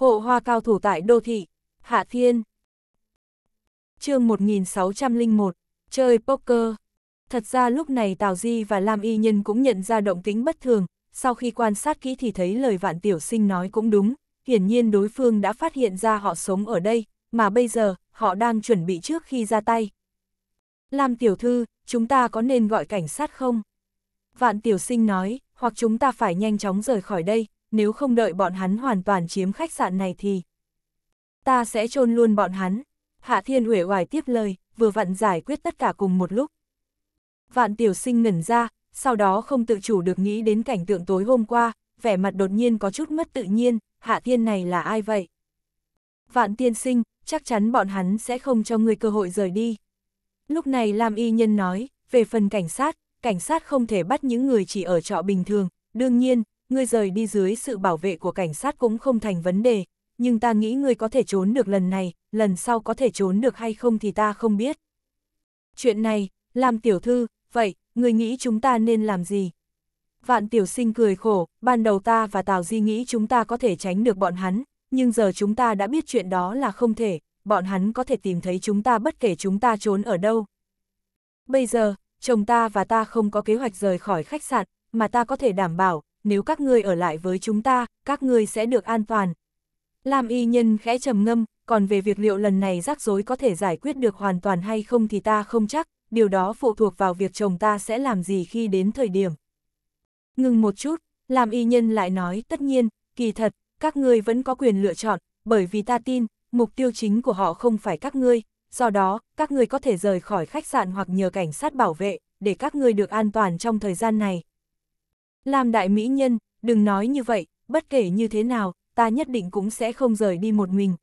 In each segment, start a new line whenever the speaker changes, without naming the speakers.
Hộ hoa cao thủ tại đô thị, Hạ Thiên. chương 1601, chơi poker. Thật ra lúc này Tào Di và Lam Y Nhân cũng nhận ra động tính bất thường, sau khi quan sát kỹ thì thấy lời vạn tiểu sinh nói cũng đúng, hiển nhiên đối phương đã phát hiện ra họ sống ở đây, mà bây giờ, họ đang chuẩn bị trước khi ra tay. Lam tiểu thư, chúng ta có nên gọi cảnh sát không? Vạn tiểu sinh nói, hoặc chúng ta phải nhanh chóng rời khỏi đây, nếu không đợi bọn hắn hoàn toàn chiếm khách sạn này thì... Ta sẽ chôn luôn bọn hắn. Hạ Thiên uể oải tiếp lời, vừa vặn giải quyết tất cả cùng một lúc. Vạn tiểu sinh ngẩn ra, sau đó không tự chủ được nghĩ đến cảnh tượng tối hôm qua, vẻ mặt đột nhiên có chút mất tự nhiên, Hạ Thiên này là ai vậy? Vạn tiên sinh, chắc chắn bọn hắn sẽ không cho ngươi cơ hội rời đi. Lúc này Lam Y Nhân nói, về phần cảnh sát, cảnh sát không thể bắt những người chỉ ở trọ bình thường, đương nhiên, ngươi rời đi dưới sự bảo vệ của cảnh sát cũng không thành vấn đề, nhưng ta nghĩ ngươi có thể trốn được lần này, lần sau có thể trốn được hay không thì ta không biết. Chuyện này, làm tiểu thư, vậy, ngươi nghĩ chúng ta nên làm gì? Vạn tiểu sinh cười khổ, ban đầu ta và Tào Di nghĩ chúng ta có thể tránh được bọn hắn, nhưng giờ chúng ta đã biết chuyện đó là không thể, bọn hắn có thể tìm thấy chúng ta bất kể chúng ta trốn ở đâu. Bây giờ, chồng ta và ta không có kế hoạch rời khỏi khách sạn, mà ta có thể đảm bảo, nếu các ngươi ở lại với chúng ta, các ngươi sẽ được an toàn. Lam y nhân khẽ trầm ngâm, còn về việc liệu lần này rắc rối có thể giải quyết được hoàn toàn hay không thì ta không chắc, điều đó phụ thuộc vào việc chồng ta sẽ làm gì khi đến thời điểm. Ngừng một chút, Lam y nhân lại nói tất nhiên, kỳ thật, các ngươi vẫn có quyền lựa chọn, bởi vì ta tin, mục tiêu chính của họ không phải các ngươi, do đó, các ngươi có thể rời khỏi khách sạn hoặc nhờ cảnh sát bảo vệ, để các ngươi được an toàn trong thời gian này. Làm đại mỹ nhân, đừng nói như vậy, bất kể như thế nào, ta nhất định cũng sẽ không rời đi một mình.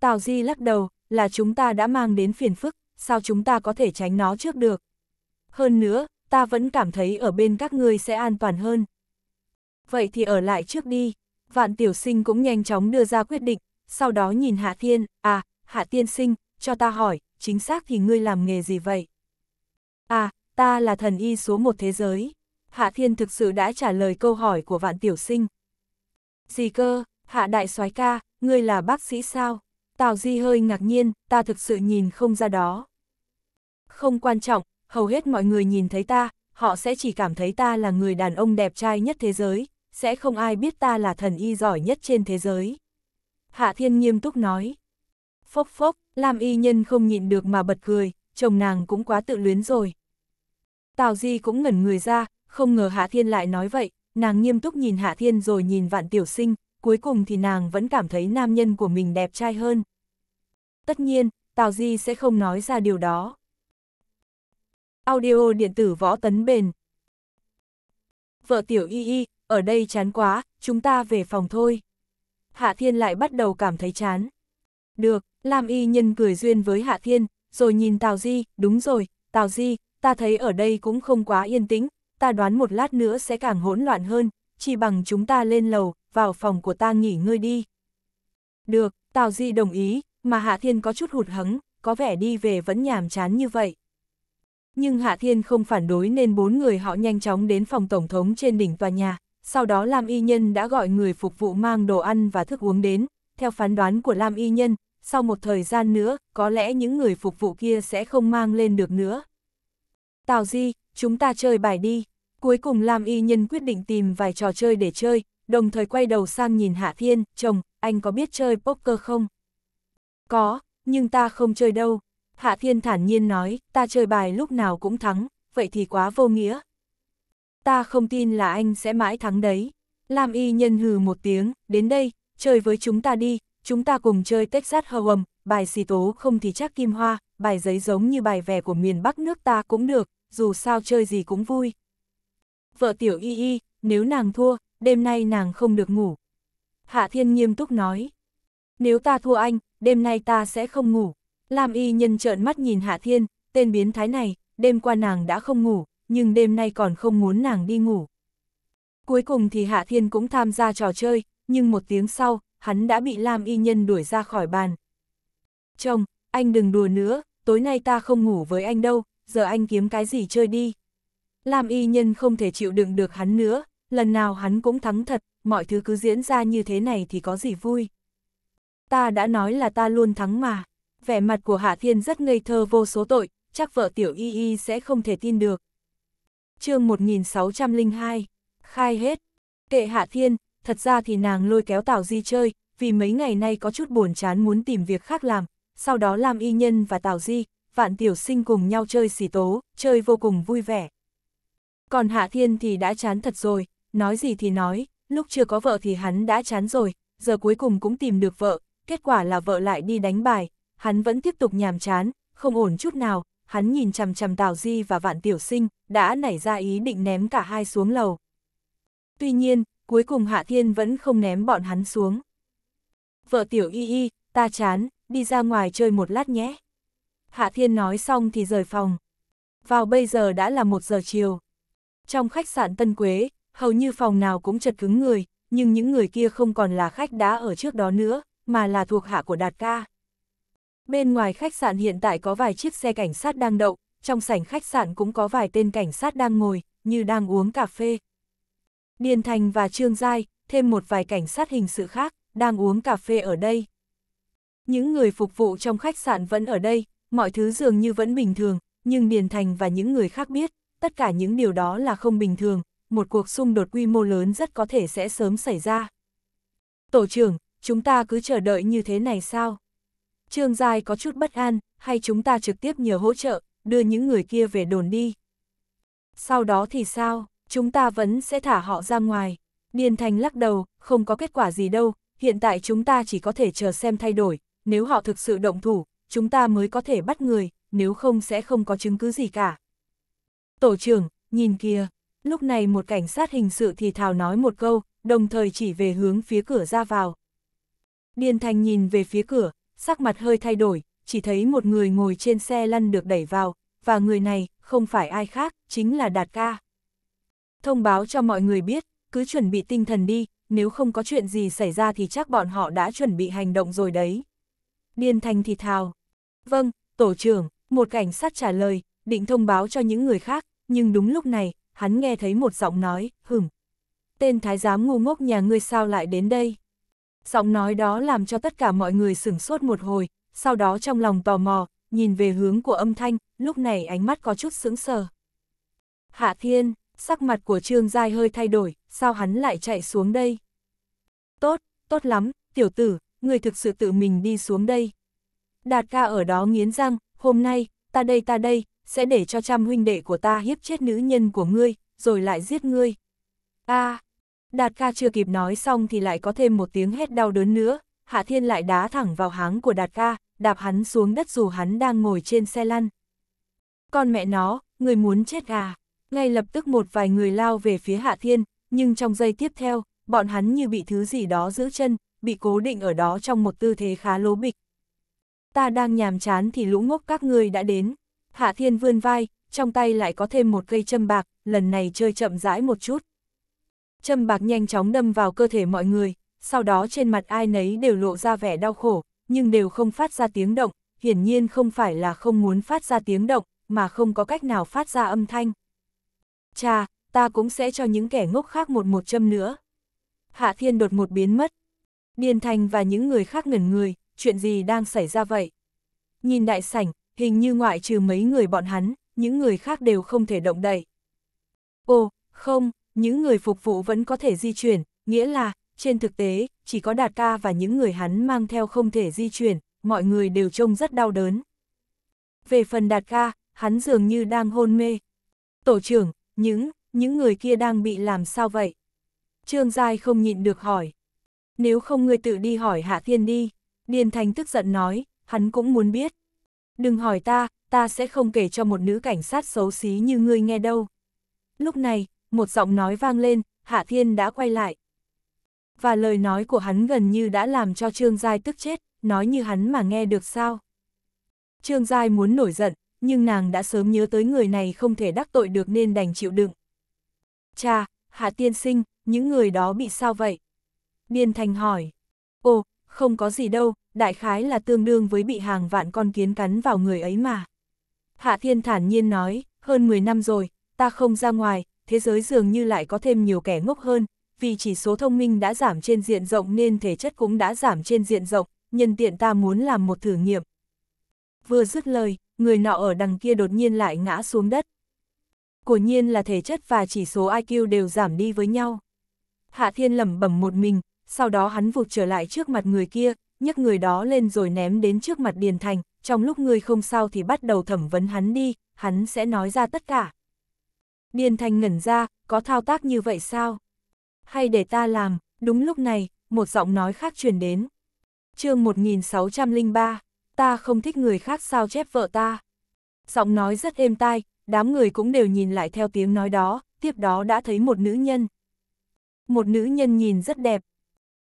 Tào Di lắc đầu, là chúng ta đã mang đến phiền phức, sao chúng ta có thể tránh nó trước được. Hơn nữa, ta vẫn cảm thấy ở bên các ngươi sẽ an toàn hơn. Vậy thì ở lại trước đi, vạn tiểu sinh cũng nhanh chóng đưa ra quyết định, sau đó nhìn Hạ Thiên, à, Hạ Tiên sinh, cho ta hỏi, chính xác thì ngươi làm nghề gì vậy? À, ta là thần y số một thế giới. Hạ Thiên thực sự đã trả lời câu hỏi của vạn tiểu sinh. Gì cơ, Hạ Đại soái ca, ngươi là bác sĩ sao? Tào Di hơi ngạc nhiên, ta thực sự nhìn không ra đó. Không quan trọng, hầu hết mọi người nhìn thấy ta, họ sẽ chỉ cảm thấy ta là người đàn ông đẹp trai nhất thế giới, sẽ không ai biết ta là thần y giỏi nhất trên thế giới. Hạ Thiên nghiêm túc nói. Phốc phốc, Lam y nhân không nhịn được mà bật cười, chồng nàng cũng quá tự luyến rồi. Tào Di cũng ngẩn người ra, không ngờ Hạ Thiên lại nói vậy, nàng nghiêm túc nhìn Hạ Thiên rồi nhìn vạn tiểu sinh, cuối cùng thì nàng vẫn cảm thấy nam nhân của mình đẹp trai hơn. Tất nhiên, Tào Di sẽ không nói ra điều đó. Audio điện tử võ tấn bền. Vợ tiểu y y, ở đây chán quá, chúng ta về phòng thôi. Hạ Thiên lại bắt đầu cảm thấy chán. Được, Lam y nhân cười duyên với Hạ Thiên, rồi nhìn Tào Di, đúng rồi, Tào Di, ta thấy ở đây cũng không quá yên tĩnh, ta đoán một lát nữa sẽ càng hỗn loạn hơn, chỉ bằng chúng ta lên lầu, vào phòng của ta nghỉ ngơi đi. Được, Tào Di đồng ý, mà Hạ Thiên có chút hụt hẫng, có vẻ đi về vẫn nhàm chán như vậy. Nhưng Hạ Thiên không phản đối nên bốn người họ nhanh chóng đến phòng tổng thống trên đỉnh tòa nhà, sau đó Lam Y Nhân đã gọi người phục vụ mang đồ ăn và thức uống đến, theo phán đoán của Lam Y Nhân, sau một thời gian nữa, có lẽ những người phục vụ kia sẽ không mang lên được nữa. Tào Di, chúng ta chơi bài đi. Cuối cùng Lam Y Nhân quyết định tìm vài trò chơi để chơi, đồng thời quay đầu sang nhìn Hạ Thiên, chồng, anh có biết chơi poker không? Có, nhưng ta không chơi đâu. Hạ Thiên thản nhiên nói, ta chơi bài lúc nào cũng thắng, vậy thì quá vô nghĩa. Ta không tin là anh sẽ mãi thắng đấy. Lam Y Nhân hừ một tiếng, đến đây, chơi với chúng ta đi, chúng ta cùng chơi Texas Hold'em, bài xì tố không thì chắc kim hoa, bài giấy giống như bài vẻ của miền Bắc nước ta cũng được, dù sao chơi gì cũng vui vợ tiểu y y, nếu nàng thua, đêm nay nàng không được ngủ. Hạ thiên nghiêm túc nói, nếu ta thua anh, đêm nay ta sẽ không ngủ. Lam y nhân trợn mắt nhìn hạ thiên, tên biến thái này, đêm qua nàng đã không ngủ, nhưng đêm nay còn không muốn nàng đi ngủ. Cuối cùng thì hạ thiên cũng tham gia trò chơi, nhưng một tiếng sau, hắn đã bị Lam y nhân đuổi ra khỏi bàn. Chồng, anh đừng đùa nữa, tối nay ta không ngủ với anh đâu, giờ anh kiếm cái gì chơi đi. Lam y nhân không thể chịu đựng được hắn nữa, lần nào hắn cũng thắng thật, mọi thứ cứ diễn ra như thế này thì có gì vui. Ta đã nói là ta luôn thắng mà, vẻ mặt của Hạ Thiên rất ngây thơ vô số tội, chắc vợ tiểu y y sẽ không thể tin được. chương 1602, khai hết, kệ Hạ Thiên, thật ra thì nàng lôi kéo tào Di chơi, vì mấy ngày nay có chút buồn chán muốn tìm việc khác làm, sau đó làm y nhân và tào Di, vạn tiểu sinh cùng nhau chơi xì tố, chơi vô cùng vui vẻ còn Hạ Thiên thì đã chán thật rồi, nói gì thì nói, lúc chưa có vợ thì hắn đã chán rồi, giờ cuối cùng cũng tìm được vợ, kết quả là vợ lại đi đánh bài, hắn vẫn tiếp tục nhàm chán, không ổn chút nào, hắn nhìn chằm chằm Tào Di và Vạn Tiểu Sinh, đã nảy ra ý định ném cả hai xuống lầu. Tuy nhiên, cuối cùng Hạ Thiên vẫn không ném bọn hắn xuống. Vợ Tiểu Y Y, ta chán, đi ra ngoài chơi một lát nhé. Hạ Thiên nói xong thì rời phòng. Vào bây giờ đã là một giờ chiều. Trong khách sạn Tân Quế, hầu như phòng nào cũng chật cứng người, nhưng những người kia không còn là khách đã ở trước đó nữa, mà là thuộc hạ của Đạt ca. Bên ngoài khách sạn hiện tại có vài chiếc xe cảnh sát đang đậu, trong sảnh khách sạn cũng có vài tên cảnh sát đang ngồi, như đang uống cà phê. Điền Thành và Trương Giai, thêm một vài cảnh sát hình sự khác, đang uống cà phê ở đây. Những người phục vụ trong khách sạn vẫn ở đây, mọi thứ dường như vẫn bình thường, nhưng Điền Thành và những người khác biết, tất cả những điều đó là không bình thường, một cuộc xung đột quy mô lớn rất có thể sẽ sớm xảy ra. Tổ trưởng, chúng ta cứ chờ đợi như thế này sao? Trương Giai có chút bất an, hay chúng ta trực tiếp nhờ hỗ trợ, đưa những người kia về đồn đi. Sau đó thì sao, chúng ta vẫn sẽ thả họ ra ngoài. Điền Thành lắc đầu, không có kết quả gì đâu, hiện tại chúng ta chỉ có thể chờ xem thay đổi, nếu họ thực sự động thủ, chúng ta mới có thể bắt người, nếu không sẽ không có chứng cứ gì cả. Tổ trưởng, nhìn kia lúc này một cảnh sát hình sự thì thào nói một câu, đồng thời chỉ về hướng phía cửa ra vào. Điền Thành nhìn về phía cửa, sắc mặt hơi thay đổi, chỉ thấy một người ngồi trên xe lăn được đẩy vào, và người này không phải ai khác, chính là Đạt Ca. Thông báo cho mọi người biết, cứ chuẩn bị tinh thần đi, nếu không có chuyện gì xảy ra thì chắc bọn họ đã chuẩn bị hành động rồi đấy. Điền Thành thì thào. Vâng, Tổ trưởng, một cảnh sát trả lời, định thông báo cho những người khác, nhưng đúng lúc này, hắn nghe thấy một giọng nói, hửm. Tên thái giám ngu ngốc nhà ngươi sao lại đến đây? Giọng nói đó làm cho tất cả mọi người sửng sốt một hồi, sau đó trong lòng tò mò, nhìn về hướng của âm thanh, lúc này ánh mắt có chút sững sờ. Hạ Thiên, sắc mặt của Trương Giai hơi thay đổi, sao hắn lại chạy xuống đây? Tốt, tốt lắm, tiểu tử, ngươi thực sự tự mình đi xuống đây. Đạt ca ở đó nghiến răng, hôm nay, ta đây ta đây, sẽ để cho trăm huynh đệ của ta hiếp chết nữ nhân của ngươi, rồi lại giết ngươi. a à, Đạt ca chưa kịp nói xong thì lại có thêm một tiếng hét đau đớn nữa, Hạ Thiên lại đá thẳng vào háng của Đạt ca, đạp hắn xuống đất dù hắn đang ngồi trên xe lăn. Con mẹ nó, người muốn chết à? Ngay lập tức một vài người lao về phía Hạ Thiên, nhưng trong giây tiếp theo, bọn hắn như bị thứ gì đó giữ chân, bị cố định ở đó trong một tư thế khá lố bịch. Ta đang nhàm chán thì lũ ngốc các ngươi đã đến. Hạ Thiên vươn vai, trong tay lại có thêm một cây châm bạc, lần này chơi chậm rãi một chút. Châm bạc nhanh chóng đâm vào cơ thể mọi người, sau đó trên mặt ai nấy đều lộ ra vẻ đau khổ, nhưng đều không phát ra tiếng động, hiển nhiên không phải là không muốn phát ra tiếng động, mà không có cách nào phát ra âm thanh. Cha, ta cũng sẽ cho những kẻ ngốc khác một một châm nữa. Hạ Thiên đột một biến mất. Điền Thành và những người khác ngẩn người, chuyện gì đang xảy ra vậy? Nhìn đại sảnh, hình như ngoại trừ mấy người bọn hắn, những người khác đều không thể động đậy. Ồ, không, những người phục vụ vẫn có thể di chuyển, nghĩa là, trên thực tế, chỉ có Đạt ca và những người hắn mang theo không thể di chuyển, mọi người đều trông rất đau đớn. Về phần Đạt ca, hắn dường như đang hôn mê. Tổ trưởng, những, những người kia đang bị làm sao vậy? Trương Giai không nhịn được hỏi. Nếu không ngươi tự đi hỏi Hạ Thiên đi, Điền Thành tức giận nói, hắn cũng muốn biết đừng hỏi ta, ta sẽ không kể cho một nữ cảnh sát xấu xí như ngươi nghe đâu. Lúc này, một giọng nói vang lên, Hạ Thiên đã quay lại. Và lời nói của hắn gần như đã làm cho Trương Giai tức chết, nói như hắn mà nghe được sao. Trương Giai muốn nổi giận, nhưng nàng đã sớm nhớ tới người này không thể đắc tội được nên đành chịu đựng. Cha, Hạ Tiên Sinh, những người đó bị sao vậy? Biên Thành hỏi. Ồ, không có gì đâu, đại khái là tương đương với bị hàng vạn con kiến cắn vào người ấy mà. Hạ Thiên thản nhiên nói, hơn 10 năm rồi, ta không ra ngoài, thế giới dường như lại có thêm nhiều kẻ ngốc hơn, vì chỉ số thông minh đã giảm trên diện rộng nên thể chất cũng đã giảm trên diện rộng, nhân tiện ta muốn làm một thử nghiệm. Vừa dứt lời, người nọ ở đằng kia đột nhiên lại ngã xuống đất. Của nhiên là thể chất và chỉ số IQ đều giảm đi với nhau. Hạ Thiên lẩm bẩm một mình, sau đó hắn vụt trở lại trước mặt người kia, nhấc người đó lên rồi ném đến trước mặt Điền Thành, trong lúc người không sao thì bắt đầu thẩm vấn hắn đi, hắn sẽ nói ra tất cả. Điền Thành ngẩn ra, có thao tác như vậy sao? Hay để ta làm, đúng lúc này, một giọng nói khác truyền đến. chương 1603, ta không thích người khác sao chép vợ ta. Giọng nói rất êm tai, đám người cũng đều nhìn lại theo tiếng nói đó, tiếp đó đã thấy một nữ nhân. Một nữ nhân nhìn rất đẹp,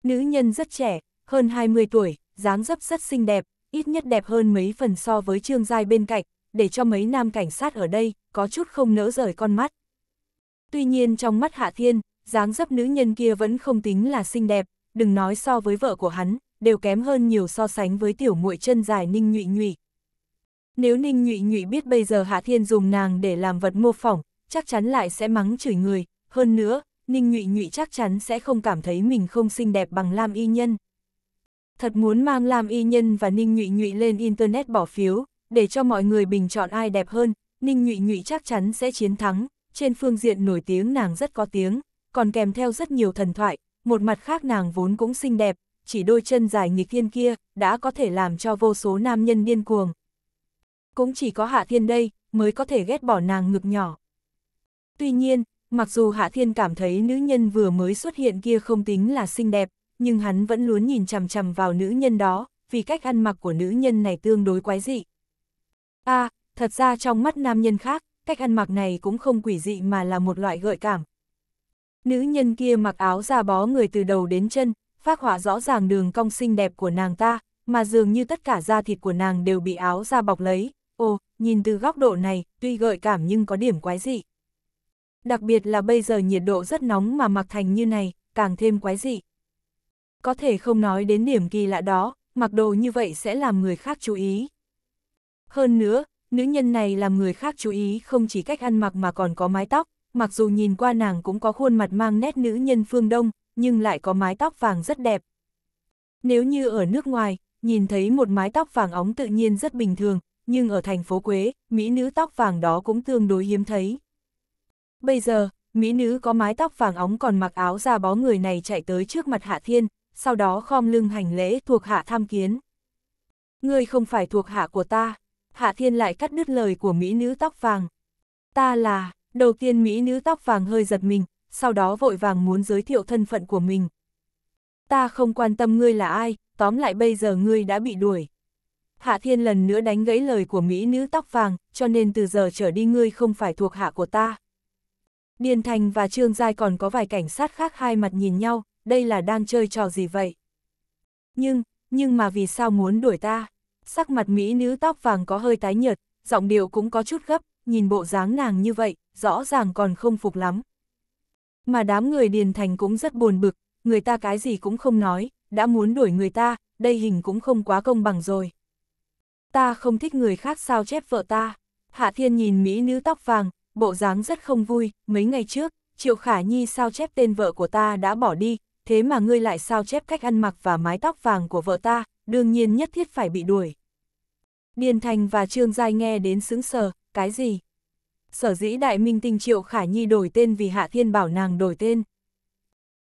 Nữ nhân rất trẻ, hơn 20 tuổi, dáng dấp rất xinh đẹp, ít nhất đẹp hơn mấy phần so với Trương Giai bên cạnh, để cho mấy nam cảnh sát ở đây có chút không nỡ rời con mắt. Tuy nhiên trong mắt Hạ Thiên, dáng dấp nữ nhân kia vẫn không tính là xinh đẹp, đừng nói so với vợ của hắn, đều kém hơn nhiều so sánh với tiểu muội chân dài Ninh Nhụy Nhụy. Nếu Ninh Nhụy Nhụy biết bây giờ Hạ Thiên dùng nàng để làm vật mô phỏng, chắc chắn lại sẽ mắng chửi người, hơn nữa, Ninh Nhụy Nhụy chắc chắn sẽ không cảm thấy mình không xinh đẹp bằng Lam Y Nhân. Thật muốn mang Lam Y Nhân và Ninh Nhụy Nhụy lên Internet bỏ phiếu, để cho mọi người bình chọn ai đẹp hơn, Ninh Nhụy Nhụy chắc chắn sẽ chiến thắng, trên phương diện nổi tiếng nàng rất có tiếng, còn kèm theo rất nhiều thần thoại, một mặt khác nàng vốn cũng xinh đẹp, chỉ đôi chân dài nghịch thiên kia đã có thể làm cho vô số nam nhân điên cuồng. Cũng chỉ có Hạ Thiên đây mới có thể ghét bỏ nàng ngực nhỏ. Tuy nhiên, Mặc dù Hạ Thiên cảm thấy nữ nhân vừa mới xuất hiện kia không tính là xinh đẹp, nhưng hắn vẫn luôn nhìn chằm chằm vào nữ nhân đó, vì cách ăn mặc của nữ nhân này tương đối quái dị. a à, thật ra trong mắt nam nhân khác, cách ăn mặc này cũng không quỷ dị mà là một loại gợi cảm. Nữ nhân kia mặc áo da bó người từ đầu đến chân, phát họa rõ ràng đường cong xinh đẹp của nàng ta, mà dường như tất cả da thịt của nàng đều bị áo da bọc lấy. Ồ, nhìn từ góc độ này, tuy gợi cảm nhưng có điểm quái dị đặc biệt là bây giờ nhiệt độ rất nóng mà mặc thành như này, càng thêm quái dị. Có thể không nói đến điểm kỳ lạ đó, mặc đồ như vậy sẽ làm người khác chú ý. Hơn nữa, nữ nhân này làm người khác chú ý không chỉ cách ăn mặc mà còn có mái tóc, mặc dù nhìn qua nàng cũng có khuôn mặt mang nét nữ nhân phương Đông, nhưng lại có mái tóc vàng rất đẹp. Nếu như ở nước ngoài, nhìn thấy một mái tóc vàng óng tự nhiên rất bình thường, nhưng ở thành phố Quế, mỹ nữ tóc vàng đó cũng tương đối hiếm thấy. Bây giờ, mỹ nữ có mái tóc vàng óng còn mặc áo da bó người này chạy tới trước mặt Hạ Thiên, sau đó khom lưng hành lễ thuộc hạ tham kiến. Ngươi không phải thuộc hạ của ta, Hạ Thiên lại cắt đứt lời của mỹ nữ tóc vàng. Ta là, đầu tiên mỹ nữ tóc vàng hơi giật mình, sau đó vội vàng muốn giới thiệu thân phận của mình. Ta không quan tâm ngươi là ai, tóm lại bây giờ ngươi đã bị đuổi. Hạ Thiên lần nữa đánh gãy lời của mỹ nữ tóc vàng, cho nên từ giờ trở đi ngươi không phải thuộc hạ của ta. Điền Thành và Trương Giai còn có vài cảnh sát khác hai mặt nhìn nhau, đây là đang chơi trò gì vậy? Nhưng, nhưng mà vì sao muốn đuổi ta? Sắc mặt mỹ nữ tóc vàng có hơi tái nhợt, giọng điệu cũng có chút gấp, nhìn bộ dáng nàng như vậy, rõ ràng còn không phục lắm. Mà đám người Điền Thành cũng rất buồn bực, người ta cái gì cũng không nói, đã muốn đuổi người ta, đây hình cũng không quá công bằng rồi. Ta không thích người khác sao chép vợ ta. Hạ Thiên nhìn mỹ nữ tóc vàng, bộ dáng rất không vui, mấy ngày trước, Triệu Khả Nhi sao chép tên vợ của ta đã bỏ đi, thế mà ngươi lại sao chép cách ăn mặc và mái tóc vàng của vợ ta, đương nhiên nhất thiết phải bị đuổi. Điền Thành và Trương Giai nghe đến sững sờ, cái gì? Sở dĩ đại minh tinh Triệu Khả Nhi đổi tên vì Hạ Thiên bảo nàng đổi tên.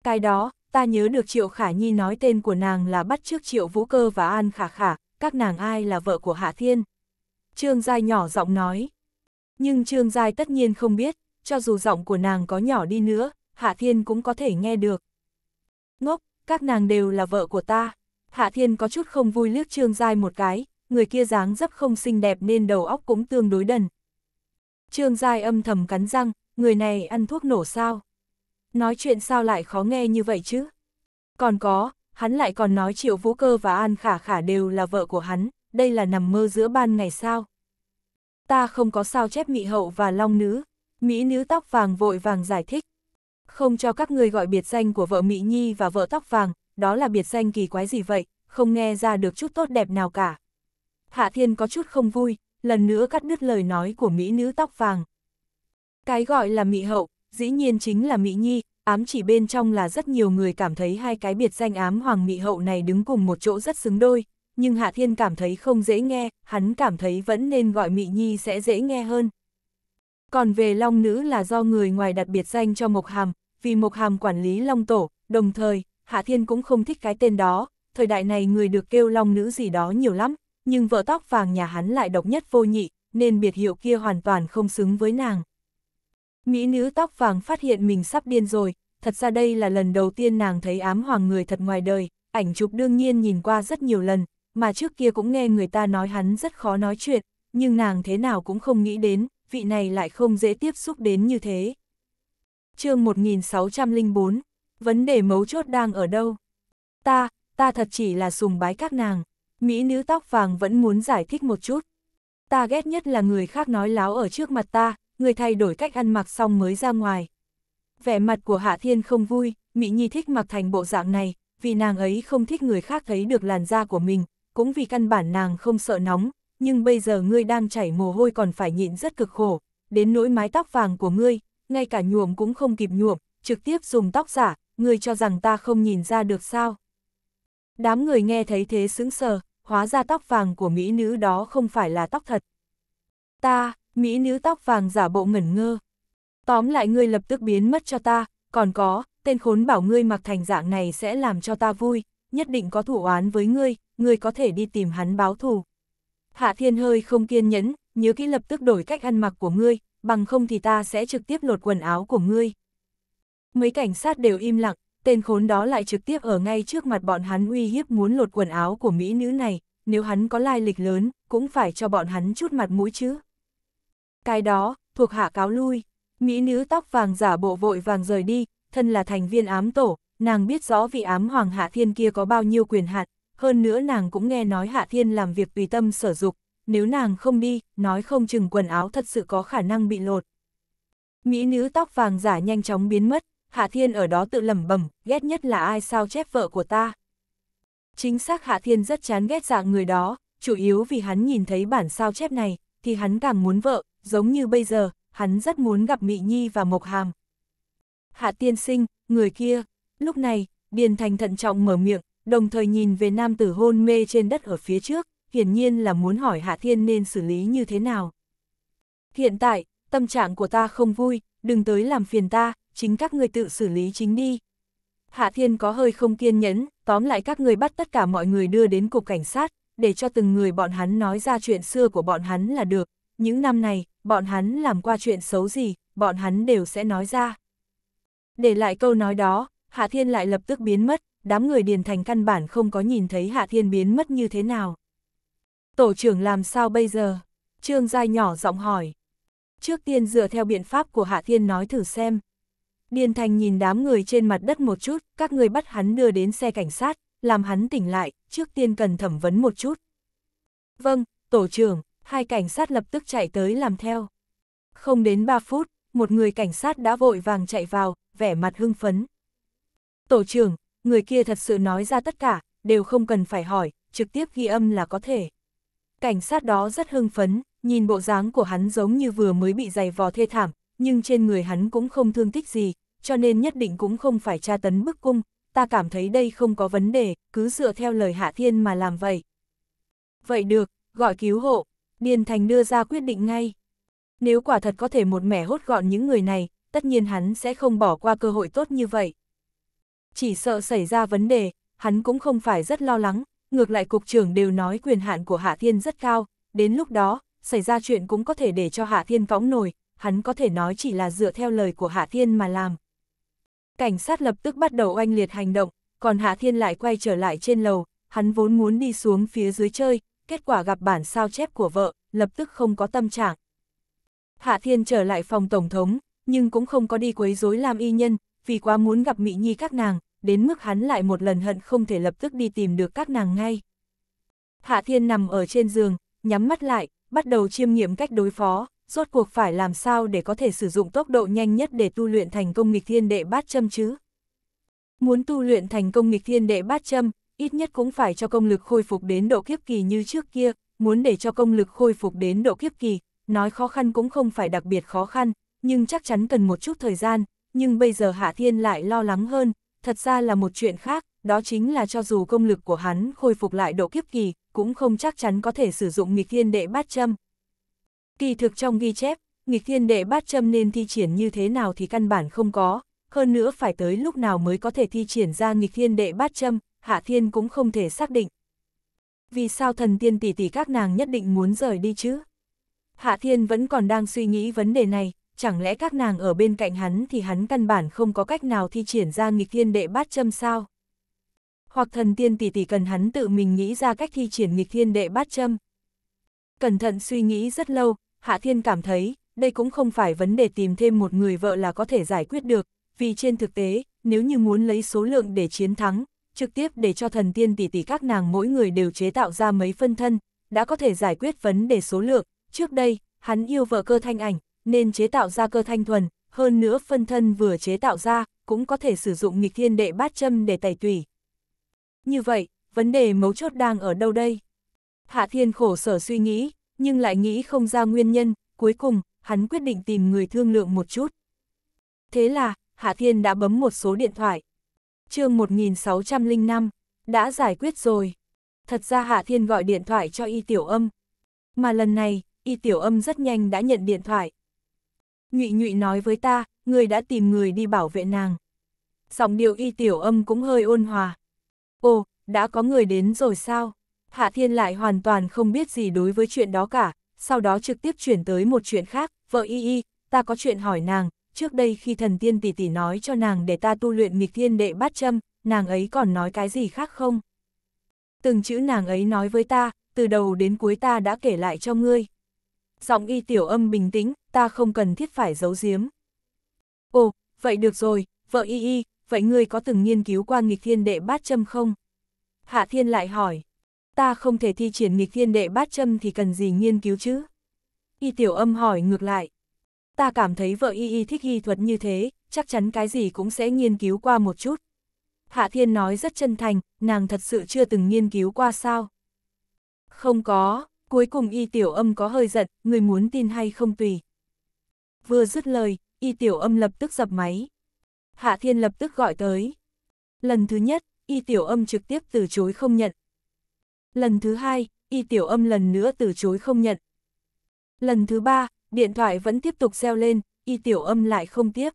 Cái đó, ta nhớ được Triệu Khả Nhi nói tên của nàng là bắt trước Triệu Vũ Cơ và An Khả Khả, các nàng ai là vợ của Hạ Thiên. Trương Giai nhỏ giọng nói. Nhưng Trương Giai tất nhiên không biết, cho dù giọng của nàng có nhỏ đi nữa, Hạ Thiên cũng có thể nghe được. Ngốc, các nàng đều là vợ của ta. Hạ Thiên có chút không vui liếc Trương Giai một cái, người kia dáng dấp không xinh đẹp nên đầu óc cũng tương đối đần. Trương Giai âm thầm cắn răng, người này ăn thuốc nổ sao? Nói chuyện sao lại khó nghe như vậy chứ? Còn có, hắn lại còn nói Triệu Vũ Cơ và An Khả Khả đều là vợ của hắn, đây là nằm mơ giữa ban ngày sao? ta không có sao chép mị hậu và long nữ, mỹ nữ tóc vàng vội vàng giải thích. Không cho các người gọi biệt danh của vợ Mỹ Nhi và vợ tóc vàng, đó là biệt danh kỳ quái gì vậy, không nghe ra được chút tốt đẹp nào cả. Hạ Thiên có chút không vui, lần nữa cắt đứt lời nói của Mỹ nữ tóc vàng. Cái gọi là Mỹ hậu, dĩ nhiên chính là Mỹ Nhi, ám chỉ bên trong là rất nhiều người cảm thấy hai cái biệt danh ám hoàng Mỹ hậu này đứng cùng một chỗ rất xứng đôi, nhưng Hạ Thiên cảm thấy không dễ nghe, hắn cảm thấy vẫn nên gọi Mị Nhi sẽ dễ nghe hơn. Còn về Long Nữ là do người ngoài đặt biệt danh cho Mộc Hàm, vì Mộc Hàm quản lý Long Tổ, đồng thời, Hạ Thiên cũng không thích cái tên đó, thời đại này người được kêu Long Nữ gì đó nhiều lắm, nhưng vợ tóc vàng nhà hắn lại độc nhất vô nhị, nên biệt hiệu kia hoàn toàn không xứng với nàng. Mỹ nữ tóc vàng phát hiện mình sắp điên rồi, thật ra đây là lần đầu tiên nàng thấy ám hoàng người thật ngoài đời, ảnh chụp đương nhiên nhìn qua rất nhiều lần, mà trước kia cũng nghe người ta nói hắn rất khó nói chuyện, nhưng nàng thế nào cũng không nghĩ đến, vị này lại không dễ tiếp xúc đến như thế. chương 1604, vấn đề mấu chốt đang ở đâu? Ta, ta thật chỉ là sùng bái các nàng, mỹ nữ tóc vàng vẫn muốn giải thích một chút. Ta ghét nhất là người khác nói láo ở trước mặt ta, người thay đổi cách ăn mặc xong mới ra ngoài. Vẻ mặt của Hạ Thiên không vui, Mỹ Nhi thích mặc thành bộ dạng này, vì nàng ấy không thích người khác thấy được làn da của mình, cũng vì căn bản nàng không sợ nóng, nhưng bây giờ ngươi đang chảy mồ hôi còn phải nhịn rất cực khổ, đến nỗi mái tóc vàng của ngươi, ngay cả nhuộm cũng không kịp nhuộm, trực tiếp dùng tóc giả, ngươi cho rằng ta không nhìn ra được sao. Đám người nghe thấy thế sững sờ, hóa ra tóc vàng của mỹ nữ đó không phải là tóc thật. Ta, mỹ nữ tóc vàng giả bộ ngẩn ngơ. Tóm lại ngươi lập tức biến mất cho ta, còn có, tên khốn bảo ngươi mặc thành dạng này sẽ làm cho ta vui, nhất định có thủ oán với ngươi, người có thể đi tìm hắn báo thù. Hạ thiên hơi không kiên nhẫn, nhớ kỹ lập tức đổi cách ăn mặc của ngươi, bằng không thì ta sẽ trực tiếp lột quần áo của ngươi. Mấy cảnh sát đều im lặng, tên khốn đó lại trực tiếp ở ngay trước mặt bọn hắn uy hiếp muốn lột quần áo của mỹ nữ này, nếu hắn có lai lịch lớn, cũng phải cho bọn hắn chút mặt mũi chứ. Cái đó, thuộc hạ cáo lui, mỹ nữ tóc vàng giả bộ vội vàng rời đi, thân là thành viên ám tổ, nàng biết rõ vị ám hoàng hạ thiên kia có bao nhiêu quyền hạn, hơn nữa nàng cũng nghe nói Hạ Thiên làm việc tùy tâm sở dục, nếu nàng không đi, nói không chừng quần áo thật sự có khả năng bị lột. Mỹ nữ tóc vàng giả nhanh chóng biến mất, Hạ Thiên ở đó tự lẩm bẩm, ghét nhất là ai sao chép vợ của ta. Chính xác Hạ Thiên rất chán ghét dạng người đó, chủ yếu vì hắn nhìn thấy bản sao chép này, thì hắn càng muốn vợ, giống như bây giờ, hắn rất muốn gặp mỹ Nhi và Mộc Hàm. Hạ Tiên Sinh, người kia, lúc này, Điền Thành thận trọng mở miệng, đồng thời nhìn về nam tử hôn mê trên đất ở phía trước, hiển nhiên là muốn hỏi Hạ Thiên nên xử lý như thế nào. Hiện tại, tâm trạng của ta không vui, đừng tới làm phiền ta, chính các người tự xử lý chính đi. Hạ Thiên có hơi không kiên nhẫn, tóm lại các người bắt tất cả mọi người đưa đến cục cảnh sát, để cho từng người bọn hắn nói ra chuyện xưa của bọn hắn là được. Những năm này, bọn hắn làm qua chuyện xấu gì, bọn hắn đều sẽ nói ra. Để lại câu nói đó, Hạ Thiên lại lập tức biến mất, đám người Điền Thành căn bản không có nhìn thấy Hạ Thiên biến mất như thế nào. Tổ trưởng làm sao bây giờ? Trương Giai nhỏ giọng hỏi. Trước tiên dựa theo biện pháp của Hạ Thiên nói thử xem. Điền Thành nhìn đám người trên mặt đất một chút, các người bắt hắn đưa đến xe cảnh sát, làm hắn tỉnh lại, trước tiên cần thẩm vấn một chút. Vâng, tổ trưởng, hai cảnh sát lập tức chạy tới làm theo. Không đến 3 phút, một người cảnh sát đã vội vàng chạy vào, vẻ mặt hưng phấn. Tổ trưởng, người kia thật sự nói ra tất cả, đều không cần phải hỏi, trực tiếp ghi âm là có thể. Cảnh sát đó rất hưng phấn, nhìn bộ dáng của hắn giống như vừa mới bị giày vò thê thảm, nhưng trên người hắn cũng không thương tích gì, cho nên nhất định cũng không phải tra tấn bức cung, ta cảm thấy đây không có vấn đề, cứ dựa theo lời Hạ Thiên mà làm vậy. Vậy được, gọi cứu hộ, Điền Thành đưa ra quyết định ngay. Nếu quả thật có thể một mẻ hốt gọn những người này, tất nhiên hắn sẽ không bỏ qua cơ hội tốt như vậy chỉ sợ xảy ra vấn đề, hắn cũng không phải rất lo lắng, ngược lại cục trưởng đều nói quyền hạn của Hạ Thiên rất cao, đến lúc đó, xảy ra chuyện cũng có thể để cho Hạ Thiên võng nổi, hắn có thể nói chỉ là dựa theo lời của Hạ Thiên mà làm. Cảnh sát lập tức bắt đầu oanh liệt hành động, còn Hạ Thiên lại quay trở lại trên lầu, hắn vốn muốn đi xuống phía dưới chơi, kết quả gặp bản sao chép của vợ, lập tức không có tâm trạng. Hạ Thiên trở lại phòng Tổng thống, nhưng cũng không có đi quấy rối làm y nhân, vì quá muốn gặp Mỹ Nhi các nàng, đến mức hắn lại một lần hận không thể lập tức đi tìm được các nàng ngay. Hạ Thiên nằm ở trên giường, nhắm mắt lại, bắt đầu chiêm nghiệm cách đối phó, rốt cuộc phải làm sao để có thể sử dụng tốc độ nhanh nhất để tu luyện thành công nghịch thiên đệ bát châm chứ. Muốn tu luyện thành công nghịch thiên đệ bát châm, ít nhất cũng phải cho công lực khôi phục đến độ kiếp kỳ như trước kia, muốn để cho công lực khôi phục đến độ kiếp kỳ, nói khó khăn cũng không phải đặc biệt khó khăn, nhưng chắc chắn cần một chút thời gian, nhưng bây giờ Hạ Thiên lại lo lắng hơn, thật ra là một chuyện khác, đó chính là cho dù công lực của hắn khôi phục lại độ kiếp kỳ, cũng không chắc chắn có thể sử dụng nghịch thiên đệ bát châm. Kỳ thực trong ghi chép, nghịch thiên đệ bát châm nên thi triển như thế nào thì căn bản không có, hơn nữa phải tới lúc nào mới có thể thi triển ra nghịch thiên đệ bát châm, Hạ Thiên cũng không thể xác định. Vì sao thần tiên tỷ tỷ các nàng nhất định muốn rời đi chứ? Hạ Thiên vẫn còn đang suy nghĩ vấn đề này, chẳng lẽ các nàng ở bên cạnh hắn thì hắn căn bản không có cách nào thi triển ra nghịch thiên đệ bát châm sao? Hoặc thần tiên tỷ tỷ cần hắn tự mình nghĩ ra cách thi triển nghịch thiên đệ bát châm. Cẩn thận suy nghĩ rất lâu, Hạ Thiên cảm thấy, đây cũng không phải vấn đề tìm thêm một người vợ là có thể giải quyết được, vì trên thực tế, nếu như muốn lấy số lượng để chiến thắng, trực tiếp để cho thần tiên tỷ tỷ các nàng mỗi người đều chế tạo ra mấy phân thân, đã có thể giải quyết vấn đề số lượng. Trước đây, hắn yêu vợ cơ thanh ảnh, nên chế tạo ra cơ thanh thuần, hơn nữa phân thân vừa chế tạo ra, cũng có thể sử dụng nghịch thiên đệ bát châm để tẩy tủy. Như vậy, vấn đề mấu chốt đang ở đâu đây? Hạ thiên khổ sở suy nghĩ, nhưng lại nghĩ không ra nguyên nhân, cuối cùng, hắn quyết định tìm người thương lượng một chút. Thế là, Hạ Thiên đã bấm một số điện thoại. chương 1605, đã giải quyết rồi. Thật ra Hạ Thiên gọi điện thoại cho Y Tiểu Âm. Mà lần này, Y Tiểu Âm rất nhanh đã nhận điện thoại, Ngụy Ngụy nói với ta, người đã tìm người đi bảo vệ nàng. Giọng điệu y tiểu âm cũng hơi ôn hòa. Ồ, đã có người đến rồi sao? Hạ Thiên lại hoàn toàn không biết gì đối với chuyện đó cả, sau đó trực tiếp chuyển tới một chuyện khác, vợ y y, ta có chuyện hỏi nàng, trước đây khi thần tiên tỷ tỷ nói cho nàng để ta tu luyện nghịch thiên đệ bát châm, nàng ấy còn nói cái gì khác không? Từng chữ nàng ấy nói với ta, từ đầu đến cuối ta đã kể lại cho ngươi. Giọng y tiểu âm bình tĩnh, ta không cần thiết phải giấu giếm. Ồ, vậy được rồi, vợ y y, vậy ngươi có từng nghiên cứu qua nghịch thiên đệ bát châm không? Hạ thiên lại hỏi, ta không thể thi triển nghịch thiên đệ bát châm thì cần gì nghiên cứu chứ? Y tiểu âm hỏi ngược lại, ta cảm thấy vợ y y thích y thuật như thế, chắc chắn cái gì cũng sẽ nghiên cứu qua một chút. Hạ thiên nói rất chân thành, nàng thật sự chưa từng nghiên cứu qua sao? Không có, cuối cùng y tiểu âm có hơi giận, người muốn tin hay không tùy vừa dứt lời, y tiểu âm lập tức dập máy. Hạ thiên lập tức gọi tới. Lần thứ nhất, y tiểu âm trực tiếp từ chối không nhận. Lần thứ hai, y tiểu âm lần nữa từ chối không nhận. Lần thứ ba, điện thoại vẫn tiếp tục reo lên, y tiểu âm lại không tiếp.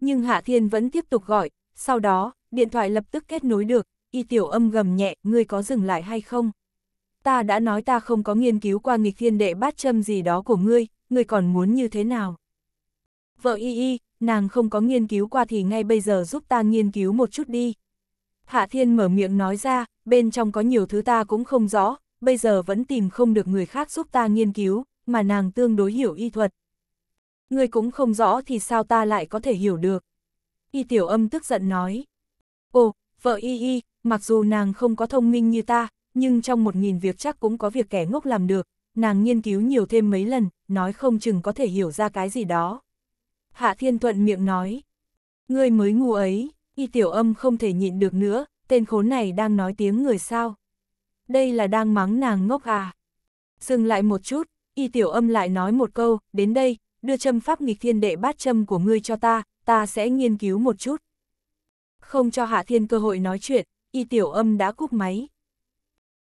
Nhưng Hạ Thiên vẫn tiếp tục gọi, sau đó, điện thoại lập tức kết nối được, y tiểu âm gầm nhẹ, ngươi có dừng lại hay không? Ta đã nói ta không có nghiên cứu qua nghịch thiên đệ bát châm gì đó của ngươi, người còn muốn như thế nào? Vợ y y, nàng không có nghiên cứu qua thì ngay bây giờ giúp ta nghiên cứu một chút đi. Hạ Thiên mở miệng nói ra, bên trong có nhiều thứ ta cũng không rõ, bây giờ vẫn tìm không được người khác giúp ta nghiên cứu, mà nàng tương đối hiểu y thuật. Người cũng không rõ thì sao ta lại có thể hiểu được. Y tiểu âm tức giận nói. Ồ, vợ y y, mặc dù nàng không có thông minh như ta, nhưng trong một nghìn việc chắc cũng có việc kẻ ngốc làm được, nàng nghiên cứu nhiều thêm mấy lần, nói không chừng có thể hiểu ra cái gì đó. Hạ Thiên Thuận miệng nói, ngươi mới ngu ấy, y tiểu âm không thể nhịn được nữa, tên khốn này đang nói tiếng người sao. Đây là đang mắng nàng ngốc à. Dừng lại một chút, y tiểu âm lại nói một câu, đến đây, đưa châm pháp nghịch thiên đệ bát châm của ngươi cho ta, ta sẽ nghiên cứu một chút. Không cho Hạ Thiên cơ hội nói chuyện, y tiểu âm đã cúp máy.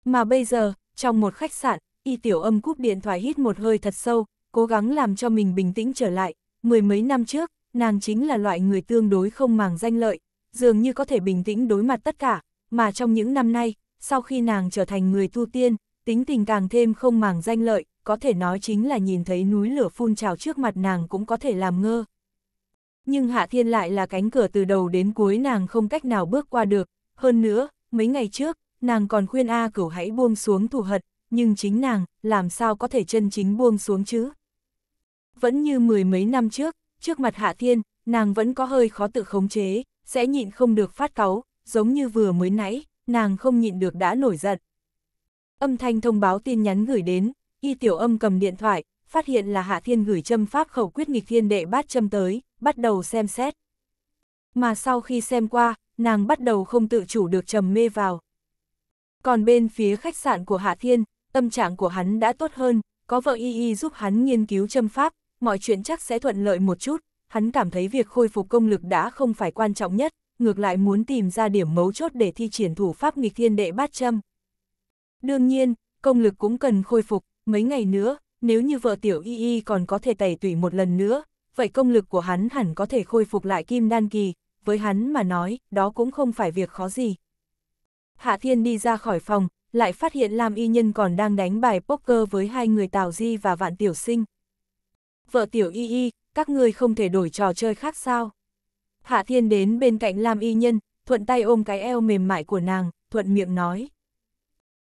Mà bây giờ, trong một khách sạn, y tiểu âm cúp điện thoại hít một hơi thật sâu, cố gắng làm cho mình bình tĩnh trở lại, mười mấy năm trước, nàng chính là loại người tương đối không màng danh lợi, dường như có thể bình tĩnh đối mặt tất cả, mà trong những năm nay, sau khi nàng trở thành người tu tiên, tính tình càng thêm không màng danh lợi, có thể nói chính là nhìn thấy núi lửa phun trào trước mặt nàng cũng có thể làm ngơ. Nhưng Hạ Thiên lại là cánh cửa từ đầu đến cuối nàng không cách nào bước qua được, hơn nữa, mấy ngày trước, nàng còn khuyên A cửu hãy buông xuống thù hận, nhưng chính nàng, làm sao có thể chân chính buông xuống chứ? vẫn như mười mấy năm trước, trước mặt Hạ Thiên, nàng vẫn có hơi khó tự khống chế, sẽ nhịn không được phát cáu, giống như vừa mới nãy, nàng không nhịn được đã nổi giận. Âm thanh thông báo tin nhắn gửi đến, y tiểu âm cầm điện thoại, phát hiện là Hạ Thiên gửi châm pháp khẩu quyết nghịch thiên đệ bát châm tới, bắt đầu xem xét. Mà sau khi xem qua, nàng bắt đầu không tự chủ được trầm mê vào. Còn bên phía khách sạn của Hạ Thiên, tâm trạng của hắn đã tốt hơn, có vợ y y giúp hắn nghiên cứu châm pháp, mọi chuyện chắc sẽ thuận lợi một chút, hắn cảm thấy việc khôi phục công lực đã không phải quan trọng nhất, ngược lại muốn tìm ra điểm mấu chốt để thi triển thủ pháp nghịch thiên đệ bát châm. Đương nhiên, công lực cũng cần khôi phục, mấy ngày nữa, nếu như vợ tiểu y y còn có thể tẩy tủy một lần nữa, vậy công lực của hắn hẳn có thể khôi phục lại kim đan kỳ, với hắn mà nói, đó cũng không phải việc khó gì. Hạ Thiên đi ra khỏi phòng, lại phát hiện Lam Y Nhân còn đang đánh bài poker với hai người Tào Di và Vạn Tiểu Sinh vợ tiểu y y, các người không thể đổi trò chơi khác sao. Hạ Thiên đến bên cạnh Lam Y Nhân, thuận tay ôm cái eo mềm mại của nàng, thuận miệng nói.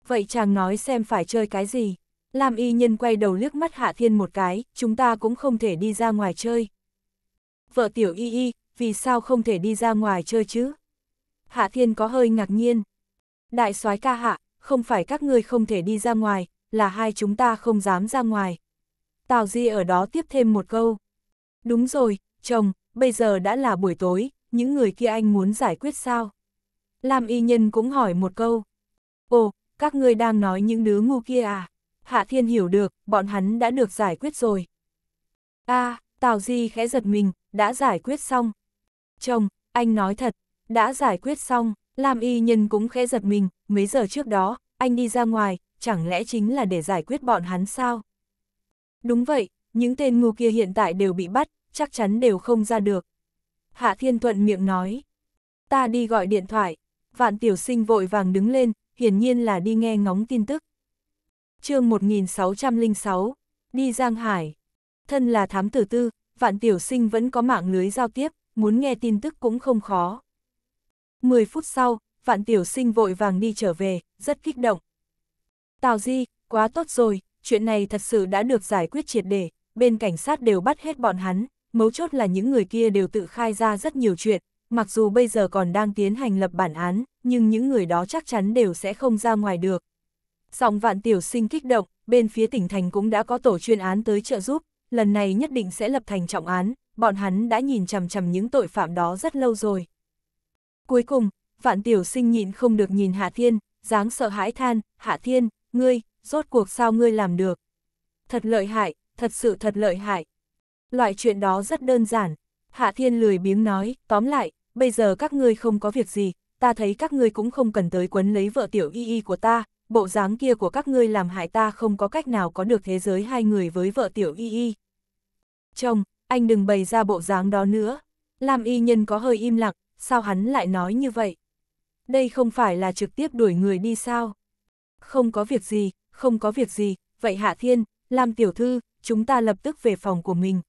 Vậy chàng nói xem phải chơi cái gì? Lam Y Nhân quay đầu liếc mắt Hạ Thiên một cái, chúng ta cũng không thể đi ra ngoài chơi. Vợ tiểu Y Y, vì sao không thể đi ra ngoài chơi chứ? Hạ Thiên có hơi ngạc nhiên. Đại soái ca hạ, không phải các người không thể đi ra ngoài, là hai chúng ta không dám ra ngoài, Tào Di ở đó tiếp thêm một câu. Đúng rồi, chồng, bây giờ đã là buổi tối, những người kia anh muốn giải quyết sao? Lam y nhân cũng hỏi một câu. Ồ, các ngươi đang nói những đứa ngu kia à? Hạ Thiên hiểu được, bọn hắn đã được giải quyết rồi. a à, Tào Di khẽ giật mình, đã giải quyết xong. Chồng, anh nói thật, đã giải quyết xong, Lam y nhân cũng khẽ giật mình, mấy giờ trước đó, anh đi ra ngoài, chẳng lẽ chính là để giải quyết bọn hắn sao? Đúng vậy, những tên ngu kia hiện tại đều bị bắt, chắc chắn đều không ra được. Hạ Thiên Thuận miệng nói. Ta đi gọi điện thoại. Vạn tiểu sinh vội vàng đứng lên, hiển nhiên là đi nghe ngóng tin tức. chương 1606, đi Giang Hải. Thân là thám tử tư, vạn tiểu sinh vẫn có mạng lưới giao tiếp, muốn nghe tin tức cũng không khó. 10 phút sau, vạn tiểu sinh vội vàng đi trở về, rất kích động. Tào Di, quá tốt rồi, chuyện này thật sự đã được giải quyết triệt để, bên cảnh sát đều bắt hết bọn hắn, mấu chốt là những người kia đều tự khai ra rất nhiều chuyện, mặc dù bây giờ còn đang tiến hành lập bản án, nhưng những người đó chắc chắn đều sẽ không ra ngoài được. Sòng vạn tiểu sinh kích động, bên phía tỉnh thành cũng đã có tổ chuyên án tới trợ giúp, lần này nhất định sẽ lập thành trọng án, bọn hắn đã nhìn chằm chằm những tội phạm đó rất lâu rồi. Cuối cùng, vạn tiểu sinh nhịn không được nhìn Hạ Thiên, dáng sợ hãi than, Hạ Thiên, ngươi, rốt cuộc sao ngươi làm được? Thật lợi hại, thật sự thật lợi hại. Loại chuyện đó rất đơn giản. Hạ Thiên lười biếng nói, tóm lại, bây giờ các ngươi không có việc gì, ta thấy các ngươi cũng không cần tới quấn lấy vợ tiểu y y của ta, bộ dáng kia của các ngươi làm hại ta không có cách nào có được thế giới hai người với vợ tiểu y y. Chồng, anh đừng bày ra bộ dáng đó nữa. Lam y nhân có hơi im lặng, sao hắn lại nói như vậy? Đây không phải là trực tiếp đuổi người đi sao? Không có việc gì, không có việc gì, vậy Hạ Thiên, Lam tiểu thư, chúng ta lập tức về phòng của mình.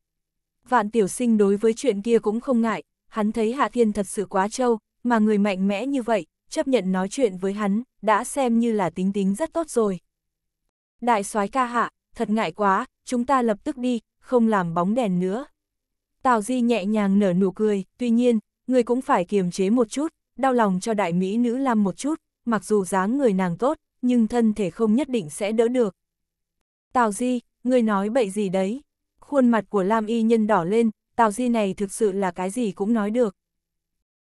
Vạn tiểu sinh đối với chuyện kia cũng không ngại, hắn thấy Hạ Thiên thật sự quá trâu, mà người mạnh mẽ như vậy, chấp nhận nói chuyện với hắn, đã xem như là tính tính rất tốt rồi. Đại soái ca hạ, thật ngại quá, chúng ta lập tức đi, không làm bóng đèn nữa. Tào Di nhẹ nhàng nở nụ cười, tuy nhiên, người cũng phải kiềm chế một chút, đau lòng cho đại mỹ nữ Lam một chút, mặc dù dáng người nàng tốt, nhưng thân thể không nhất định sẽ đỡ được. Tào Di, ngươi nói bậy gì đấy? Khuôn mặt của Lam Y Nhân đỏ lên, Tào Di này thực sự là cái gì cũng nói được.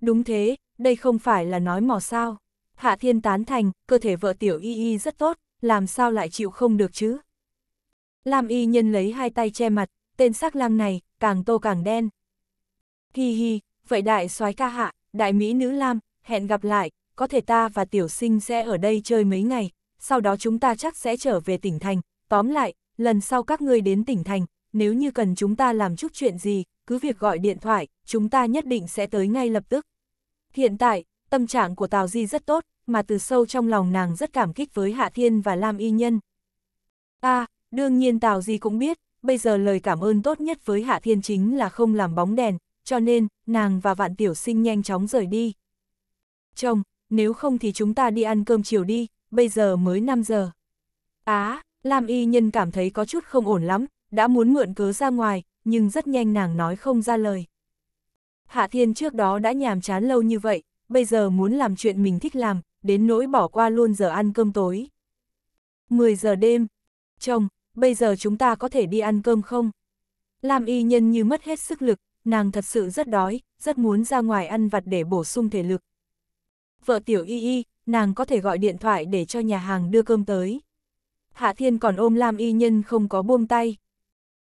Đúng thế, đây không phải là nói mò sao. Hạ Thiên tán thành, cơ thể vợ Tiểu Y Y rất tốt, làm sao lại chịu không được chứ? Lam Y Nhân lấy hai tay che mặt, tên sắc lang này, càng tô càng đen. Hi hi, vậy đại soái ca hạ, đại mỹ nữ Lam, hẹn gặp lại, có thể ta và tiểu sinh sẽ ở đây chơi mấy ngày, sau đó chúng ta chắc sẽ trở về tỉnh thành, tóm lại, lần sau các ngươi đến tỉnh thành, nếu như cần chúng ta làm chút chuyện gì, cứ việc gọi điện thoại, chúng ta nhất định sẽ tới ngay lập tức. Hiện tại, tâm trạng của Tào Di rất tốt, mà từ sâu trong lòng nàng rất cảm kích với Hạ Thiên và Lam Y Nhân. À, đương nhiên Tào Di cũng biết, bây giờ lời cảm ơn tốt nhất với Hạ Thiên chính là không làm bóng đèn, cho nên, nàng và Vạn Tiểu Sinh nhanh chóng rời đi. Chồng, nếu không thì chúng ta đi ăn cơm chiều đi, bây giờ mới 5 giờ. Á, à, Lam Y Nhân cảm thấy có chút không ổn lắm, đã muốn mượn cớ ra ngoài, nhưng rất nhanh nàng nói không ra lời. Hạ Thiên trước đó đã nhàm chán lâu như vậy, bây giờ muốn làm chuyện mình thích làm, đến nỗi bỏ qua luôn giờ ăn cơm tối. 10 giờ đêm. Chồng, bây giờ chúng ta có thể đi ăn cơm không? Lam y nhân như mất hết sức lực, nàng thật sự rất đói, rất muốn ra ngoài ăn vặt để bổ sung thể lực, vợ tiểu y y, nàng có thể gọi điện thoại để cho nhà hàng đưa cơm tới. Hạ Thiên còn ôm Lam Y Nhân không có buông tay.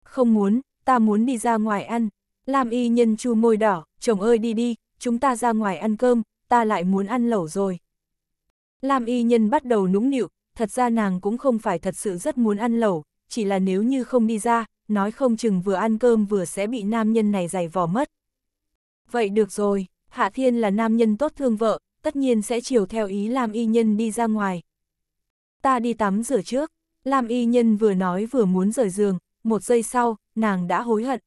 Không muốn, ta muốn đi ra ngoài ăn. Lam Y Nhân chu môi đỏ, chồng ơi đi đi, chúng ta ra ngoài ăn cơm, ta lại muốn ăn lẩu rồi. Lam Y Nhân bắt đầu nũng nịu, thật ra nàng cũng không phải thật sự rất muốn ăn lẩu, chỉ là nếu như không đi ra, nói không chừng vừa ăn cơm vừa sẽ bị nam nhân này giày vò mất. Vậy được rồi, Hạ Thiên là nam nhân tốt thương vợ, tất nhiên sẽ chiều theo ý làm y nhân đi ra ngoài. Ta đi tắm rửa trước, làm y nhân vừa nói vừa muốn rời giường, một giây sau, nàng đã hối hận.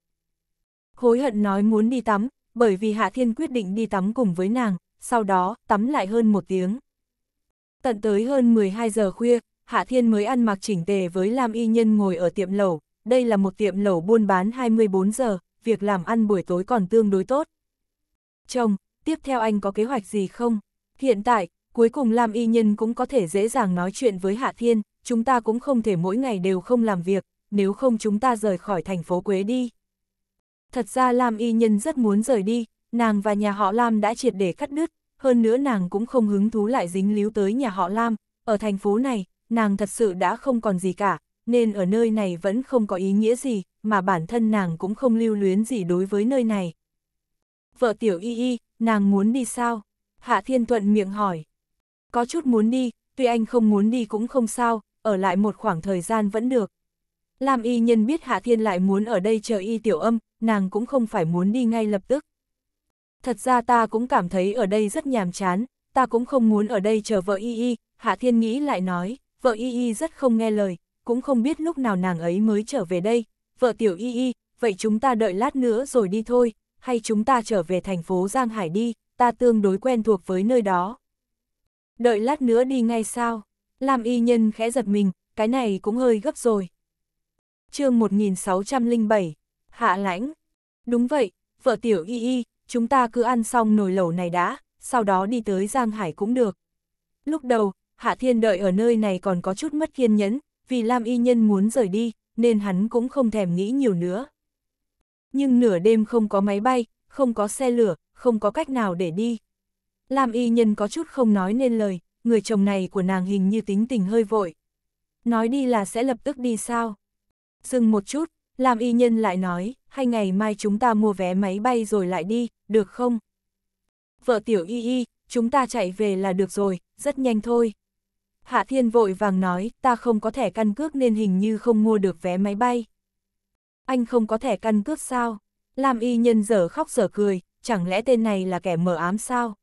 Hối hận nói muốn đi tắm, bởi vì Hạ Thiên quyết định đi tắm cùng với nàng, sau đó, tắm lại hơn một tiếng. Tận tới hơn 12 giờ khuya, Hạ Thiên mới ăn mặc chỉnh tề với Lam Y Nhân ngồi ở tiệm lẩu, đây là một tiệm lẩu buôn bán 24 giờ, việc làm ăn buổi tối còn tương đối tốt. Chồng, tiếp theo anh có kế hoạch gì không? Hiện tại, cuối cùng Lam Y Nhân cũng có thể dễ dàng nói chuyện với Hạ Thiên, chúng ta cũng không thể mỗi ngày đều không làm việc, nếu không chúng ta rời khỏi thành phố Quế đi. Thật ra Lam Y Nhân rất muốn rời đi, nàng và nhà họ Lam đã triệt để cắt đứt, hơn nữa nàng cũng không hứng thú lại dính líu tới nhà họ Lam, ở thành phố này, nàng thật sự đã không còn gì cả, nên ở nơi này vẫn không có ý nghĩa gì, mà bản thân nàng cũng không lưu luyến gì đối với nơi này. Vợ tiểu y y, nàng muốn đi sao? Hạ Thiên Thuận miệng hỏi. Có chút muốn đi, tuy anh không muốn đi cũng không sao, ở lại một khoảng thời gian vẫn được. Lam y nhân biết Hạ Thiên lại muốn ở đây chờ y tiểu âm, nàng cũng không phải muốn đi ngay lập tức. Thật ra ta cũng cảm thấy ở đây rất nhàm chán, ta cũng không muốn ở đây chờ vợ y y, Hạ Thiên nghĩ lại nói, vợ y y rất không nghe lời, cũng không biết lúc nào nàng ấy mới trở về đây, vợ tiểu y y, vậy chúng ta đợi lát nữa rồi đi thôi, hay chúng ta trở về thành phố Giang Hải đi ta tương đối quen thuộc với nơi đó. Đợi lát nữa đi ngay sao? Làm y nhân khẽ giật mình, cái này cũng hơi gấp rồi. chương 1607, Hạ Lãnh. Đúng vậy, vợ tiểu y y, chúng ta cứ ăn xong nồi lẩu này đã, sau đó đi tới Giang Hải cũng được. Lúc đầu, Hạ Thiên đợi ở nơi này còn có chút mất kiên nhẫn, vì Lam Y Nhân muốn rời đi, nên hắn cũng không thèm nghĩ nhiều nữa. Nhưng nửa đêm không có máy bay, không có xe lửa, không có cách nào để đi. Lam y nhân có chút không nói nên lời, người chồng này của nàng hình như tính tình hơi vội. Nói đi là sẽ lập tức đi sao? Dừng một chút, Lam y nhân lại nói, hay ngày mai chúng ta mua vé máy bay rồi lại đi, được không? Vợ tiểu y y, chúng ta chạy về là được rồi, rất nhanh thôi. Hạ Thiên vội vàng nói, ta không có thẻ căn cước nên hình như không mua được vé máy bay. Anh không có thẻ căn cước sao? Lam y nhân dở khóc dở cười, chẳng lẽ tên này là kẻ mở ám sao?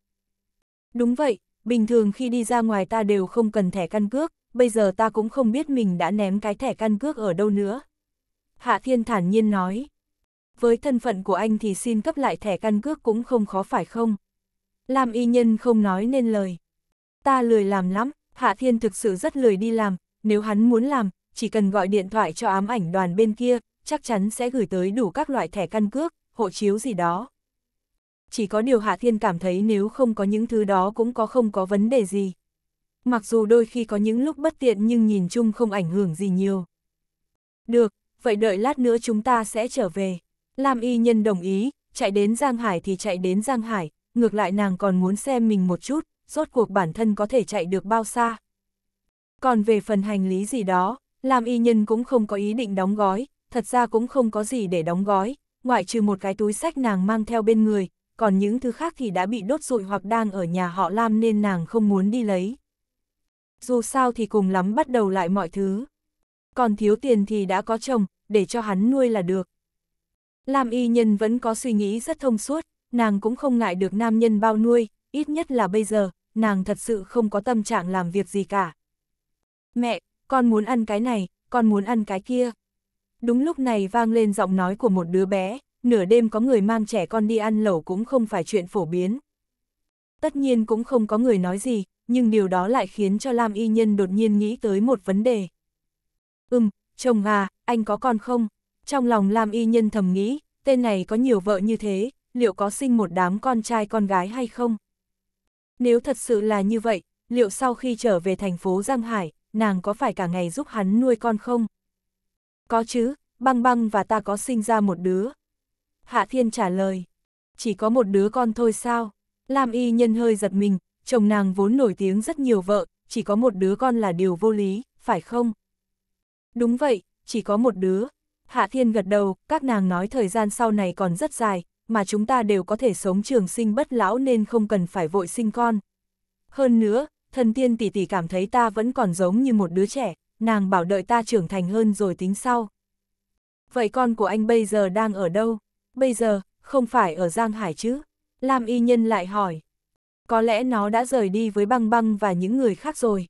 Đúng vậy, bình thường khi đi ra ngoài ta đều không cần thẻ căn cước, bây giờ ta cũng không biết mình đã ném cái thẻ căn cước ở đâu nữa. Hạ Thiên thản nhiên nói. Với thân phận của anh thì xin cấp lại thẻ căn cước cũng không khó phải không? Lam y nhân không nói nên lời. Ta lười làm lắm, Hạ Thiên thực sự rất lười đi làm, nếu hắn muốn làm, chỉ cần gọi điện thoại cho ám ảnh đoàn bên kia, chắc chắn sẽ gửi tới đủ các loại thẻ căn cước, hộ chiếu gì đó chỉ có điều Hạ Thiên cảm thấy nếu không có những thứ đó cũng có không có vấn đề gì. Mặc dù đôi khi có những lúc bất tiện nhưng nhìn chung không ảnh hưởng gì nhiều. Được, vậy đợi lát nữa chúng ta sẽ trở về. Lam y nhân đồng ý, chạy đến Giang Hải thì chạy đến Giang Hải, ngược lại nàng còn muốn xem mình một chút, rốt cuộc bản thân có thể chạy được bao xa. Còn về phần hành lý gì đó, Lam y nhân cũng không có ý định đóng gói, thật ra cũng không có gì để đóng gói, ngoại trừ một cái túi sách nàng mang theo bên người, còn những thứ khác thì đã bị đốt rụi hoặc đang ở nhà họ Lam nên nàng không muốn đi lấy. Dù sao thì cùng lắm bắt đầu lại mọi thứ. Còn thiếu tiền thì đã có chồng, để cho hắn nuôi là được. Lam y nhân vẫn có suy nghĩ rất thông suốt, nàng cũng không ngại được nam nhân bao nuôi, ít nhất là bây giờ, nàng thật sự không có tâm trạng làm việc gì cả. Mẹ, con muốn ăn cái này, con muốn ăn cái kia. Đúng lúc này vang lên giọng nói của một đứa bé, nửa đêm có người mang trẻ con đi ăn lẩu cũng không phải chuyện phổ biến. Tất nhiên cũng không có người nói gì, nhưng điều đó lại khiến cho Lam Y Nhân đột nhiên nghĩ tới một vấn đề. Ừm, chồng à, anh có con không? Trong lòng Lam Y Nhân thầm nghĩ, tên này có nhiều vợ như thế, liệu có sinh một đám con trai con gái hay không? Nếu thật sự là như vậy, liệu sau khi trở về thành phố Giang Hải, nàng có phải cả ngày giúp hắn nuôi con không? Có chứ, băng băng và ta có sinh ra một đứa, Hạ Thiên trả lời. Chỉ có một đứa con thôi sao? Lam y nhân hơi giật mình, chồng nàng vốn nổi tiếng rất nhiều vợ, chỉ có một đứa con là điều vô lý, phải không? Đúng vậy, chỉ có một đứa. Hạ Thiên gật đầu, các nàng nói thời gian sau này còn rất dài, mà chúng ta đều có thể sống trường sinh bất lão nên không cần phải vội sinh con. Hơn nữa, thần tiên tỷ tỷ cảm thấy ta vẫn còn giống như một đứa trẻ, nàng bảo đợi ta trưởng thành hơn rồi tính sau. Vậy con của anh bây giờ đang ở đâu? bây giờ, không phải ở Giang Hải chứ? Lam y nhân lại hỏi. Có lẽ nó đã rời đi với băng băng và những người khác rồi.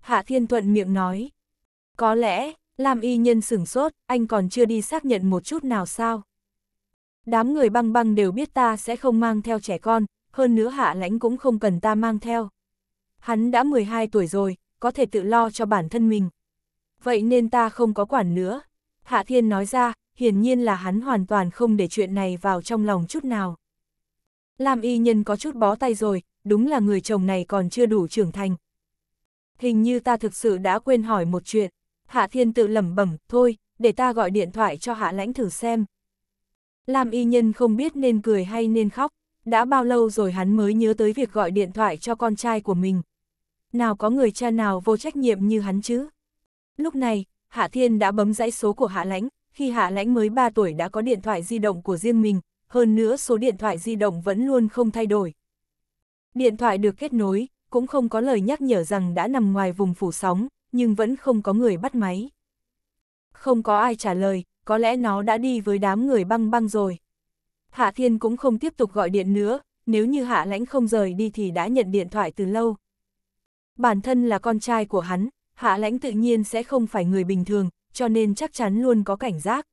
Hạ Thiên Thuận miệng nói. Có lẽ, Lam y nhân sửng sốt, anh còn chưa đi xác nhận một chút nào sao? Đám người băng băng đều biết ta sẽ không mang theo trẻ con, hơn nữa hạ lãnh cũng không cần ta mang theo. Hắn đã 12 tuổi rồi, có thể tự lo cho bản thân mình. Vậy nên ta không có quản nữa. Hạ Thiên nói ra, hiển nhiên là hắn hoàn toàn không để chuyện này vào trong lòng chút nào. Lam y nhân có chút bó tay rồi, đúng là người chồng này còn chưa đủ trưởng thành. Hình như ta thực sự đã quên hỏi một chuyện, Hạ Thiên tự lẩm bẩm, thôi, để ta gọi điện thoại cho Hạ Lãnh thử xem. Lam y nhân không biết nên cười hay nên khóc, đã bao lâu rồi hắn mới nhớ tới việc gọi điện thoại cho con trai của mình. Nào có người cha nào vô trách nhiệm như hắn chứ? Lúc này, Hạ Thiên đã bấm dãy số của Hạ Lãnh, khi Hạ Lãnh mới 3 tuổi đã có điện thoại di động của riêng mình, hơn nữa số điện thoại di động vẫn luôn không thay đổi. Điện thoại được kết nối, cũng không có lời nhắc nhở rằng đã nằm ngoài vùng phủ sóng, nhưng vẫn không có người bắt máy. Không có ai trả lời, có lẽ nó đã đi với đám người băng băng rồi. Hạ Thiên cũng không tiếp tục gọi điện nữa, nếu như Hạ Lãnh không rời đi thì đã nhận điện thoại từ lâu. Bản thân là con trai của hắn, Hạ Lãnh tự nhiên sẽ không phải người bình thường, cho nên chắc chắn luôn có cảnh giác.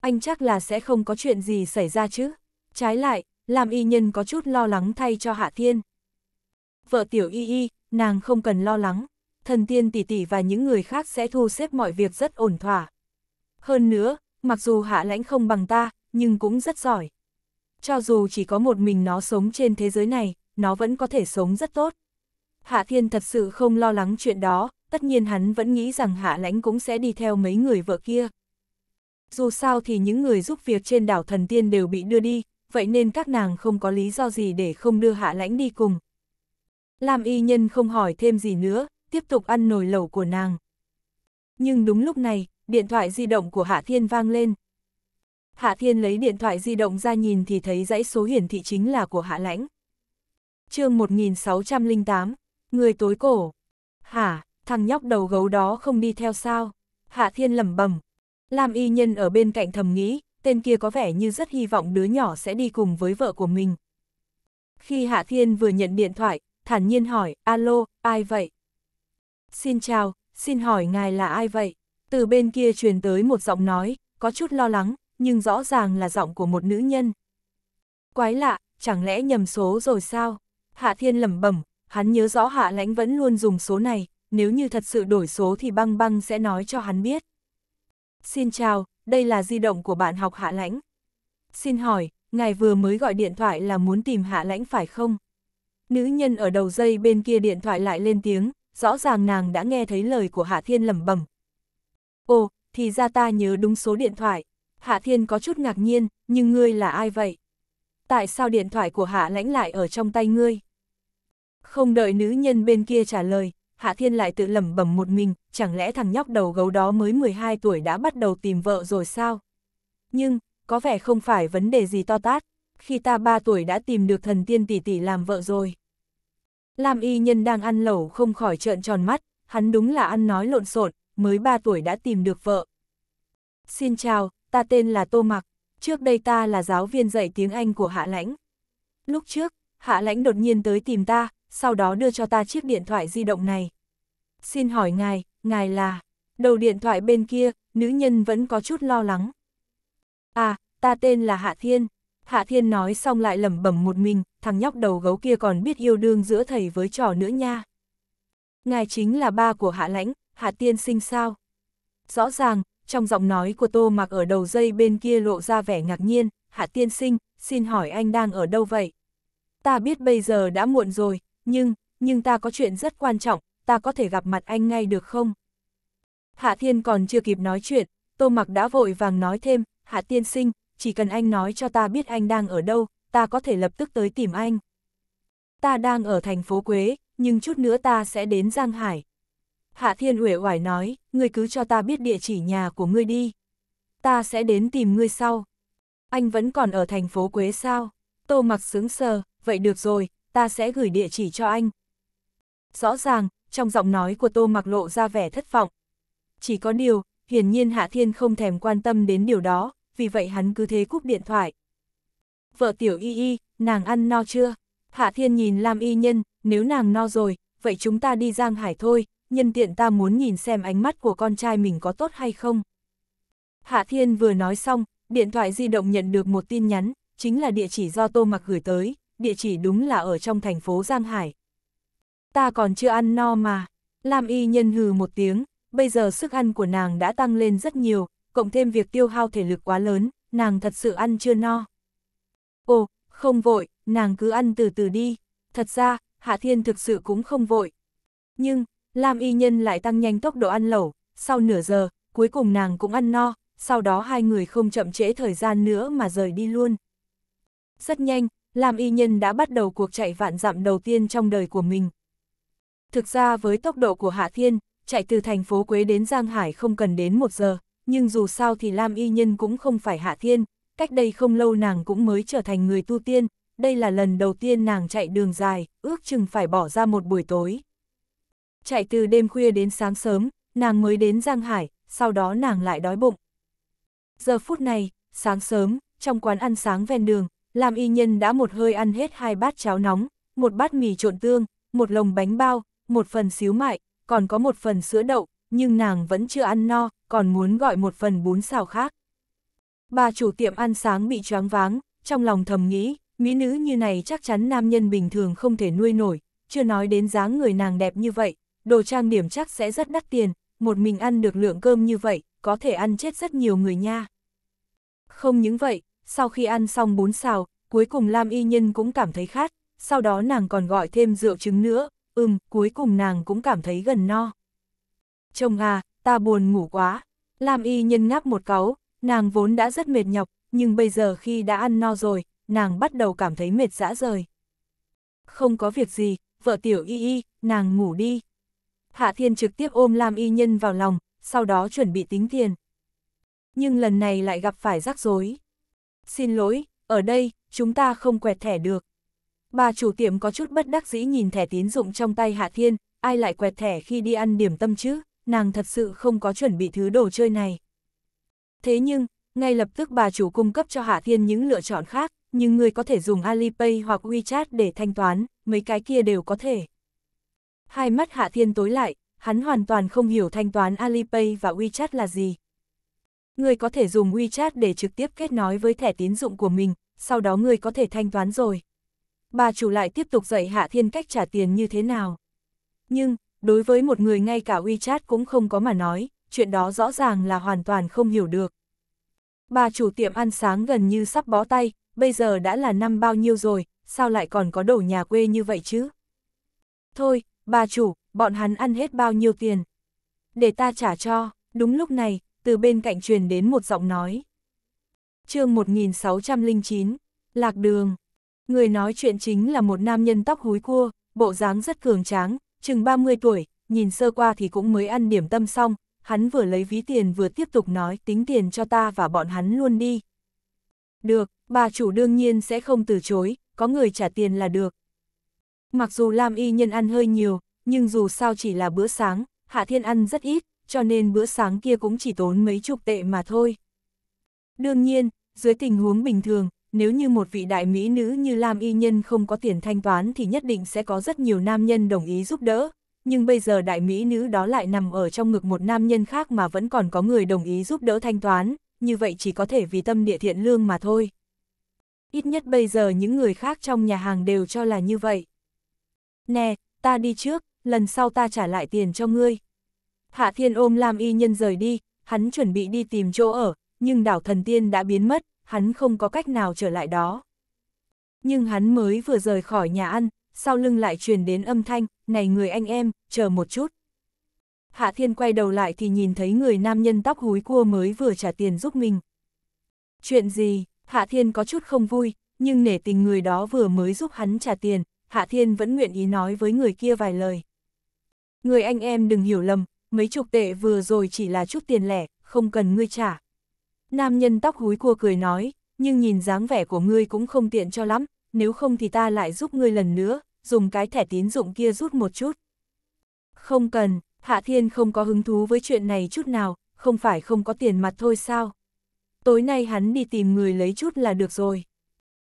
Anh chắc là sẽ không có chuyện gì xảy ra chứ. Trái lại, làm y nhân có chút lo lắng thay cho Hạ Thiên. Vợ tiểu y y, nàng không cần lo lắng, thần tiên tỷ tỷ và những người khác sẽ thu xếp mọi việc rất ổn thỏa. Hơn nữa, mặc dù hạ lãnh không bằng ta, nhưng cũng rất giỏi. Cho dù chỉ có một mình nó sống trên thế giới này, nó vẫn có thể sống rất tốt. Hạ thiên thật sự không lo lắng chuyện đó, tất nhiên hắn vẫn nghĩ rằng hạ lãnh cũng sẽ đi theo mấy người vợ kia. Dù sao thì những người giúp việc trên đảo thần tiên đều bị đưa đi, vậy nên các nàng không có lý do gì để không đưa hạ lãnh đi cùng. Lam y nhân không hỏi thêm gì nữa, tiếp tục ăn nồi lẩu của nàng. Nhưng đúng lúc này, điện thoại di động của Hạ Thiên vang lên. Hạ Thiên lấy điện thoại di động ra nhìn thì thấy dãy số hiển thị chính là của Hạ Lãnh. chương 1608, người tối cổ. Hả? thằng nhóc đầu gấu đó không đi theo sao? Hạ Thiên lẩm bẩm. Lam Y Nhân ở bên cạnh thầm nghĩ, tên kia có vẻ như rất hy vọng đứa nhỏ sẽ đi cùng với vợ của mình. Khi Hạ Thiên vừa nhận điện thoại, thản nhiên hỏi, alo, ai vậy? Xin chào, xin hỏi ngài là ai vậy? Từ bên kia truyền tới một giọng nói, có chút lo lắng, nhưng rõ ràng là giọng của một nữ nhân. Quái lạ, chẳng lẽ nhầm số rồi sao? Hạ Thiên lẩm bẩm, hắn nhớ rõ Hạ Lãnh vẫn luôn dùng số này, nếu như thật sự đổi số thì băng băng sẽ nói cho hắn biết. Xin chào, đây là di động của bạn học Hạ Lãnh. Xin hỏi, ngài vừa mới gọi điện thoại là muốn tìm Hạ Lãnh phải không? Nữ nhân ở đầu dây bên kia điện thoại lại lên tiếng, rõ ràng nàng đã nghe thấy lời của Hạ Thiên lẩm bẩm. Ồ, thì ra ta nhớ đúng số điện thoại. Hạ Thiên có chút ngạc nhiên, nhưng ngươi là ai vậy? Tại sao điện thoại của Hạ Lãnh lại ở trong tay ngươi? Không đợi nữ nhân bên kia trả lời, Hạ Thiên lại tự lẩm bẩm một mình, chẳng lẽ thằng nhóc đầu gấu đó mới 12 tuổi đã bắt đầu tìm vợ rồi sao? Nhưng, có vẻ không phải vấn đề gì to tát, khi ta 3 tuổi đã tìm được thần tiên tỷ tỷ làm vợ rồi. Lam y nhân đang ăn lẩu không khỏi trợn tròn mắt, hắn đúng là ăn nói lộn xộn, mới 3 tuổi đã tìm được vợ. Xin chào, ta tên là Tô Mặc, trước đây ta là giáo viên dạy tiếng Anh của Hạ Lãnh. Lúc trước, Hạ Lãnh đột nhiên tới tìm ta, sau đó đưa cho ta chiếc điện thoại di động này. Xin hỏi ngài, ngài là... Đầu điện thoại bên kia, nữ nhân vẫn có chút lo lắng. À, ta tên là Hạ Thiên. Hạ Thiên nói xong lại lẩm bẩm một mình, thằng nhóc đầu gấu kia còn biết yêu đương giữa thầy với trò nữa nha. Ngài chính là ba của Hạ Lãnh, Hạ Tiên sinh sao? Rõ ràng, trong giọng nói của Tô Mạc ở đầu dây bên kia lộ ra vẻ ngạc nhiên, Hạ Tiên sinh, xin hỏi anh đang ở đâu vậy? Ta biết bây giờ đã muộn rồi, nhưng, nhưng ta có chuyện rất quan trọng, ta có thể gặp mặt anh ngay được không? Hạ Thiên còn chưa kịp nói chuyện, Tô Mặc đã vội vàng nói thêm, Hạ Tiên Sinh, chỉ cần anh nói cho ta biết anh đang ở đâu, ta có thể lập tức tới tìm anh. Ta đang ở thành phố Quế, nhưng chút nữa ta sẽ đến Giang Hải. Hạ Thiên uể oải nói, ngươi cứ cho ta biết địa chỉ nhà của ngươi đi. Ta sẽ đến tìm ngươi sau. Anh vẫn còn ở thành phố Quế sao? Tô mặc sướng sờ, vậy được rồi, ta sẽ gửi địa chỉ cho anh. Rõ ràng, trong giọng nói của Tô Mặc lộ ra vẻ thất vọng. Chỉ có điều, hiển nhiên Hạ Thiên không thèm quan tâm đến điều đó, vì vậy hắn cứ thế cúp điện thoại. Vợ tiểu y y, nàng ăn no chưa? Hạ Thiên nhìn Lam y nhân, nếu nàng no rồi, vậy chúng ta đi Giang Hải thôi, nhân tiện ta muốn nhìn xem ánh mắt của con trai mình có tốt hay không. Hạ Thiên vừa nói xong, điện thoại di động nhận được một tin nhắn, chính là địa chỉ do Tô Mặc gửi tới, địa chỉ đúng là ở trong thành phố Giang Hải. Ta còn chưa ăn no mà, Lam Y nhân hừ một tiếng, bây giờ sức ăn của nàng đã tăng lên rất nhiều, cộng thêm việc tiêu hao thể lực quá lớn, nàng thật sự ăn chưa no. Ồ, không vội, nàng cứ ăn từ từ đi, thật ra, Hạ Thiên thực sự cũng không vội. Nhưng, Lam Y nhân lại tăng nhanh tốc độ ăn lẩu, sau nửa giờ, cuối cùng nàng cũng ăn no, sau đó hai người không chậm trễ thời gian nữa mà rời đi luôn. Rất nhanh, Lam Y Nhân đã bắt đầu cuộc chạy vạn dặm đầu tiên trong đời của mình. Thực ra với tốc độ của Hạ Thiên, chạy từ thành phố Quế đến Giang Hải không cần đến một giờ, nhưng dù sao thì Lam Y Nhân cũng không phải Hạ Thiên, cách đây không lâu nàng cũng mới trở thành người tu tiên, đây là lần đầu tiên nàng chạy đường dài, ước chừng phải bỏ ra một buổi tối. Chạy từ đêm khuya đến sáng sớm, nàng mới đến Giang Hải, sau đó nàng lại đói bụng. Giờ phút này, sáng sớm, trong quán ăn sáng ven đường, Lam y nhân đã một hơi ăn hết hai bát cháo nóng, một bát mì trộn tương, một lồng bánh bao, một phần xíu mại, còn có một phần sữa đậu, nhưng nàng vẫn chưa ăn no, còn muốn gọi một phần bún xào khác. Bà chủ tiệm ăn sáng bị choáng váng, trong lòng thầm nghĩ, mỹ nữ như này chắc chắn nam nhân bình thường không thể nuôi nổi, chưa nói đến dáng người nàng đẹp như vậy, đồ trang điểm chắc sẽ rất đắt tiền, một mình ăn được lượng cơm như vậy, có thể ăn chết rất nhiều người nha. Không những vậy, sau khi ăn xong bún xào, cuối cùng Lam Y Nhân cũng cảm thấy khát, sau đó nàng còn gọi thêm rượu trứng nữa, ừm, cuối cùng nàng cũng cảm thấy gần no. Chồng à, ta buồn ngủ quá. Lam Y Nhân ngáp một cáu, nàng vốn đã rất mệt nhọc, nhưng bây giờ khi đã ăn no rồi, nàng bắt đầu cảm thấy mệt dã rời. Không có việc gì, vợ tiểu y y, nàng ngủ đi. Hạ Thiên trực tiếp ôm Lam Y Nhân vào lòng, sau đó chuẩn bị tính tiền. Nhưng lần này lại gặp phải rắc rối. Xin lỗi, ở đây, chúng ta không quẹt thẻ được. Bà chủ tiệm có chút bất đắc dĩ nhìn thẻ tín dụng trong tay Hạ Thiên, ai lại quẹt thẻ khi đi ăn điểm tâm chứ, nàng thật sự không có chuẩn bị thứ đồ chơi này. Thế nhưng, ngay lập tức bà chủ cung cấp cho Hạ Thiên những lựa chọn khác, nhưng người có thể dùng Alipay hoặc WeChat để thanh toán, mấy cái kia đều có thể. Hai mắt Hạ Thiên tối lại, hắn hoàn toàn không hiểu thanh toán Alipay và WeChat là gì, Người có thể dùng WeChat để trực tiếp kết nối với thẻ tín dụng của mình, sau đó người có thể thanh toán rồi. Bà chủ lại tiếp tục dạy Hạ Thiên cách trả tiền như thế nào. Nhưng, đối với một người ngay cả WeChat cũng không có mà nói, chuyện đó rõ ràng là hoàn toàn không hiểu được. Bà chủ tiệm ăn sáng gần như sắp bó tay, bây giờ đã là năm bao nhiêu rồi, sao lại còn có đồ nhà quê như vậy chứ? Thôi, bà chủ, bọn hắn ăn hết bao nhiêu tiền? Để ta trả cho, đúng lúc này, từ bên cạnh truyền đến một giọng nói. chương 1609, Lạc Đường. Người nói chuyện chính là một nam nhân tóc húi cua, bộ dáng rất cường tráng, chừng 30 tuổi, nhìn sơ qua thì cũng mới ăn điểm tâm xong, hắn vừa lấy ví tiền vừa tiếp tục nói tính tiền cho ta và bọn hắn luôn đi. Được, bà chủ đương nhiên sẽ không từ chối, có người trả tiền là được. Mặc dù Lam Y nhân ăn hơi nhiều, nhưng dù sao chỉ là bữa sáng, Hạ Thiên ăn rất ít, cho nên bữa sáng kia cũng chỉ tốn mấy chục tệ mà thôi. Đương nhiên, dưới tình huống bình thường, nếu như một vị đại mỹ nữ như Lam Y Nhân không có tiền thanh toán thì nhất định sẽ có rất nhiều nam nhân đồng ý giúp đỡ, nhưng bây giờ đại mỹ nữ đó lại nằm ở trong ngực một nam nhân khác mà vẫn còn có người đồng ý giúp đỡ thanh toán, như vậy chỉ có thể vì tâm địa thiện lương mà thôi. Ít nhất bây giờ những người khác trong nhà hàng đều cho là như vậy. Nè, ta đi trước, lần sau ta trả lại tiền cho ngươi. Hạ Thiên ôm Lam Y Nhân rời đi, hắn chuẩn bị đi tìm chỗ ở, nhưng đảo thần tiên đã biến mất, hắn không có cách nào trở lại đó. Nhưng hắn mới vừa rời khỏi nhà ăn, sau lưng lại truyền đến âm thanh, này người anh em, chờ một chút. Hạ Thiên quay đầu lại thì nhìn thấy người nam nhân tóc húi cua mới vừa trả tiền giúp mình. Chuyện gì, Hạ Thiên có chút không vui, nhưng nể tình người đó vừa mới giúp hắn trả tiền, Hạ Thiên vẫn nguyện ý nói với người kia vài lời. Người anh em đừng hiểu lầm, mấy chục tệ vừa rồi chỉ là chút tiền lẻ, không cần ngươi trả. Nam nhân tóc húi cua cười nói, nhưng nhìn dáng vẻ của ngươi cũng không tiện cho lắm, nếu không thì ta lại giúp ngươi lần nữa, dùng cái thẻ tín dụng kia rút một chút. Không cần, Hạ Thiên không có hứng thú với chuyện này chút nào, không phải không có tiền mặt thôi sao. Tối nay hắn đi tìm người lấy chút là được rồi.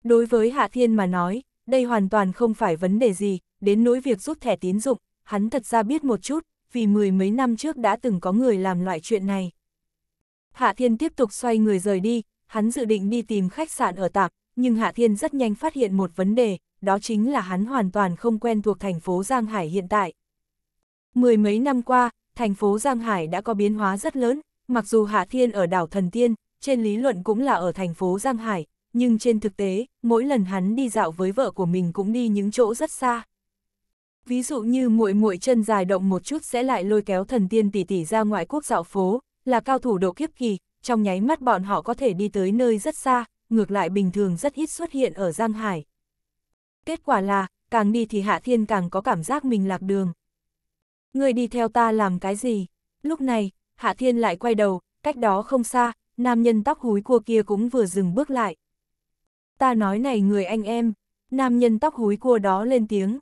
Đối với Hạ Thiên mà nói, đây hoàn toàn không phải vấn đề gì, đến nỗi việc rút thẻ tín dụng, hắn thật ra biết một chút, vì mười mấy năm trước đã từng có người làm loại chuyện này. Hạ Thiên tiếp tục xoay người rời đi, hắn dự định đi tìm khách sạn ở tạm, nhưng Hạ Thiên rất nhanh phát hiện một vấn đề, đó chính là hắn hoàn toàn không quen thuộc thành phố Giang Hải hiện tại. Mười mấy năm qua, thành phố Giang Hải đã có biến hóa rất lớn, mặc dù Hạ Thiên ở đảo Thần Tiên, trên lý luận cũng là ở thành phố Giang Hải, nhưng trên thực tế, mỗi lần hắn đi dạo với vợ của mình cũng đi những chỗ rất xa. Ví dụ như muội muội chân dài động một chút sẽ lại lôi kéo thần tiên tỷ tỷ ra ngoại quốc dạo phố, là cao thủ độ kiếp kỳ, trong nháy mắt bọn họ có thể đi tới nơi rất xa, ngược lại bình thường rất ít xuất hiện ở Giang Hải. Kết quả là, càng đi thì Hạ Thiên càng có cảm giác mình lạc đường. Người đi theo ta làm cái gì? Lúc này, Hạ Thiên lại quay đầu, cách đó không xa, nam nhân tóc húi cua kia cũng vừa dừng bước lại. Ta nói này người anh em, nam nhân tóc húi cua đó lên tiếng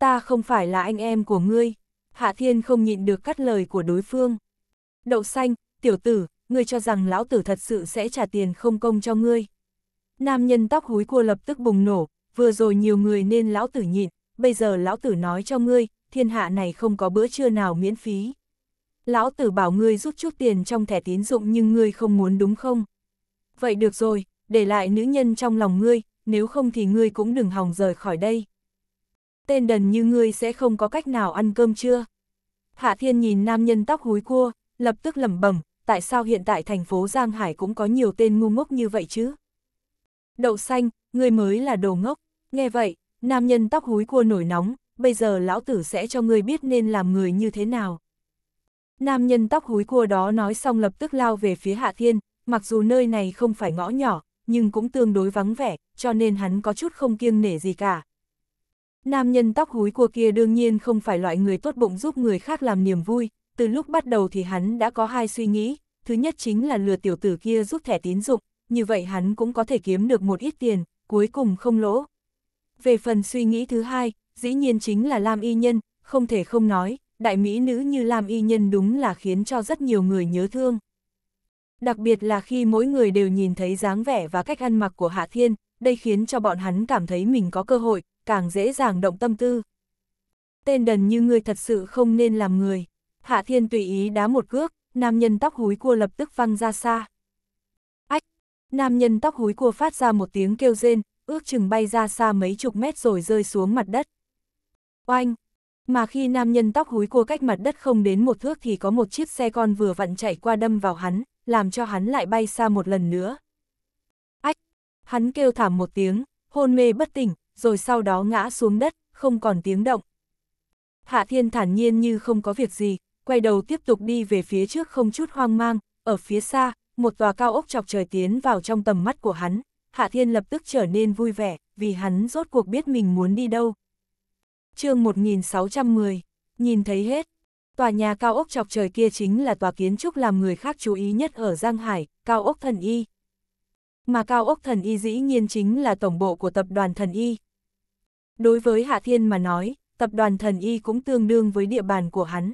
ta không phải là anh em của ngươi. Hạ Thiên không nhịn được cắt lời của đối phương. Đậu xanh, tiểu tử, ngươi cho rằng lão tử thật sự sẽ trả tiền không công cho ngươi. Nam nhân tóc húi cua lập tức bùng nổ, vừa rồi nhiều người nên lão tử nhịn, bây giờ lão tử nói cho ngươi, thiên hạ này không có bữa trưa nào miễn phí. Lão tử bảo ngươi rút chút tiền trong thẻ tín dụng nhưng ngươi không muốn đúng không? Vậy được rồi, để lại nữ nhân trong lòng ngươi, nếu không thì ngươi cũng đừng hòng rời khỏi đây tên đần như ngươi sẽ không có cách nào ăn cơm chưa? Hạ Thiên nhìn nam nhân tóc húi cua, lập tức lẩm bẩm, tại sao hiện tại thành phố Giang Hải cũng có nhiều tên ngu ngốc như vậy chứ? Đậu xanh, ngươi mới là đồ ngốc, nghe vậy, nam nhân tóc húi cua nổi nóng, bây giờ lão tử sẽ cho ngươi biết nên làm người như thế nào. Nam nhân tóc húi cua đó nói xong lập tức lao về phía Hạ Thiên, mặc dù nơi này không phải ngõ nhỏ, nhưng cũng tương đối vắng vẻ, cho nên hắn có chút không kiêng nể gì cả. Nam nhân tóc húi của kia đương nhiên không phải loại người tốt bụng giúp người khác làm niềm vui, từ lúc bắt đầu thì hắn đã có hai suy nghĩ, thứ nhất chính là lừa tiểu tử kia rút thẻ tín dụng, như vậy hắn cũng có thể kiếm được một ít tiền, cuối cùng không lỗ. Về phần suy nghĩ thứ hai, dĩ nhiên chính là Lam Y Nhân, không thể không nói, đại mỹ nữ như Lam Y Nhân đúng là khiến cho rất nhiều người nhớ thương. Đặc biệt là khi mỗi người đều nhìn thấy dáng vẻ và cách ăn mặc của Hạ Thiên, đây khiến cho bọn hắn cảm thấy mình có cơ hội, càng dễ dàng động tâm tư. Tên đần như ngươi thật sự không nên làm người. Hạ thiên tùy ý đá một cước, nam nhân tóc húi cua lập tức văng ra xa. Ách! Nam nhân tóc húi cua phát ra một tiếng kêu rên, ước chừng bay ra xa mấy chục mét rồi rơi xuống mặt đất. Oanh! Mà khi nam nhân tóc húi cua cách mặt đất không đến một thước thì có một chiếc xe con vừa vặn chạy qua đâm vào hắn, làm cho hắn lại bay xa một lần nữa. Ách! Hắn kêu thảm một tiếng, hôn mê bất tỉnh, rồi sau đó ngã xuống đất, không còn tiếng động. Hạ Thiên thản nhiên như không có việc gì, quay đầu tiếp tục đi về phía trước không chút hoang mang, ở phía xa, một tòa cao ốc chọc trời tiến vào trong tầm mắt của hắn, Hạ Thiên lập tức trở nên vui vẻ, vì hắn rốt cuộc biết mình muốn đi đâu. chương 1610, nhìn thấy hết, tòa nhà cao ốc chọc trời kia chính là tòa kiến trúc làm người khác chú ý nhất ở Giang Hải, cao ốc thần y. Mà cao ốc thần y dĩ nhiên chính là tổng bộ của tập đoàn thần y, Đối với Hạ Thiên mà nói, tập đoàn thần y cũng tương đương với địa bàn của hắn.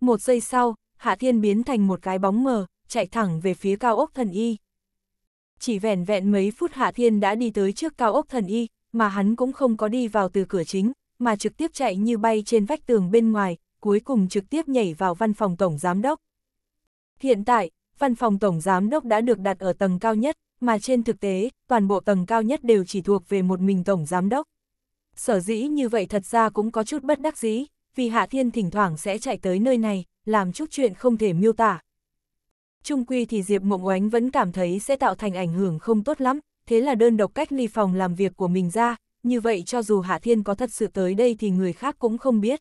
Một giây sau, Hạ Thiên biến thành một cái bóng mờ, chạy thẳng về phía cao ốc thần y. Chỉ vẻn vẹn mấy phút Hạ Thiên đã đi tới trước cao ốc thần y, mà hắn cũng không có đi vào từ cửa chính, mà trực tiếp chạy như bay trên vách tường bên ngoài, cuối cùng trực tiếp nhảy vào văn phòng tổng giám đốc. Hiện tại, văn phòng tổng giám đốc đã được đặt ở tầng cao nhất, mà trên thực tế, toàn bộ tầng cao nhất đều chỉ thuộc về một mình tổng giám đốc sở dĩ như vậy thật ra cũng có chút bất đắc dĩ, vì Hạ Thiên thỉnh thoảng sẽ chạy tới nơi này, làm chút chuyện không thể miêu tả. Trung quy thì Diệp Mộng Oánh vẫn cảm thấy sẽ tạo thành ảnh hưởng không tốt lắm, thế là đơn độc cách ly phòng làm việc của mình ra, như vậy cho dù Hạ Thiên có thật sự tới đây thì người khác cũng không biết.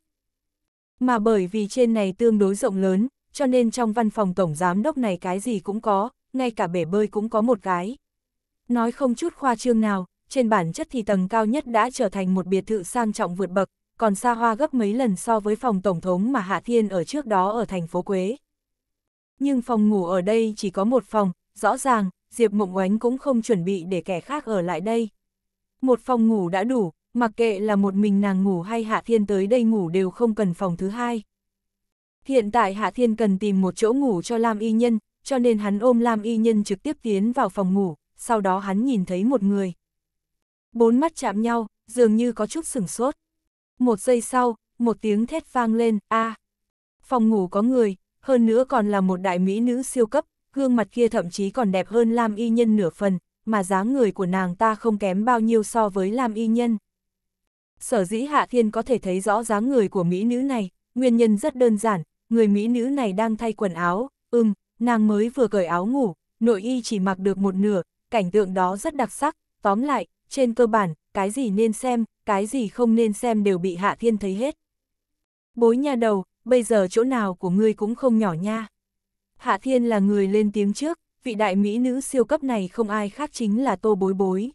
Mà bởi vì trên này tương đối rộng lớn, cho nên trong văn phòng tổng giám đốc này cái gì cũng có, ngay cả bể bơi cũng có một cái. Nói không chút khoa trương nào, trên bản chất thì tầng cao nhất đã trở thành một biệt thự sang trọng vượt bậc, còn xa hoa gấp mấy lần so với phòng Tổng thống mà Hạ Thiên ở trước đó ở thành phố Quế. Nhưng phòng ngủ ở đây chỉ có một phòng, rõ ràng, Diệp Mộng Oánh cũng không chuẩn bị để kẻ khác ở lại đây. Một phòng ngủ đã đủ, mặc kệ là một mình nàng ngủ hay Hạ Thiên tới đây ngủ đều không cần phòng thứ hai. Hiện tại Hạ Thiên cần tìm một chỗ ngủ cho Lam Y Nhân, cho nên hắn ôm Lam Y Nhân trực tiếp tiến vào phòng ngủ, sau đó hắn nhìn thấy một người. Bốn mắt chạm nhau, dường như có chút sửng sốt. Một giây sau, một tiếng thét vang lên, a à, Phòng ngủ có người, hơn nữa còn là một đại mỹ nữ siêu cấp, gương mặt kia thậm chí còn đẹp hơn Lam Y Nhân nửa phần, mà dáng người của nàng ta không kém bao nhiêu so với Lam Y Nhân. Sở dĩ Hạ Thiên có thể thấy rõ dáng người của mỹ nữ này, nguyên nhân rất đơn giản, người mỹ nữ này đang thay quần áo, ưm nàng mới vừa cởi áo ngủ, nội y chỉ mặc được một nửa, cảnh tượng đó rất đặc sắc, tóm lại, trên cơ bản, cái gì nên xem, cái gì không nên xem đều bị Hạ Thiên thấy hết. Bối nhà đầu, bây giờ chỗ nào của ngươi cũng không nhỏ nha. Hạ Thiên là người lên tiếng trước, vị đại mỹ nữ siêu cấp này không ai khác chính là Tô Bối Bối.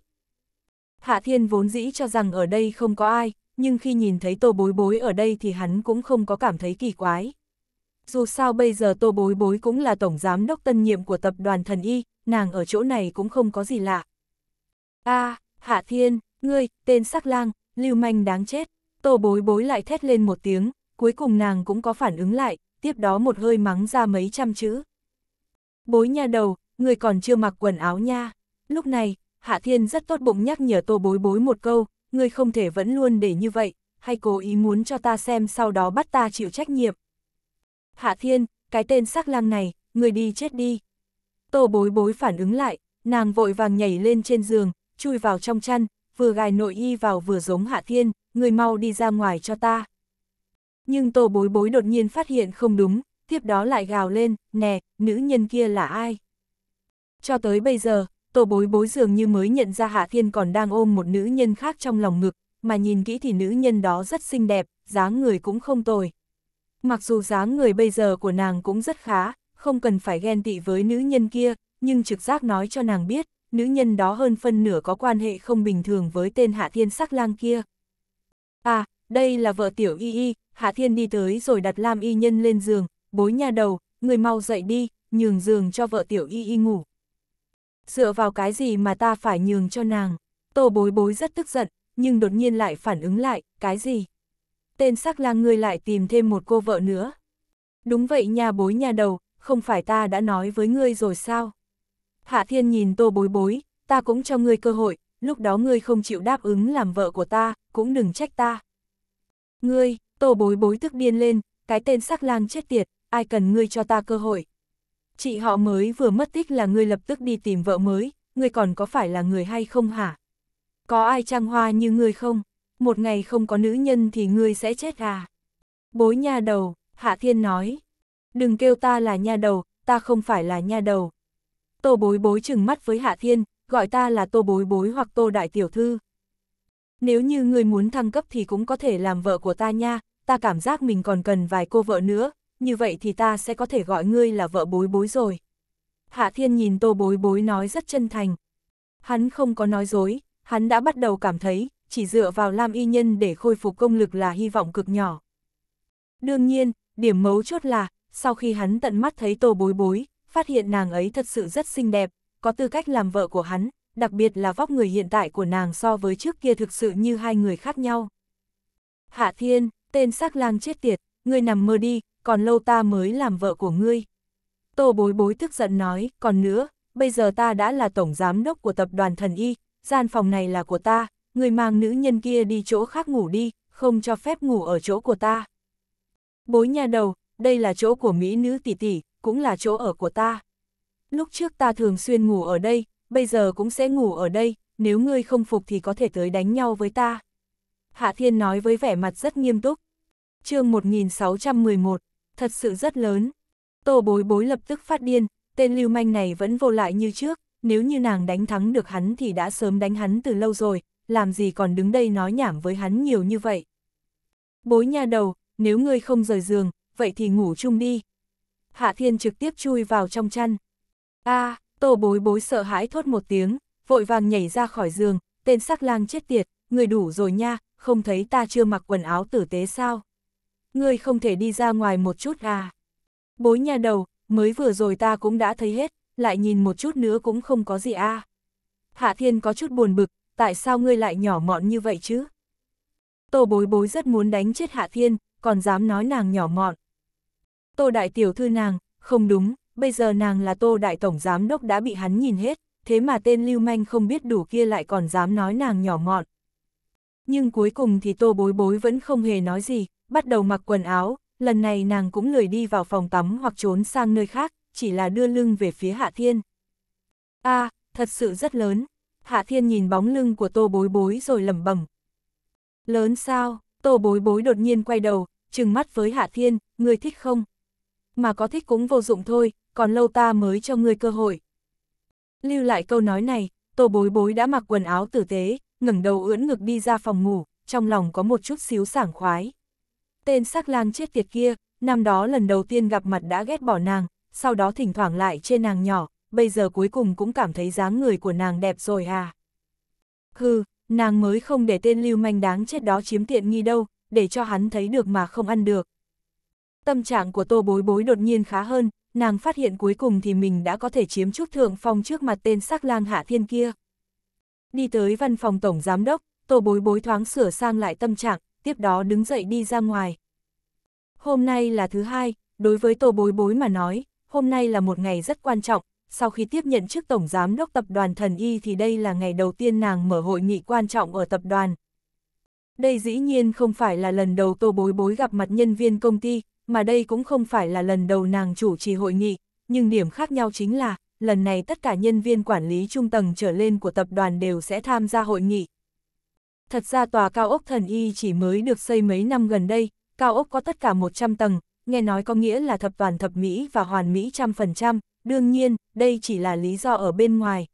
Hạ Thiên vốn dĩ cho rằng ở đây không có ai, nhưng khi nhìn thấy Tô Bối Bối ở đây thì hắn cũng không có cảm thấy kỳ quái. Dù sao bây giờ Tô Bối Bối cũng là tổng giám đốc tân nhiệm của tập đoàn Thần Y, nàng ở chỗ này cũng không có gì lạ. a à, Hạ Thiên, ngươi, tên sắc lang, lưu manh đáng chết. Tô bối bối lại thét lên một tiếng, cuối cùng nàng cũng có phản ứng lại, tiếp đó một hơi mắng ra mấy trăm chữ. Bối nha đầu, người còn chưa mặc quần áo nha. Lúc này, Hạ Thiên rất tốt bụng nhắc nhở tô bối bối một câu, ngươi không thể vẫn luôn để như vậy, hay cố ý muốn cho ta xem sau đó bắt ta chịu trách nhiệm. Hạ Thiên, cái tên sắc lang này, người đi chết đi. Tô bối bối phản ứng lại, nàng vội vàng nhảy lên trên giường, chui vào trong chăn, vừa gài nội y vào vừa giống Hạ Thiên, người mau đi ra ngoài cho ta. Nhưng Tô Bối Bối đột nhiên phát hiện không đúng, tiếp đó lại gào lên, nè, nữ nhân kia là ai? Cho tới bây giờ, Tô Bối Bối dường như mới nhận ra Hạ Thiên còn đang ôm một nữ nhân khác trong lòng ngực, mà nhìn kỹ thì nữ nhân đó rất xinh đẹp, dáng người cũng không tồi. Mặc dù dáng người bây giờ của nàng cũng rất khá, không cần phải ghen tị với nữ nhân kia, nhưng trực giác nói cho nàng biết, nữ nhân đó hơn phân nửa có quan hệ không bình thường với tên Hạ Thiên sắc lang kia. À, đây là vợ tiểu y y, Hạ Thiên đi tới rồi đặt Lam y nhân lên giường, bối nhà đầu, người mau dậy đi, nhường giường cho vợ tiểu y y ngủ. Dựa vào cái gì mà ta phải nhường cho nàng? Tô bối bối rất tức giận, nhưng đột nhiên lại phản ứng lại, cái gì? Tên sắc lang ngươi lại tìm thêm một cô vợ nữa. Đúng vậy nhà bối nhà đầu, không phải ta đã nói với ngươi rồi sao? Hạ Thiên nhìn tô bối bối, ta cũng cho ngươi cơ hội, lúc đó ngươi không chịu đáp ứng làm vợ của ta, cũng đừng trách ta. Ngươi, tô bối bối tức điên lên, cái tên sắc lang chết tiệt, ai cần ngươi cho ta cơ hội. Chị họ mới vừa mất tích là ngươi lập tức đi tìm vợ mới, ngươi còn có phải là người hay không hả? Có ai trang hoa như ngươi không? Một ngày không có nữ nhân thì ngươi sẽ chết à? Bối nha đầu, Hạ Thiên nói. Đừng kêu ta là nha đầu, ta không phải là nha đầu, Tô bối bối chừng mắt với Hạ Thiên, gọi ta là Tô bối bối hoặc Tô đại tiểu thư. Nếu như người muốn thăng cấp thì cũng có thể làm vợ của ta nha, ta cảm giác mình còn cần vài cô vợ nữa, như vậy thì ta sẽ có thể gọi ngươi là vợ bối bối rồi. Hạ Thiên nhìn Tô bối bối nói rất chân thành. Hắn không có nói dối, hắn đã bắt đầu cảm thấy, chỉ dựa vào Lam Y Nhân để khôi phục công lực là hy vọng cực nhỏ. Đương nhiên, điểm mấu chốt là, sau khi hắn tận mắt thấy Tô bối bối, phát hiện nàng ấy thật sự rất xinh đẹp, có tư cách làm vợ của hắn, đặc biệt là vóc người hiện tại của nàng so với trước kia thực sự như hai người khác nhau. Hạ Thiên, tên sắc lang chết tiệt, ngươi nằm mơ đi, còn lâu ta mới làm vợ của ngươi. Tô bối bối tức giận nói, còn nữa, bây giờ ta đã là tổng giám đốc của tập đoàn thần y, gian phòng này là của ta, ngươi mang nữ nhân kia đi chỗ khác ngủ đi, không cho phép ngủ ở chỗ của ta. Bối nhà đầu, đây là chỗ của mỹ nữ tỷ tỷ, cũng là chỗ ở của ta. Lúc trước ta thường xuyên ngủ ở đây, bây giờ cũng sẽ ngủ ở đây, nếu ngươi không phục thì có thể tới đánh nhau với ta. Hạ Thiên nói với vẻ mặt rất nghiêm túc. chương 1611, thật sự rất lớn. Tô bối bối lập tức phát điên, tên lưu manh này vẫn vô lại như trước, nếu như nàng đánh thắng được hắn thì đã sớm đánh hắn từ lâu rồi, làm gì còn đứng đây nói nhảm với hắn nhiều như vậy. Bối nha đầu, nếu ngươi không rời giường, vậy thì ngủ chung đi, Hạ Thiên trực tiếp chui vào trong chăn. a à, tô bối bối sợ hãi thốt một tiếng, vội vàng nhảy ra khỏi giường, tên sắc lang chết tiệt, người đủ rồi nha, không thấy ta chưa mặc quần áo tử tế sao? Ngươi không thể đi ra ngoài một chút à? Bối nhà đầu, mới vừa rồi ta cũng đã thấy hết, lại nhìn một chút nữa cũng không có gì à. Hạ Thiên có chút buồn bực, tại sao ngươi lại nhỏ mọn như vậy chứ? Tô bối bối rất muốn đánh chết Hạ Thiên, còn dám nói nàng nhỏ mọn, Tô Đại Tiểu Thư nàng, không đúng, bây giờ nàng là Tô Đại Tổng Giám Đốc đã bị hắn nhìn hết, thế mà tên lưu manh không biết đủ kia lại còn dám nói nàng nhỏ mọn. Nhưng cuối cùng thì Tô Bối Bối vẫn không hề nói gì, bắt đầu mặc quần áo, lần này nàng cũng lười đi vào phòng tắm hoặc trốn sang nơi khác, chỉ là đưa lưng về phía Hạ Thiên. a thật sự rất lớn. Hạ Thiên nhìn bóng lưng của Tô Bối Bối rồi lẩm bẩm. Lớn sao? Tô Bối Bối đột nhiên quay đầu, trừng mắt với Hạ Thiên, người thích không? mà có thích cũng vô dụng thôi, còn lâu ta mới cho ngươi cơ hội. Lưu lại câu nói này, tô bối bối đã mặc quần áo tử tế, ngẩng đầu ưỡn ngực đi ra phòng ngủ, trong lòng có một chút xíu sảng khoái. Tên sắc lang chết tiệt kia, năm đó lần đầu tiên gặp mặt đã ghét bỏ nàng, sau đó thỉnh thoảng lại trên nàng nhỏ, bây giờ cuối cùng cũng cảm thấy dáng người của nàng đẹp rồi à. Hừ, nàng mới không để tên lưu manh đáng chết đó chiếm tiện nghi đâu, để cho hắn thấy được mà không ăn được. Tâm trạng của tô bối bối đột nhiên khá hơn, nàng phát hiện cuối cùng thì mình đã có thể chiếm chút thượng phong trước mặt tên sắc lang hạ thiên kia. Đi tới văn phòng tổng giám đốc, tô bối bối thoáng sửa sang lại tâm trạng, tiếp đó đứng dậy đi ra ngoài. Hôm nay là thứ hai, đối với tô bối bối mà nói, hôm nay là một ngày rất quan trọng, sau khi tiếp nhận chức tổng giám đốc tập đoàn thần y thì đây là ngày đầu tiên nàng mở hội nghị quan trọng ở tập đoàn. Đây dĩ nhiên không phải là lần đầu tô bối bối gặp mặt nhân viên công ty, mà đây cũng không phải là lần đầu nàng chủ trì hội nghị, nhưng điểm khác nhau chính là, lần này tất cả nhân viên quản lý trung tầng trở lên của tập đoàn đều sẽ tham gia hội nghị. Thật ra tòa cao ốc thần y chỉ mới được xây mấy năm gần đây, cao ốc có tất cả 100 tầng, nghe nói có nghĩa là thập toàn thập Mỹ và hoàn Mỹ trăm phần trăm, đương nhiên, đây chỉ là lý do ở bên ngoài.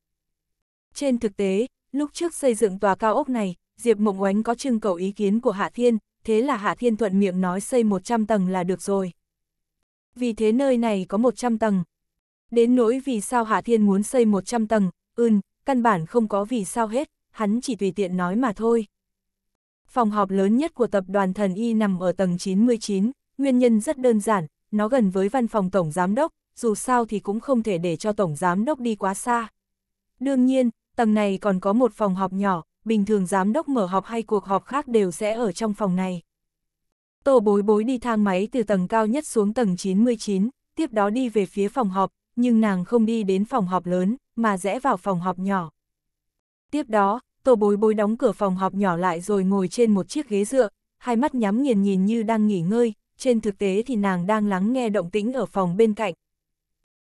Trên thực tế, lúc trước xây dựng tòa cao ốc này, Diệp Mộng Oánh có trưng cầu ý kiến của Hạ Thiên, thế là Hạ Thiên thuận miệng nói xây 100 tầng là được rồi. Vì thế nơi này có 100 tầng. Đến nỗi vì sao Hạ Thiên muốn xây 100 tầng, ưn, căn bản không có vì sao hết, hắn chỉ tùy tiện nói mà thôi. Phòng họp lớn nhất của tập đoàn thần y nằm ở tầng 99, nguyên nhân rất đơn giản, nó gần với văn phòng tổng giám đốc, dù sao thì cũng không thể để cho tổng giám đốc đi quá xa. Đương nhiên, tầng này còn có một phòng họp nhỏ, bình thường giám đốc mở họp hay cuộc họp khác đều sẽ ở trong phòng này. Tô bối bối đi thang máy từ tầng cao nhất xuống tầng 99, tiếp đó đi về phía phòng họp, nhưng nàng không đi đến phòng họp lớn, mà rẽ vào phòng họp nhỏ. Tiếp đó, tô bối bối đóng cửa phòng họp nhỏ lại rồi ngồi trên một chiếc ghế dựa, hai mắt nhắm nghiền nhìn như đang nghỉ ngơi, trên thực tế thì nàng đang lắng nghe động tĩnh ở phòng bên cạnh.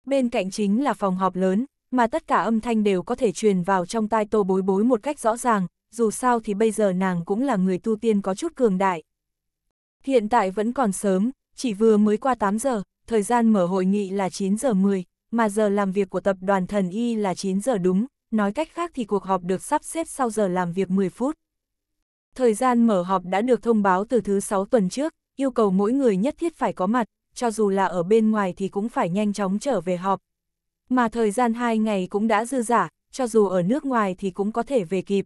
Bên cạnh chính là phòng họp lớn, mà tất cả âm thanh đều có thể truyền vào trong tai tô bối bối một cách rõ ràng, dù sao thì bây giờ nàng cũng là người tu tiên có chút cường đại. Hiện tại vẫn còn sớm, chỉ vừa mới qua 8 giờ, thời gian mở hội nghị là 9 giờ 10, mà giờ làm việc của tập đoàn thần y là 9 giờ đúng, nói cách khác thì cuộc họp được sắp xếp sau giờ làm việc 10 phút. Thời gian mở họp đã được thông báo từ thứ 6 tuần trước, yêu cầu mỗi người nhất thiết phải có mặt, cho dù là ở bên ngoài thì cũng phải nhanh chóng trở về họp, mà thời gian hai ngày cũng đã dư giả, cho dù ở nước ngoài thì cũng có thể về kịp.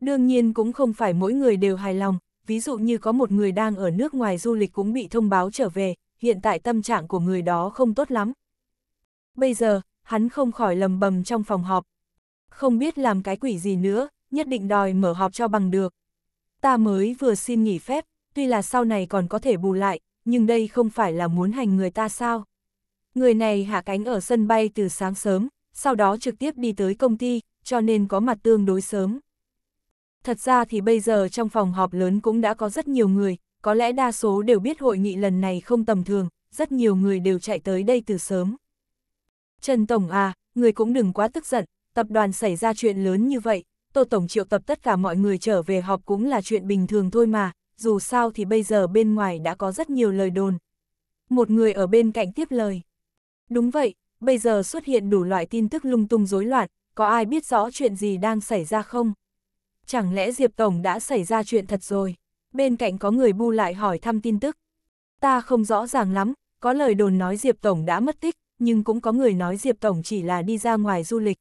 Đương nhiên cũng không phải mỗi người đều hài lòng, ví dụ như có một người đang ở nước ngoài du lịch cũng bị thông báo trở về, hiện tại tâm trạng của người đó không tốt lắm. Bây giờ, hắn không khỏi lầm bầm trong phòng họp. Không biết làm cái quỷ gì nữa, nhất định đòi mở họp cho bằng được. Ta mới vừa xin nghỉ phép, tuy là sau này còn có thể bù lại, nhưng đây không phải là muốn hành người ta sao. Người này hạ cánh ở sân bay từ sáng sớm, sau đó trực tiếp đi tới công ty, cho nên có mặt tương đối sớm. Thật ra thì bây giờ trong phòng họp lớn cũng đã có rất nhiều người, có lẽ đa số đều biết hội nghị lần này không tầm thường, rất nhiều người đều chạy tới đây từ sớm. Trần Tổng à, người cũng đừng quá tức giận, tập đoàn xảy ra chuyện lớn như vậy, Tô Tổng triệu tập tất cả mọi người trở về họp cũng là chuyện bình thường thôi mà, dù sao thì bây giờ bên ngoài đã có rất nhiều lời đồn. Một người ở bên cạnh tiếp lời. Đúng vậy, bây giờ xuất hiện đủ loại tin tức lung tung rối loạn, có ai biết rõ chuyện gì đang xảy ra không? Chẳng lẽ Diệp Tổng đã xảy ra chuyện thật rồi? Bên cạnh có người bu lại hỏi thăm tin tức. Ta không rõ ràng lắm, có lời đồn nói Diệp Tổng đã mất tích, nhưng cũng có người nói Diệp Tổng chỉ là đi ra ngoài du lịch.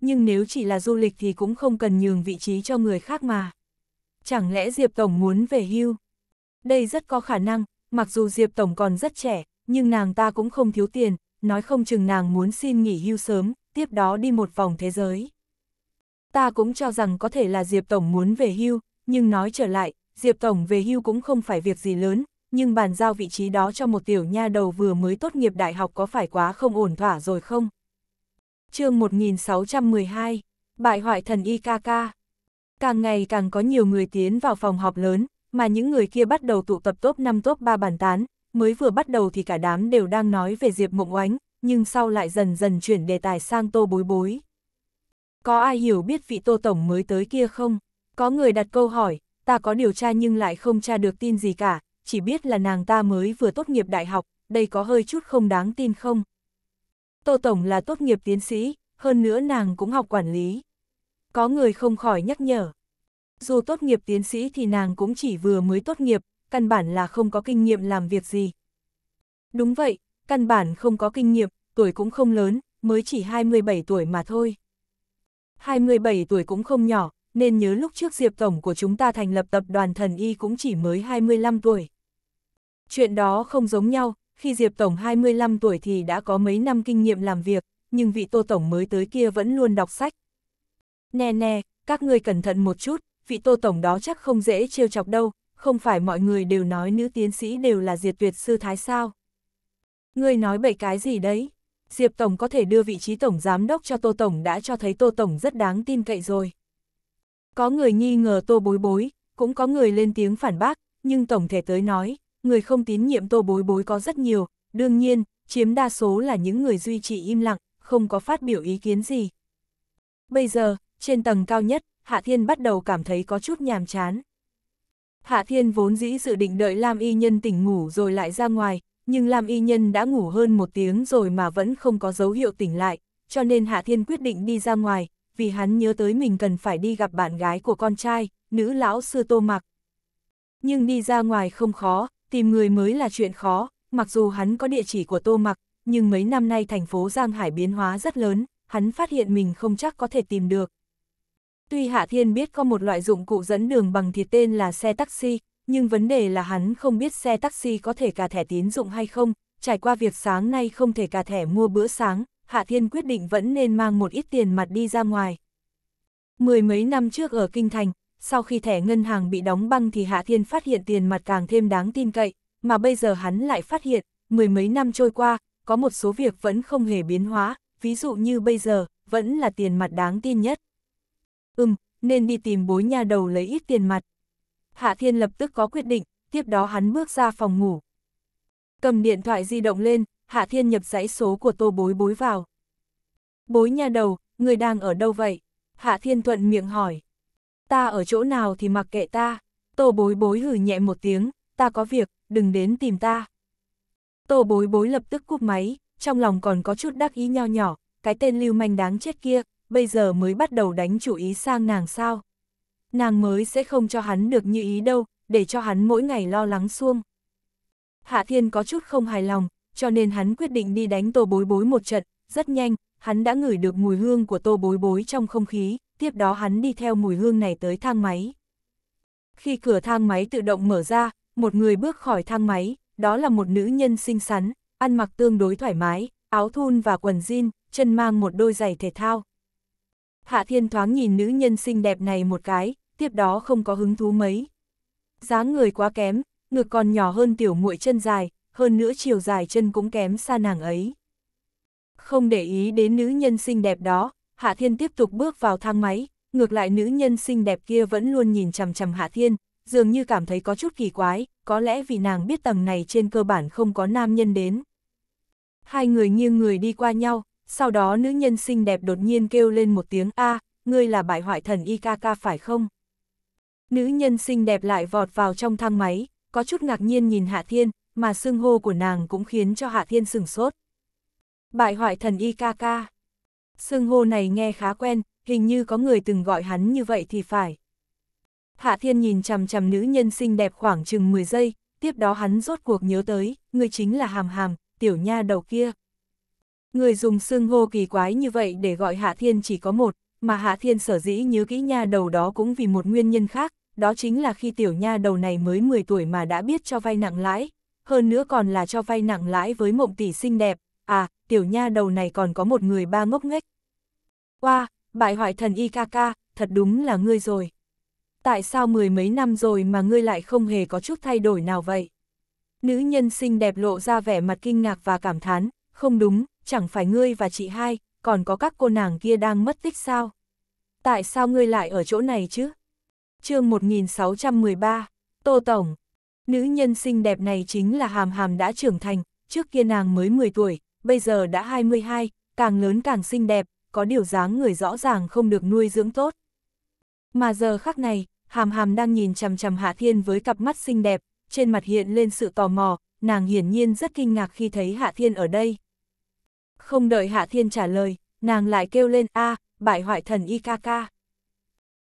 Nhưng nếu chỉ là du lịch thì cũng không cần nhường vị trí cho người khác mà. Chẳng lẽ Diệp Tổng muốn về hưu? Đây rất có khả năng, mặc dù Diệp Tổng còn rất trẻ, nhưng nàng ta cũng không thiếu tiền, nói không chừng nàng muốn xin nghỉ hưu sớm, tiếp đó đi một vòng thế giới. Ta cũng cho rằng có thể là Diệp Tổng muốn về hưu, nhưng nói trở lại, Diệp Tổng về hưu cũng không phải việc gì lớn, nhưng bàn giao vị trí đó cho một tiểu nha đầu vừa mới tốt nghiệp đại học có phải quá không ổn thỏa rồi không? chương 1612, Bại hoại thần IKK Càng ngày càng có nhiều người tiến vào phòng họp lớn, mà những người kia bắt đầu tụ tập top 5 top 3 bàn tán, mới vừa bắt đầu thì cả đám đều đang nói về Diệp Mộng Oánh, nhưng sau lại dần dần chuyển đề tài sang Tô Bối Bối. Có ai hiểu biết vị Tô Tổng mới tới kia không? Có người đặt câu hỏi, ta có điều tra nhưng lại không tra được tin gì cả, chỉ biết là nàng ta mới vừa tốt nghiệp đại học, đây có hơi chút không đáng tin không? Tô Tổng là tốt nghiệp tiến sĩ, hơn nữa nàng cũng học quản lý. Có người không khỏi nhắc nhở. Dù tốt nghiệp tiến sĩ thì nàng cũng chỉ vừa mới tốt nghiệp, căn bản là không có kinh nghiệm làm việc gì. Đúng vậy, căn bản không có kinh nghiệm, tuổi cũng không lớn, mới chỉ 27 tuổi mà thôi. 27 tuổi cũng không nhỏ, nên nhớ lúc trước Diệp Tổng của chúng ta thành lập tập đoàn thần y cũng chỉ mới 25 tuổi. Chuyện đó không giống nhau, khi Diệp Tổng 25 tuổi thì đã có mấy năm kinh nghiệm làm việc, nhưng vị Tô Tổng mới tới kia vẫn luôn đọc sách. Nè nè, các ngươi cẩn thận một chút, vị Tô Tổng đó chắc không dễ trêu chọc đâu, không phải mọi người đều nói nữ tiến sĩ đều là diệt tuyệt sư thái sao. Ngươi nói bậy cái gì đấy? Diệp Tổng có thể đưa vị trí Tổng Giám đốc cho Tô Tổng đã cho thấy Tô Tổng rất đáng tin cậy rồi. Có người nghi ngờ Tô Bối Bối, cũng có người lên tiếng phản bác, nhưng Tổng thể tới nói, người không tín nhiệm Tô Bối Bối có rất nhiều, đương nhiên, chiếm đa số là những người duy trì im lặng, không có phát biểu ý kiến gì. Bây giờ, trên tầng cao nhất, Hạ Thiên bắt đầu cảm thấy có chút nhàm chán. Hạ Thiên vốn dĩ dự định đợi Lam Y Nhân tỉnh ngủ rồi lại ra ngoài, nhưng Lam Y Nhân đã ngủ hơn một tiếng rồi mà vẫn không có dấu hiệu tỉnh lại, cho nên Hạ Thiên quyết định đi ra ngoài, vì hắn nhớ tới mình cần phải đi gặp bạn gái của con trai, nữ lão sư Tô Mặc. Nhưng đi ra ngoài không khó, tìm người mới là chuyện khó, mặc dù hắn có địa chỉ của Tô Mặc, nhưng mấy năm nay thành phố Giang Hải biến hóa rất lớn, hắn phát hiện mình không chắc có thể tìm được, Tuy Hạ Thiên biết có một loại dụng cụ dẫn đường bằng thịt tên là xe taxi, nhưng vấn đề là hắn không biết xe taxi có thể cả thẻ tín dụng hay không, trải qua việc sáng nay không thể cả thẻ mua bữa sáng, Hạ Thiên quyết định vẫn nên mang một ít tiền mặt đi ra ngoài. Mười mấy năm trước ở Kinh Thành, sau khi thẻ ngân hàng bị đóng băng thì Hạ Thiên phát hiện tiền mặt càng thêm đáng tin cậy, mà bây giờ hắn lại phát hiện, mười mấy năm trôi qua, có một số việc vẫn không hề biến hóa, ví dụ như bây giờ, vẫn là tiền mặt đáng tin nhất. Ừm, nên đi tìm bối nhà đầu lấy ít tiền mặt. Hạ Thiên lập tức có quyết định, tiếp đó hắn bước ra phòng ngủ. Cầm điện thoại di động lên, Hạ Thiên nhập dãy số của tô bối bối vào. Bối nhà đầu, người đang ở đâu vậy? Hạ Thiên thuận miệng hỏi. Ta ở chỗ nào thì mặc kệ ta. Tô bối bối hử nhẹ một tiếng, ta có việc, đừng đến tìm ta. Tô bối bối lập tức cúp máy, trong lòng còn có chút đắc ý nho nhỏ, cái tên lưu manh đáng chết kia, bây giờ mới bắt đầu đánh chủ ý sang nàng sao. Nàng mới sẽ không cho hắn được như ý đâu, để cho hắn mỗi ngày lo lắng xuông. Hạ Thiên có chút không hài lòng, cho nên hắn quyết định đi đánh tô bối bối một trận, rất nhanh, hắn đã ngửi được mùi hương của tô bối bối trong không khí, tiếp đó hắn đi theo mùi hương này tới thang máy. Khi cửa thang máy tự động mở ra, một người bước khỏi thang máy, đó là một nữ nhân xinh xắn, ăn mặc tương đối thoải mái, áo thun và quần jean, chân mang một đôi giày thể thao. Hạ Thiên thoáng nhìn nữ nhân xinh đẹp này một cái, tiếp đó không có hứng thú mấy. dáng người quá kém, ngực còn nhỏ hơn tiểu muội chân dài, hơn nữa chiều dài chân cũng kém xa nàng ấy. Không để ý đến nữ nhân xinh đẹp đó, Hạ Thiên tiếp tục bước vào thang máy, ngược lại nữ nhân xinh đẹp kia vẫn luôn nhìn chằm chằm Hạ Thiên, dường như cảm thấy có chút kỳ quái, có lẽ vì nàng biết tầng này trên cơ bản không có nam nhân đến. Hai người nghiêng người đi qua nhau, sau đó nữ nhân xinh đẹp đột nhiên kêu lên một tiếng A, ngươi là bại hoại thần IKK phải không? Nữ nhân xinh đẹp lại vọt vào trong thang máy, có chút ngạc nhiên nhìn Hạ Thiên, mà xưng hô của nàng cũng khiến cho Hạ Thiên sừng sốt. Bại hoại thần IKK. Xưng hô này nghe khá quen, hình như có người từng gọi hắn như vậy thì phải. Hạ Thiên nhìn chằm chằm nữ nhân xinh đẹp khoảng chừng 10 giây, tiếp đó hắn rốt cuộc nhớ tới, người chính là Hàm Hàm, tiểu nha đầu kia. Người dùng xương hô kỳ quái như vậy để gọi Hạ Thiên chỉ có một, mà Hạ Thiên sở dĩ nhớ kỹ nha đầu đó cũng vì một nguyên nhân khác, đó chính là khi tiểu nha đầu này mới 10 tuổi mà đã biết cho vay nặng lãi, hơn nữa còn là cho vay nặng lãi với mộng tỷ xinh đẹp, à, tiểu nha đầu này còn có một người ba ngốc nghếch. Wow, bại hoại thần IKK, thật đúng là ngươi rồi. Tại sao mười mấy năm rồi mà ngươi lại không hề có chút thay đổi nào vậy? Nữ nhân xinh đẹp lộ ra vẻ mặt kinh ngạc và cảm thán, không đúng, chẳng phải ngươi và chị hai, còn có các cô nàng kia đang mất tích sao? Tại sao ngươi lại ở chỗ này chứ? chương 1613, Tô Tổng, nữ nhân xinh đẹp này chính là Hàm Hàm đã trưởng thành, trước kia nàng mới 10 tuổi, bây giờ đã 22, càng lớn càng xinh đẹp, có điều dáng người rõ ràng không được nuôi dưỡng tốt. Mà giờ khắc này, Hàm Hàm đang nhìn chằm chằm Hạ Thiên với cặp mắt xinh đẹp, trên mặt hiện lên sự tò mò, nàng hiển nhiên rất kinh ngạc khi thấy Hạ Thiên ở đây. Không đợi Hạ Thiên trả lời, nàng lại kêu lên a bại hoại thần y ca ca.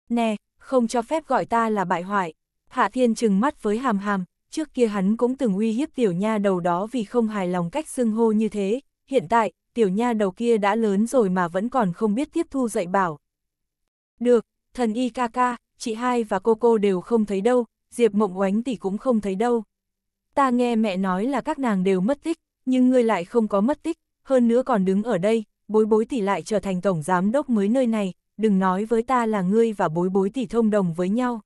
Nè, không cho phép gọi ta là bại hoại. Hạ Thiên trừng mắt với hàm hàm, trước kia hắn cũng từng uy hiếp tiểu nha đầu đó vì không hài lòng cách xưng hô như thế. Hiện tại, tiểu nha đầu kia đã lớn rồi mà vẫn còn không biết tiếp thu dạy bảo. Được, thần y ca ca, chị hai và cô cô đều không thấy đâu, Diệp Mộng Oánh tỷ cũng không thấy đâu. Ta nghe mẹ nói là các nàng đều mất tích, nhưng ngươi lại không có mất tích, hơn nữa còn đứng ở đây, bối bối tỷ lại trở thành tổng giám đốc mới nơi này, đừng nói với ta là ngươi và bối bối tỷ thông đồng với nhau.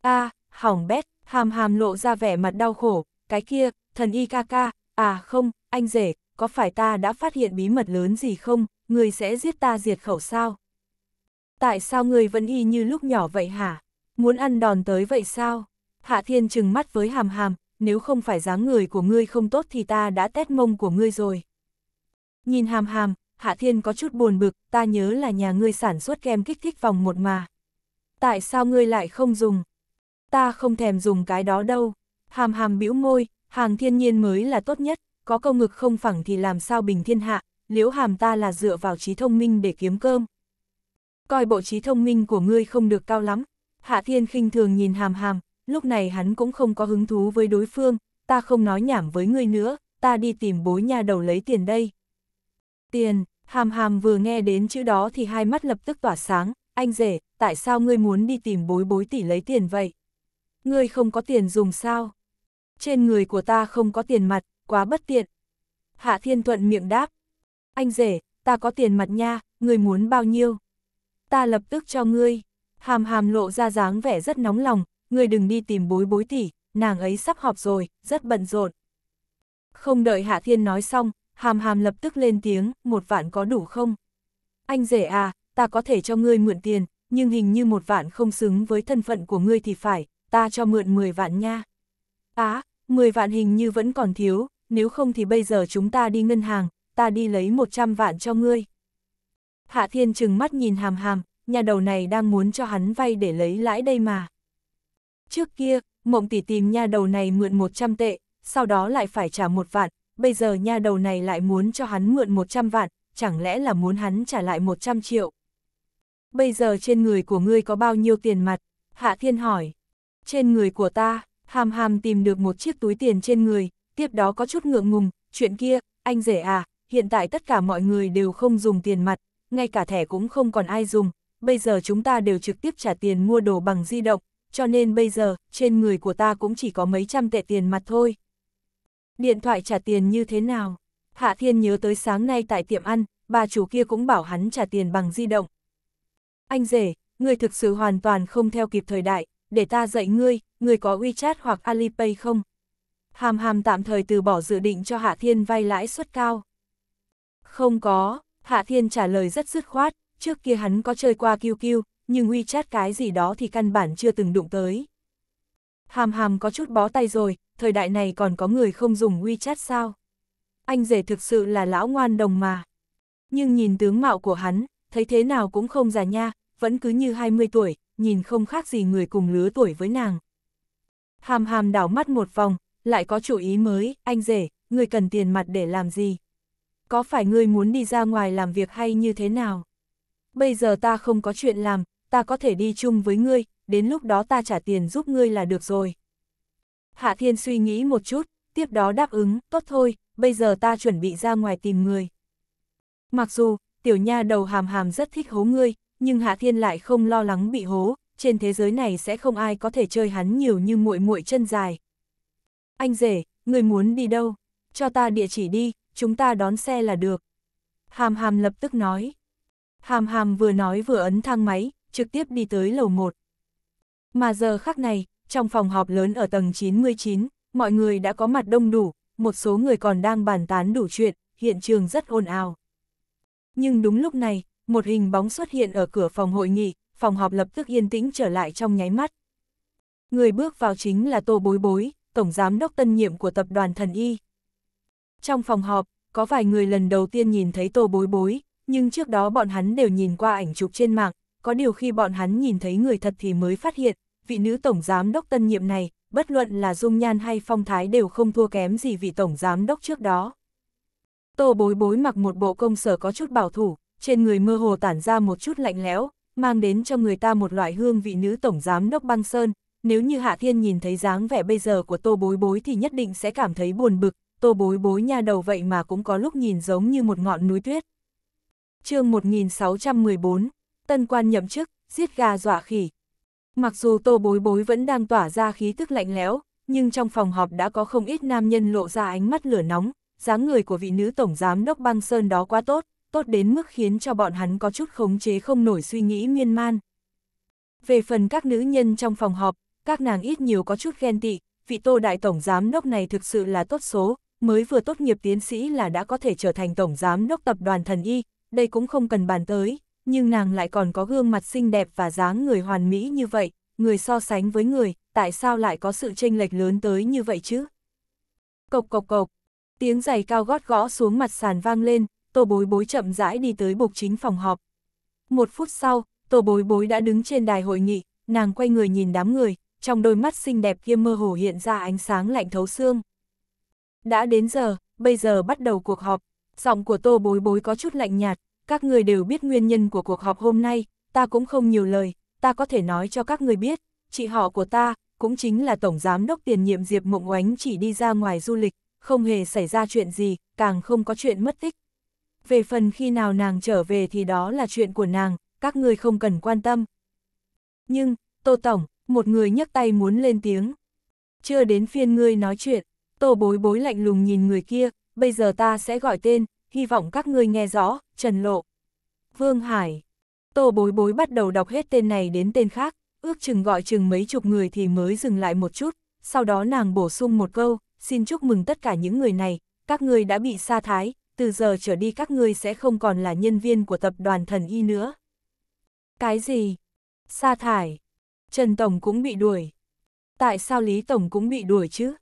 a hỏng bét, hàm hàm lộ ra vẻ mặt đau khổ, cái kia, thần y ca ca, à không, anh rể, có phải ta đã phát hiện bí mật lớn gì không, ngươi sẽ giết ta diệt khẩu sao? Tại sao ngươi vẫn y như lúc nhỏ vậy hả? Muốn ăn đòn tới vậy sao? Hạ thiên trừng mắt với hàm hàm, nếu không phải dáng người của ngươi không tốt thì ta đã tét mông của ngươi rồi. Nhìn hàm hàm, Hạ Thiên có chút buồn bực, ta nhớ là nhà ngươi sản xuất kem kích thích vòng một mà. Tại sao ngươi lại không dùng? Ta không thèm dùng cái đó đâu. Hàm hàm bĩu môi, hàng thiên nhiên mới là tốt nhất, có câu ngực không phẳng thì làm sao bình thiên hạ, liễu hàm ta là dựa vào trí thông minh để kiếm cơm. Coi bộ trí thông minh của ngươi không được cao lắm. Hạ thiên khinh thường nhìn hàm hàm, lúc này hắn cũng không có hứng thú với đối phương, ta không nói nhảm với ngươi nữa, ta đi tìm bối nhà đầu lấy tiền đây. Tiền, hàm hàm vừa nghe đến chữ đó thì hai mắt lập tức tỏa sáng, anh rể, tại sao ngươi muốn đi tìm bối bối tỷ lấy tiền vậy? Ngươi không có tiền dùng sao? Trên người của ta không có tiền mặt, quá bất tiện. Hạ Thiên Thuận miệng đáp. Anh rể, ta có tiền mặt nha, ngươi muốn bao nhiêu? Ta lập tức cho ngươi. Hàm hàm lộ ra dáng vẻ rất nóng lòng, ngươi đừng đi tìm bối bối tỷ, nàng ấy sắp họp rồi, rất bận rộn. Không đợi Hạ Thiên nói xong, hàm hàm lập tức lên tiếng, một vạn có đủ không? Anh rể à, ta có thể cho ngươi mượn tiền, nhưng hình như một vạn không xứng với thân phận của ngươi thì phải, ta cho mượn 10 vạn nha. Á, à, 10 vạn hình như vẫn còn thiếu, nếu không thì bây giờ chúng ta đi ngân hàng, ta đi lấy 100 vạn cho ngươi. Hạ Thiên trừng mắt nhìn hàm hàm, nhà đầu này đang muốn cho hắn vay để lấy lãi đây mà. Trước kia, mộng tỷ tìm nhà đầu này mượn 100 tệ, sau đó lại phải trả một vạn, bây giờ nha đầu này lại muốn cho hắn mượn 100 vạn, chẳng lẽ là muốn hắn trả lại 100 triệu. Bây giờ trên người của ngươi có bao nhiêu tiền mặt? Hạ Thiên hỏi. Trên người của ta, hàm hàm tìm được một chiếc túi tiền trên người, tiếp đó có chút ngượng ngùng, chuyện kia, anh rể à, hiện tại tất cả mọi người đều không dùng tiền mặt, ngay cả thẻ cũng không còn ai dùng, bây giờ chúng ta đều trực tiếp trả tiền mua đồ bằng di động, cho nên bây giờ, trên người của ta cũng chỉ có mấy trăm tệ tiền mặt thôi. Điện thoại trả tiền như thế nào? Hạ Thiên nhớ tới sáng nay tại tiệm ăn, bà chủ kia cũng bảo hắn trả tiền bằng di động. Anh rể, ngươi thực sự hoàn toàn không theo kịp thời đại, để ta dạy ngươi, ngươi có WeChat hoặc Alipay không? Hàm hàm tạm thời từ bỏ dự định cho Hạ Thiên vay lãi suất cao. Không có, Hạ Thiên trả lời rất dứt khoát, trước kia hắn có chơi qua QQ, nhưng WeChat cái gì đó thì căn bản chưa từng đụng tới. Hàm hàm có chút bó tay rồi, thời đại này còn có người không dùng WeChat sao? Anh rể thực sự là lão ngoan đồng mà. Nhưng nhìn tướng mạo của hắn, thấy thế nào cũng không già nha, vẫn cứ như 20 tuổi, nhìn không khác gì người cùng lứa tuổi với nàng. Hàm hàm đảo mắt một vòng, lại có chủ ý mới, anh rể, người cần tiền mặt để làm gì? Có phải ngươi muốn đi ra ngoài làm việc hay như thế nào? Bây giờ ta không có chuyện làm, ta có thể đi chung với ngươi, đến lúc đó ta trả tiền giúp ngươi là được rồi. Hạ Thiên suy nghĩ một chút, tiếp đó đáp ứng, tốt thôi, bây giờ ta chuẩn bị ra ngoài tìm người. Mặc dù, tiểu nha đầu hàm hàm rất thích hố ngươi, nhưng Hạ Thiên lại không lo lắng bị hố, trên thế giới này sẽ không ai có thể chơi hắn nhiều như muội muội chân dài. Anh rể, người muốn đi đâu? Cho ta địa chỉ đi, chúng ta đón xe là được. Hàm hàm lập tức nói. Hàm hàm vừa nói vừa ấn thang máy, trực tiếp đi tới lầu 1. Mà giờ khắc này, trong phòng họp lớn ở tầng 99, mọi người đã có mặt đông đủ, một số người còn đang bàn tán đủ chuyện, hiện trường rất ồn ào. Nhưng đúng lúc này, một hình bóng xuất hiện ở cửa phòng hội nghị, phòng họp lập tức yên tĩnh trở lại trong nháy mắt. Người bước vào chính là Tô Bối Bối, Tổng Giám đốc tân nhiệm của tập đoàn Thần Y. Trong phòng họp, có vài người lần đầu tiên nhìn thấy Tô Bối Bối, nhưng trước đó bọn hắn đều nhìn qua ảnh chụp trên mạng, có điều khi bọn hắn nhìn thấy người thật thì mới phát hiện, vị nữ tổng giám đốc tân nhiệm này, bất luận là dung nhan hay phong thái đều không thua kém gì vị tổng giám đốc trước đó. Tô bối bối mặc một bộ công sở có chút bảo thủ, trên người mơ hồ tản ra một chút lạnh lẽo, mang đến cho người ta một loại hương vị nữ tổng giám đốc băng sơn. Nếu như Hạ Thiên nhìn thấy dáng vẻ bây giờ của tô bối bối thì nhất định sẽ cảm thấy buồn bực, tô bối bối nha đầu vậy mà cũng có lúc nhìn giống như một ngọn núi tuyết. chương 1614, Tân quan nhậm chức, giết gà dọa khỉ, Mặc dù tô bối bối vẫn đang tỏa ra khí thức lạnh lẽo, nhưng trong phòng họp đã có không ít nam nhân lộ ra ánh mắt lửa nóng, dáng người của vị nữ tổng giám đốc băng sơn đó quá tốt, tốt đến mức khiến cho bọn hắn có chút khống chế không nổi suy nghĩ miên man. Về phần các nữ nhân trong phòng họp, các nàng ít nhiều có chút ghen tị, vị tô đại tổng giám đốc này thực sự là tốt số, mới vừa tốt nghiệp tiến sĩ là đã có thể trở thành tổng giám đốc tập đoàn thần y, đây cũng không cần bàn tới, nhưng nàng lại còn có gương mặt xinh đẹp và dáng người hoàn mỹ như vậy, người so sánh với người, tại sao lại có sự chênh lệch lớn tới như vậy chứ? Cộc cộc cộc, tiếng giày cao gót gõ xuống mặt sàn vang lên, tô bối bối chậm rãi đi tới bục chính phòng họp. Một phút sau, tô bối bối đã đứng trên đài hội nghị, nàng quay người nhìn đám người, trong đôi mắt xinh đẹp kia mơ hồ hiện ra ánh sáng lạnh thấu xương. Đã đến giờ, bây giờ bắt đầu cuộc họp, giọng của tô bối bối có chút lạnh nhạt, các người đều biết nguyên nhân của cuộc họp hôm nay, ta cũng không nhiều lời, ta có thể nói cho các người biết, chị họ của ta, cũng chính là Tổng Giám đốc tiền nhiệm Diệp Mộng Oánh chỉ đi ra ngoài du lịch, không hề xảy ra chuyện gì, càng không có chuyện mất tích. Về phần khi nào nàng trở về thì đó là chuyện của nàng, các người không cần quan tâm. Nhưng, Tô Tổng, một người nhấc tay muốn lên tiếng. Chưa đến phiên ngươi nói chuyện, Tô bối bối lạnh lùng nhìn người kia, bây giờ ta sẽ gọi tên, hy vọng các ngươi nghe rõ, Trần Lộ. Vương Hải. Tô bối bối bắt đầu đọc hết tên này đến tên khác, ước chừng gọi chừng mấy chục người thì mới dừng lại một chút, sau đó nàng bổ sung một câu, xin chúc mừng tất cả những người này, các ngươi đã bị sa thái, từ giờ trở đi các ngươi sẽ không còn là nhân viên của tập đoàn thần y nữa. Cái gì? Sa thải. Trần Tổng cũng bị đuổi. Tại sao Lý Tổng cũng bị đuổi chứ?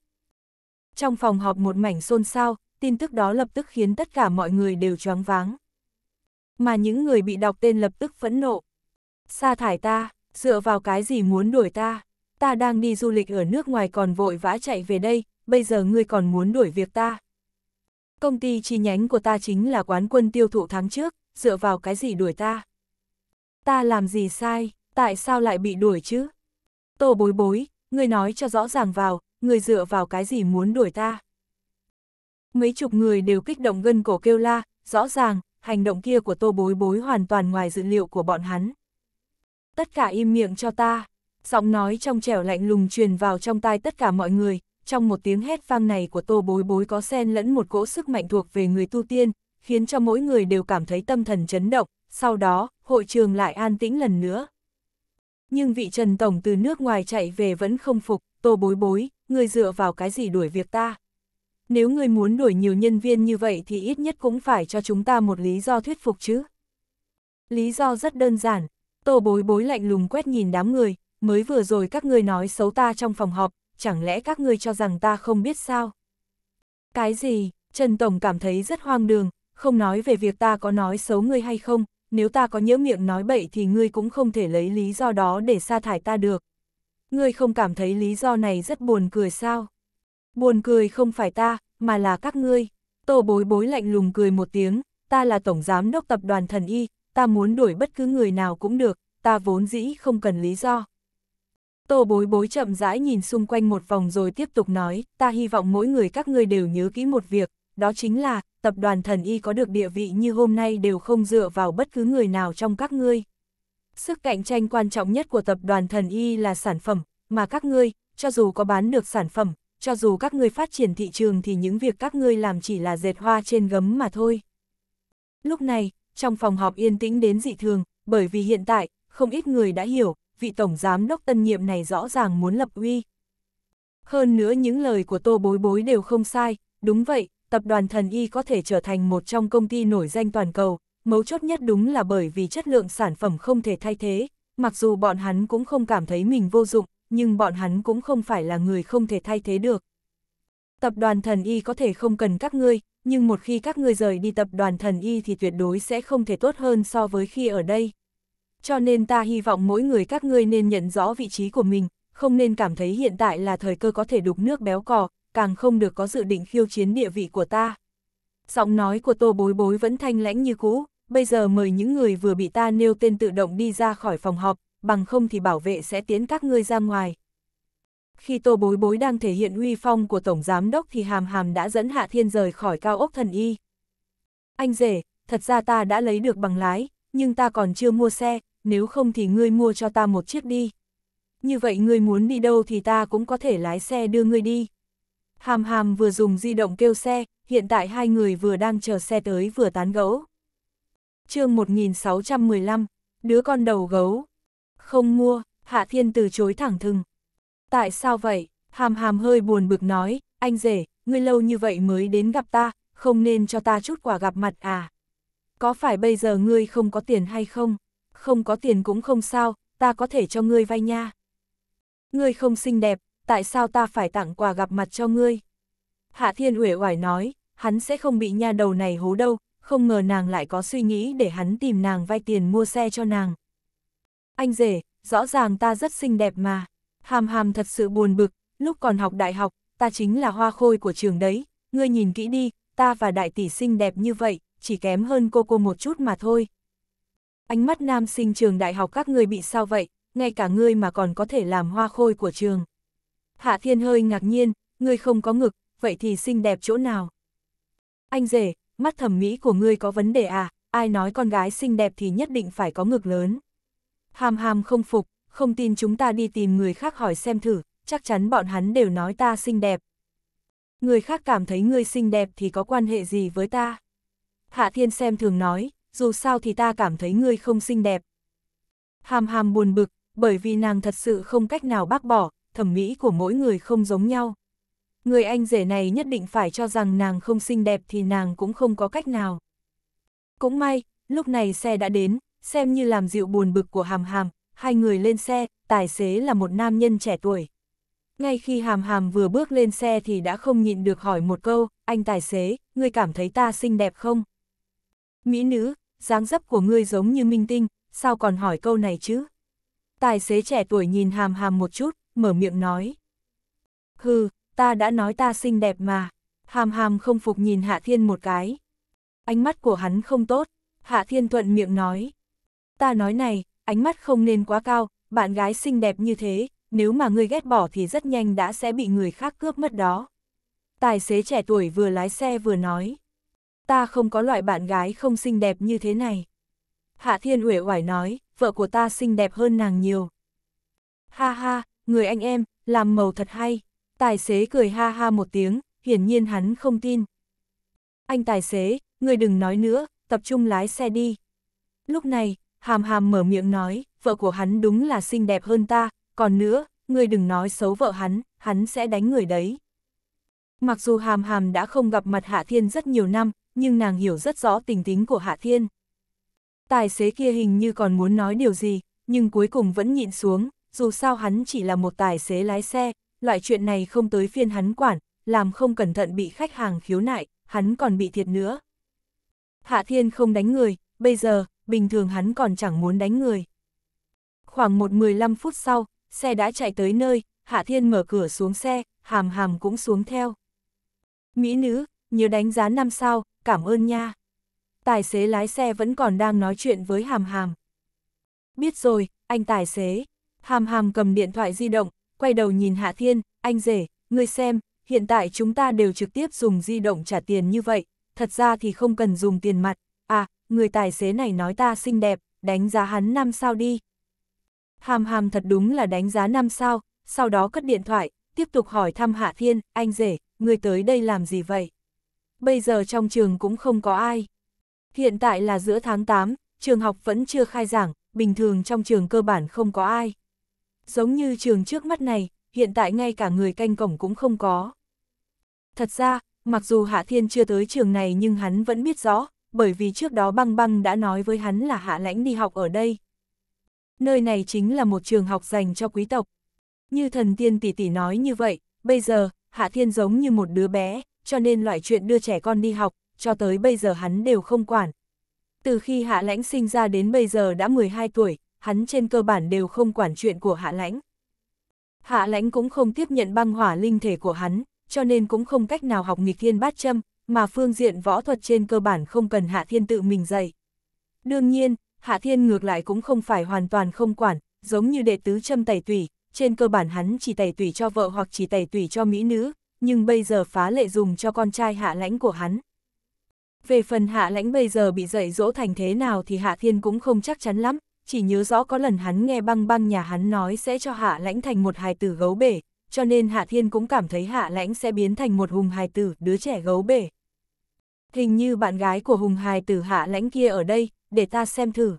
Trong phòng họp một mảnh xôn xao, tin tức đó lập tức khiến tất cả mọi người đều choáng váng. Mà những người bị đọc tên lập tức phẫn nộ. Sa thải ta, dựa vào cái gì muốn đuổi ta? Ta đang đi du lịch ở nước ngoài còn vội vã chạy về đây, bây giờ ngươi còn muốn đuổi việc ta. Công ty chi nhánh của ta chính là quán quân tiêu thụ tháng trước, dựa vào cái gì đuổi ta? Ta làm gì sai, tại sao lại bị đuổi chứ? Tô bối bối, ngươi nói cho rõ ràng vào, ngươi dựa vào cái gì muốn đuổi ta? mấy chục người đều kích động gân cổ kêu la, rõ ràng, hành động kia của tô bối bối hoàn toàn ngoài dự liệu của bọn hắn. Tất cả im miệng cho ta, giọng nói trong trẻo lạnh lùng truyền vào trong tai tất cả mọi người, trong một tiếng hét vang này của tô bối bối có xen lẫn một cỗ sức mạnh thuộc về người tu tiên, khiến cho mỗi người đều cảm thấy tâm thần chấn động, sau đó, hội trường lại an tĩnh lần nữa. Nhưng vị Trần Tổng từ nước ngoài chạy về vẫn không phục, tô bối bối, người dựa vào cái gì đuổi việc ta nếu người muốn đuổi nhiều nhân viên như vậy thì ít nhất cũng phải cho chúng ta một lý do thuyết phục chứ. Lý do rất đơn giản, tô bối bối lạnh lùng quét nhìn đám người, mới vừa rồi các ngươi nói xấu ta trong phòng họp, chẳng lẽ các ngươi cho rằng ta không biết sao? Cái gì, Trần Tổng cảm thấy rất hoang đường, không nói về việc ta có nói xấu ngươi hay không, nếu ta có nhớ miệng nói bậy thì ngươi cũng không thể lấy lý do đó để sa thải ta được. Ngươi không cảm thấy lý do này rất buồn cười sao? Buồn cười không phải ta, mà là các ngươi. Tô bối bối lạnh lùng cười một tiếng, ta là tổng giám đốc tập đoàn thần y, ta muốn đuổi bất cứ người nào cũng được, ta vốn dĩ không cần lý do. Tô bối bối chậm rãi nhìn xung quanh một vòng rồi tiếp tục nói, ta hy vọng mỗi người các ngươi đều nhớ kỹ một việc, đó chính là, tập đoàn thần y có được địa vị như hôm nay đều không dựa vào bất cứ người nào trong các ngươi. Sức cạnh tranh quan trọng nhất của tập đoàn thần y là sản phẩm, mà các ngươi, cho dù có bán được sản phẩm, cho dù các ngươi phát triển thị trường thì những việc các ngươi làm chỉ là dệt hoa trên gấm mà thôi. Lúc này, trong phòng họp yên tĩnh đến dị thường, bởi vì hiện tại, không ít người đã hiểu, vị tổng giám đốc tân nhiệm này rõ ràng muốn lập uy. Hơn nữa những lời của Tô Bối Bối đều không sai, đúng vậy, tập đoàn thần y có thể trở thành một trong công ty nổi danh toàn cầu, mấu chốt nhất đúng là bởi vì chất lượng sản phẩm không thể thay thế, mặc dù bọn hắn cũng không cảm thấy mình vô dụng, nhưng bọn hắn cũng không phải là người không thể thay thế được. Tập đoàn thần y có thể không cần các ngươi, nhưng một khi các ngươi rời đi tập đoàn thần y thì tuyệt đối sẽ không thể tốt hơn so với khi ở đây. Cho nên ta hy vọng mỗi người các ngươi nên nhận rõ vị trí của mình, không nên cảm thấy hiện tại là thời cơ có thể đục nước béo cò, càng không được có dự định khiêu chiến địa vị của ta. Giọng nói của tô bối bối vẫn thanh lãnh như cũ, bây giờ mời những người vừa bị ta nêu tên tự động đi ra khỏi phòng họp, bằng không thì bảo vệ sẽ tiến các ngươi ra ngoài. Khi Tô Bối Bối đang thể hiện uy phong của Tổng Giám Đốc thì Hàm Hàm đã dẫn Hạ Thiên rời khỏi cao ốc thần y. Anh rể, thật ra ta đã lấy được bằng lái, nhưng ta còn chưa mua xe, nếu không thì ngươi mua cho ta một chiếc đi. Như vậy ngươi muốn đi đâu thì ta cũng có thể lái xe đưa ngươi đi. Hàm Hàm vừa dùng di động kêu xe, hiện tại hai người vừa đang chờ xe tới vừa tán gấu. chương 1615, đứa con đầu gấu. Không mua, Hạ Thiên từ chối thẳng thừng. Tại sao vậy? Hàm hàm hơi buồn bực nói, anh rể, ngươi lâu như vậy mới đến gặp ta, không nên cho ta chút quà gặp mặt à? Có phải bây giờ ngươi không có tiền hay không? Không có tiền cũng không sao, ta có thể cho ngươi vay nha. Ngươi không xinh đẹp, tại sao ta phải tặng quà gặp mặt cho ngươi? Hạ Thiên uể oải nói, hắn sẽ không bị nha đầu này hố đâu, không ngờ nàng lại có suy nghĩ để hắn tìm nàng vay tiền mua xe cho nàng. Anh rể, rõ ràng ta rất xinh đẹp mà. Hàm hàm thật sự buồn bực, lúc còn học đại học, ta chính là hoa khôi của trường đấy. Ngươi nhìn kỹ đi, ta và đại tỷ xinh đẹp như vậy, chỉ kém hơn cô cô một chút mà thôi. Ánh mắt nam sinh trường đại học các ngươi bị sao vậy, ngay cả ngươi mà còn có thể làm hoa khôi của trường. Hạ Thiên hơi ngạc nhiên, ngươi không có ngực, vậy thì xinh đẹp chỗ nào? Anh rể, mắt thẩm mỹ của ngươi có vấn đề à, ai nói con gái xinh đẹp thì nhất định phải có ngực lớn. Hàm hàm không phục, không tin chúng ta đi tìm người khác hỏi xem thử, chắc chắn bọn hắn đều nói ta xinh đẹp. Người khác cảm thấy ngươi xinh đẹp thì có quan hệ gì với ta? Hạ thiên xem thường nói, dù sao thì ta cảm thấy ngươi không xinh đẹp. Hàm hàm buồn bực, bởi vì nàng thật sự không cách nào bác bỏ, thẩm mỹ của mỗi người không giống nhau. Người anh rể này nhất định phải cho rằng nàng không xinh đẹp thì nàng cũng không có cách nào. Cũng may, lúc này xe đã đến, xem như làm dịu buồn bực của hàm hàm, hai người lên xe, tài xế là một nam nhân trẻ tuổi. Ngay khi hàm hàm vừa bước lên xe thì đã không nhịn được hỏi một câu, anh tài xế, ngươi cảm thấy ta xinh đẹp không? Mỹ nữ, dáng dấp của ngươi giống như minh tinh, sao còn hỏi câu này chứ? Tài xế trẻ tuổi nhìn hàm hàm một chút, mở miệng nói. Hừ, ta đã nói ta xinh đẹp mà. Hàm hàm không phục nhìn Hạ Thiên một cái. Ánh mắt của hắn không tốt. Hạ Thiên thuận miệng nói ta nói này, ánh mắt không nên quá cao, bạn gái xinh đẹp như thế, nếu mà ngươi ghét bỏ thì rất nhanh đã sẽ bị người khác cướp mất đó. Tài xế trẻ tuổi vừa lái xe vừa nói, ta không có loại bạn gái không xinh đẹp như thế này. Hạ Thiên uể oải nói, vợ của ta xinh đẹp hơn nàng nhiều. Ha ha, người anh em, làm màu thật hay. Tài xế cười ha ha một tiếng, hiển nhiên hắn không tin. Anh tài xế, người đừng nói nữa, tập trung lái xe đi. Lúc này, hàm hàm mở miệng nói, vợ của hắn đúng là xinh đẹp hơn ta, còn nữa, ngươi đừng nói xấu vợ hắn, hắn sẽ đánh người đấy. Mặc dù hàm hàm đã không gặp mặt Hạ Thiên rất nhiều năm, nhưng nàng hiểu rất rõ tình tính của Hạ Thiên. Tài xế kia hình như còn muốn nói điều gì, nhưng cuối cùng vẫn nhịn xuống, dù sao hắn chỉ là một tài xế lái xe, loại chuyện này không tới phiên hắn quản, làm không cẩn thận bị khách hàng khiếu nại, hắn còn bị thiệt nữa. Hạ Thiên không đánh người, bây giờ, bình thường hắn còn chẳng muốn đánh người. Khoảng một 15 phút sau, xe đã chạy tới nơi, Hạ Thiên mở cửa xuống xe, hàm hàm cũng xuống theo. Mỹ nữ, nhớ đánh giá năm sao, cảm ơn nha. Tài xế lái xe vẫn còn đang nói chuyện với hàm hàm. Biết rồi, anh tài xế. Hàm hàm cầm điện thoại di động, quay đầu nhìn Hạ Thiên, anh rể, ngươi xem, hiện tại chúng ta đều trực tiếp dùng di động trả tiền như vậy, thật ra thì không cần dùng tiền mặt. À, người tài xế này nói ta xinh đẹp, đánh giá hắn 5 sao đi. Hàm hàm thật đúng là đánh giá 5 sao, sau đó cất điện thoại, tiếp tục hỏi thăm Hạ Thiên, anh rể, người tới đây làm gì vậy? Bây giờ trong trường cũng không có ai. Hiện tại là giữa tháng 8, trường học vẫn chưa khai giảng, bình thường trong trường cơ bản không có ai. Giống như trường trước mắt này, hiện tại ngay cả người canh cổng cũng không có. Thật ra, mặc dù Hạ Thiên chưa tới trường này nhưng hắn vẫn biết rõ, bởi vì trước đó băng băng đã nói với hắn là hạ lãnh đi học ở đây. Nơi này chính là một trường học dành cho quý tộc. Như thần tiên tỷ tỷ nói như vậy, bây giờ, hạ thiên giống như một đứa bé, cho nên loại chuyện đưa trẻ con đi học, cho tới bây giờ hắn đều không quản. Từ khi hạ lãnh sinh ra đến bây giờ đã 12 tuổi, hắn trên cơ bản đều không quản chuyện của hạ lãnh. Hạ lãnh cũng không tiếp nhận băng hỏa linh thể của hắn, cho nên cũng không cách nào học nghịch thiên bát châm, mà phương diện võ thuật trên cơ bản không cần Hạ Thiên tự mình dạy. Đương nhiên, Hạ Thiên ngược lại cũng không phải hoàn toàn không quản, giống như đệ tứ châm tẩy tủy, trên cơ bản hắn chỉ tẩy tủy cho vợ hoặc chỉ tẩy tủy cho mỹ nữ, nhưng bây giờ phá lệ dùng cho con trai hạ lãnh của hắn. Về phần hạ lãnh bây giờ bị dạy dỗ thành thế nào thì Hạ Thiên cũng không chắc chắn lắm, chỉ nhớ rõ có lần hắn nghe băng băng nhà hắn nói sẽ cho hạ lãnh thành một hài tử gấu bể, cho nên Hạ Thiên cũng cảm thấy Hạ Lãnh sẽ biến thành một hùng hài tử, đứa trẻ gấu bể. Hình như bạn gái của hùng hài tử Hạ Lãnh kia ở đây, để ta xem thử.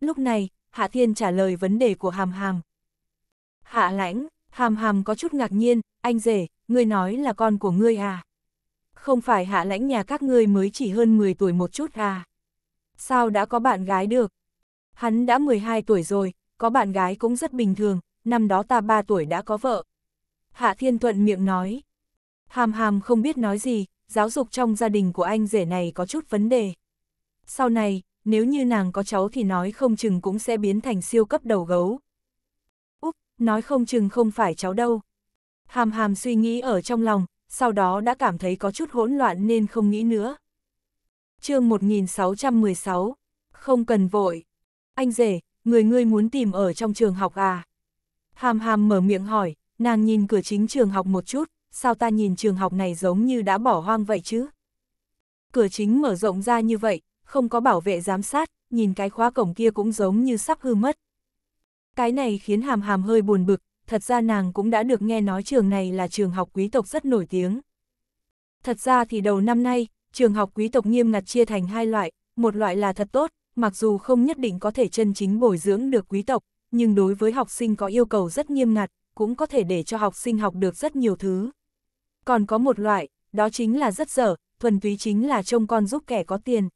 Lúc này, Hạ Thiên trả lời vấn đề của Hàm Hàm. Hạ Lãnh, Hàm Hàm có chút ngạc nhiên, anh rể, ngươi nói là con của ngươi à? Không phải Hạ Lãnh nhà các ngươi mới chỉ hơn 10 tuổi một chút à? Sao đã có bạn gái được? Hắn đã 12 tuổi rồi, có bạn gái cũng rất bình thường, năm đó ta 3 tuổi đã có vợ, Hạ Thiên Thuận miệng nói. Hàm hàm không biết nói gì, giáo dục trong gia đình của anh rể này có chút vấn đề. Sau này, nếu như nàng có cháu thì nói không chừng cũng sẽ biến thành siêu cấp đầu gấu. Úp, nói không chừng không phải cháu đâu. Hàm hàm suy nghĩ ở trong lòng, sau đó đã cảm thấy có chút hỗn loạn nên không nghĩ nữa. chương 1616, không cần vội. Anh rể, người ngươi muốn tìm ở trong trường học à? Hàm hàm mở miệng hỏi, Nàng nhìn cửa chính trường học một chút, sao ta nhìn trường học này giống như đã bỏ hoang vậy chứ? Cửa chính mở rộng ra như vậy, không có bảo vệ giám sát, nhìn cái khóa cổng kia cũng giống như sắp hư mất. Cái này khiến hàm hàm hơi buồn bực, thật ra nàng cũng đã được nghe nói trường này là trường học quý tộc rất nổi tiếng. Thật ra thì đầu năm nay, trường học quý tộc nghiêm ngặt chia thành hai loại, một loại là thật tốt, mặc dù không nhất định có thể chân chính bồi dưỡng được quý tộc, nhưng đối với học sinh có yêu cầu rất nghiêm ngặt, cũng có thể để cho học sinh học được rất nhiều thứ. Còn có một loại, đó chính là rất dở, thuần túy chính là trông con giúp kẻ có tiền.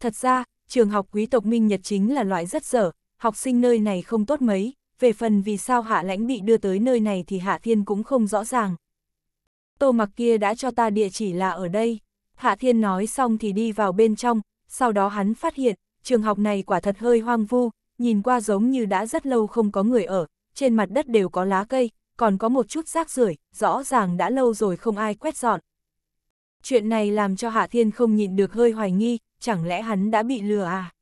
Thật ra, trường học quý tộc Minh Nhật chính là loại rất dở, học sinh nơi này không tốt mấy, về phần vì sao Hạ Lãnh bị đưa tới nơi này thì Hạ Thiên cũng không rõ ràng. Tô mặc kia đã cho ta địa chỉ là ở đây, Hạ Thiên nói xong thì đi vào bên trong, sau đó hắn phát hiện, trường học này quả thật hơi hoang vu, nhìn qua giống như đã rất lâu không có người ở, trên mặt đất đều có lá cây, còn có một chút rác rưởi, rõ ràng đã lâu rồi không ai quét dọn. Chuyện này làm cho Hạ Thiên không nhịn được hơi hoài nghi, chẳng lẽ hắn đã bị lừa à?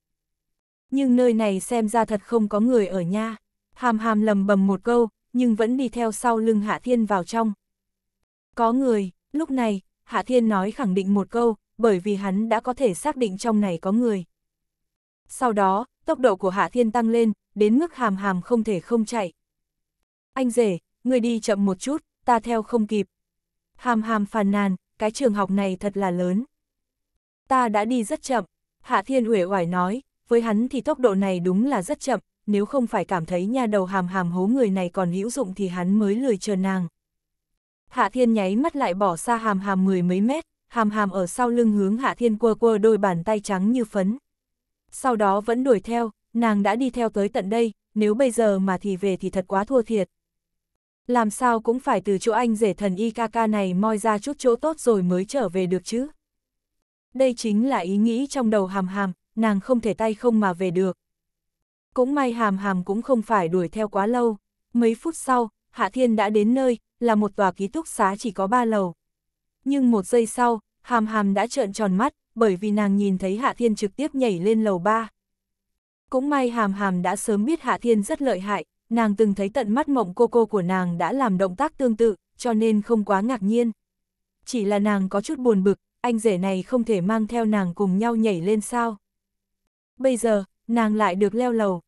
Nhưng nơi này xem ra thật không có người ở nha. Hàm hàm lầm bầm một câu, nhưng vẫn đi theo sau lưng Hạ Thiên vào trong. Có người, lúc này, Hạ Thiên nói khẳng định một câu, bởi vì hắn đã có thể xác định trong này có người. Sau đó, tốc độ của Hạ Thiên tăng lên, đến mức hàm hàm không thể không chạy. Anh rể, người đi chậm một chút, ta theo không kịp. Hàm hàm phàn nàn, cái trường học này thật là lớn. Ta đã đi rất chậm, Hạ Thiên uể oải nói, với hắn thì tốc độ này đúng là rất chậm, nếu không phải cảm thấy nha đầu hàm hàm hố người này còn hữu dụng thì hắn mới lười chờ nàng. Hạ Thiên nháy mắt lại bỏ xa hàm hàm mười mấy mét, hàm hàm ở sau lưng hướng Hạ Thiên quơ quơ đôi bàn tay trắng như phấn. Sau đó vẫn đuổi theo, nàng đã đi theo tới tận đây, nếu bây giờ mà thì về thì thật quá thua thiệt làm sao cũng phải từ chỗ anh rể thần y IKK này moi ra chút chỗ tốt rồi mới trở về được chứ. Đây chính là ý nghĩ trong đầu hàm hàm, nàng không thể tay không mà về được. Cũng may hàm hàm cũng không phải đuổi theo quá lâu, mấy phút sau, Hạ Thiên đã đến nơi, là một tòa ký túc xá chỉ có ba lầu. Nhưng một giây sau, hàm hàm đã trợn tròn mắt, bởi vì nàng nhìn thấy Hạ Thiên trực tiếp nhảy lên lầu ba. Cũng may hàm hàm đã sớm biết Hạ Thiên rất lợi hại, nàng từng thấy tận mắt mộng cô cô của nàng đã làm động tác tương tự, cho nên không quá ngạc nhiên. Chỉ là nàng có chút buồn bực, anh rể này không thể mang theo nàng cùng nhau nhảy lên sao. Bây giờ, nàng lại được leo lầu.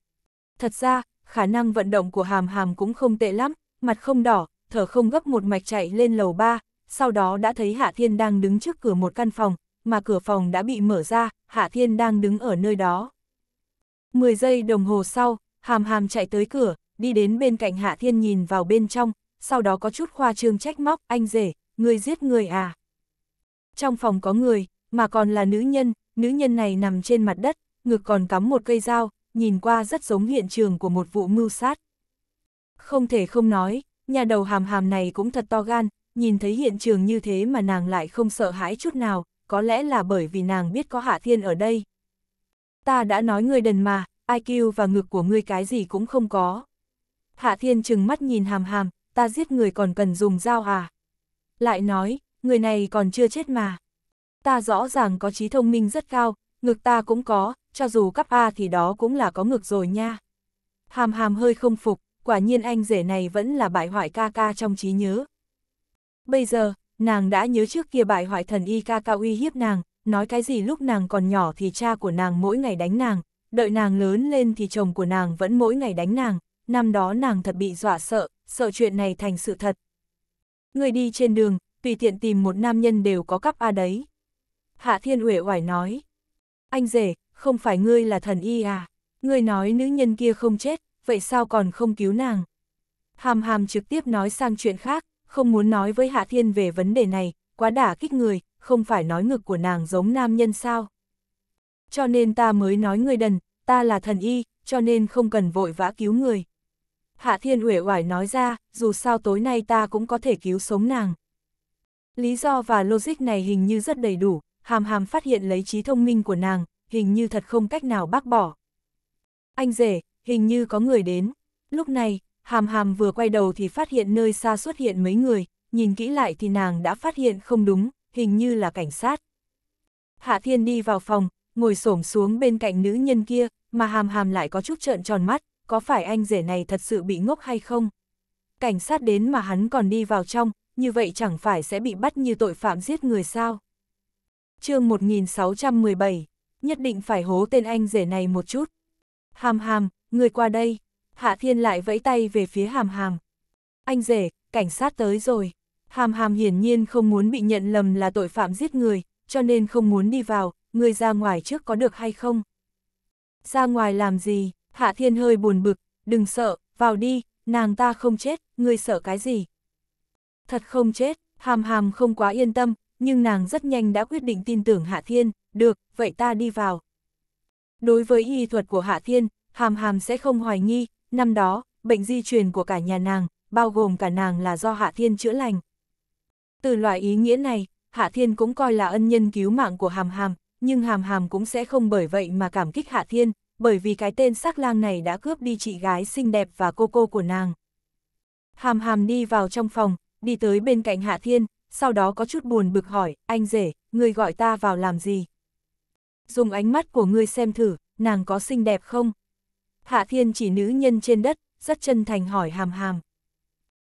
Thật ra, khả năng vận động của hàm hàm cũng không tệ lắm, mặt không đỏ, thở không gấp một mạch chạy lên lầu ba, sau đó đã thấy Hạ Thiên đang đứng trước cửa một căn phòng, mà cửa phòng đã bị mở ra, Hạ Thiên đang đứng ở nơi đó. 10 giây đồng hồ sau, hàm hàm chạy tới cửa, đi đến bên cạnh Hạ Thiên nhìn vào bên trong, sau đó có chút khoa trương trách móc, anh rể, người giết người à. Trong phòng có người, mà còn là nữ nhân, nữ nhân này nằm trên mặt đất, ngực còn cắm một cây dao, nhìn qua rất giống hiện trường của một vụ mưu sát. Không thể không nói, nhà đầu hàm hàm này cũng thật to gan, nhìn thấy hiện trường như thế mà nàng lại không sợ hãi chút nào, có lẽ là bởi vì nàng biết có Hạ Thiên ở đây. Ta đã nói người đần mà, IQ và ngực của ngươi cái gì cũng không có. Hạ Thiên chừng mắt nhìn hàm hàm, ta giết người còn cần dùng dao à? Lại nói, người này còn chưa chết mà. Ta rõ ràng có trí thông minh rất cao, ngực ta cũng có, cho dù cấp A thì đó cũng là có ngực rồi nha. Hàm hàm hơi không phục, quả nhiên anh rể này vẫn là bại hoại ca ca trong trí nhớ. Bây giờ, nàng đã nhớ trước kia bại hoại thần y ca ca uy hiếp nàng, nói cái gì lúc nàng còn nhỏ thì cha của nàng mỗi ngày đánh nàng, đợi nàng lớn lên thì chồng của nàng vẫn mỗi ngày đánh nàng, năm đó nàng thật bị dọa sợ, sợ chuyện này thành sự thật. Người đi trên đường, tùy tiện tìm một nam nhân đều có cắp A đấy. Hạ Thiên Uệ oải nói. Anh rể, không phải ngươi là thần y à? Ngươi nói nữ nhân kia không chết, vậy sao còn không cứu nàng? Hàm hàm trực tiếp nói sang chuyện khác, không muốn nói với Hạ Thiên về vấn đề này, quá đả kích người, không phải nói ngực của nàng giống nam nhân sao? Cho nên ta mới nói ngươi đần, ta là thần y, cho nên không cần vội vã cứu người. Hạ Thiên uể oải nói ra, dù sao tối nay ta cũng có thể cứu sống nàng. Lý do và logic này hình như rất đầy đủ, hàm hàm phát hiện lấy trí thông minh của nàng, hình như thật không cách nào bác bỏ. Anh rể, hình như có người đến. Lúc này, hàm hàm vừa quay đầu thì phát hiện nơi xa xuất hiện mấy người, nhìn kỹ lại thì nàng đã phát hiện không đúng, hình như là cảnh sát. Hạ Thiên đi vào phòng, ngồi xổm xuống bên cạnh nữ nhân kia, mà hàm hàm lại có chút trợn tròn mắt, có phải anh rể này thật sự bị ngốc hay không? Cảnh sát đến mà hắn còn đi vào trong, như vậy chẳng phải sẽ bị bắt như tội phạm giết người sao? chương 1617, nhất định phải hố tên anh rể này một chút. Hàm hàm, người qua đây. Hạ Thiên lại vẫy tay về phía hàm hàm. Anh rể, cảnh sát tới rồi. Hàm hàm hiển nhiên không muốn bị nhận lầm là tội phạm giết người, cho nên không muốn đi vào, người ra ngoài trước có được hay không? Ra ngoài làm gì? Hạ Thiên hơi buồn bực, đừng sợ, vào đi, nàng ta không chết, ngươi sợ cái gì? Thật không chết, hàm hàm không quá yên tâm, nhưng nàng rất nhanh đã quyết định tin tưởng Hạ Thiên, được, vậy ta đi vào. Đối với y thuật của Hạ Thiên, hàm hàm sẽ không hoài nghi, năm đó, bệnh di truyền của cả nhà nàng, bao gồm cả nàng là do Hạ Thiên chữa lành. Từ loại ý nghĩa này, Hạ Thiên cũng coi là ân nhân cứu mạng của hàm hàm, nhưng hàm hàm cũng sẽ không bởi vậy mà cảm kích Hạ Thiên, bởi vì cái tên sắc lang này đã cướp đi chị gái xinh đẹp và cô cô của nàng. Hàm hàm đi vào trong phòng, đi tới bên cạnh Hạ Thiên, sau đó có chút buồn bực hỏi, anh rể, người gọi ta vào làm gì? Dùng ánh mắt của ngươi xem thử, nàng có xinh đẹp không? Hạ Thiên chỉ nữ nhân trên đất, rất chân thành hỏi hàm hàm.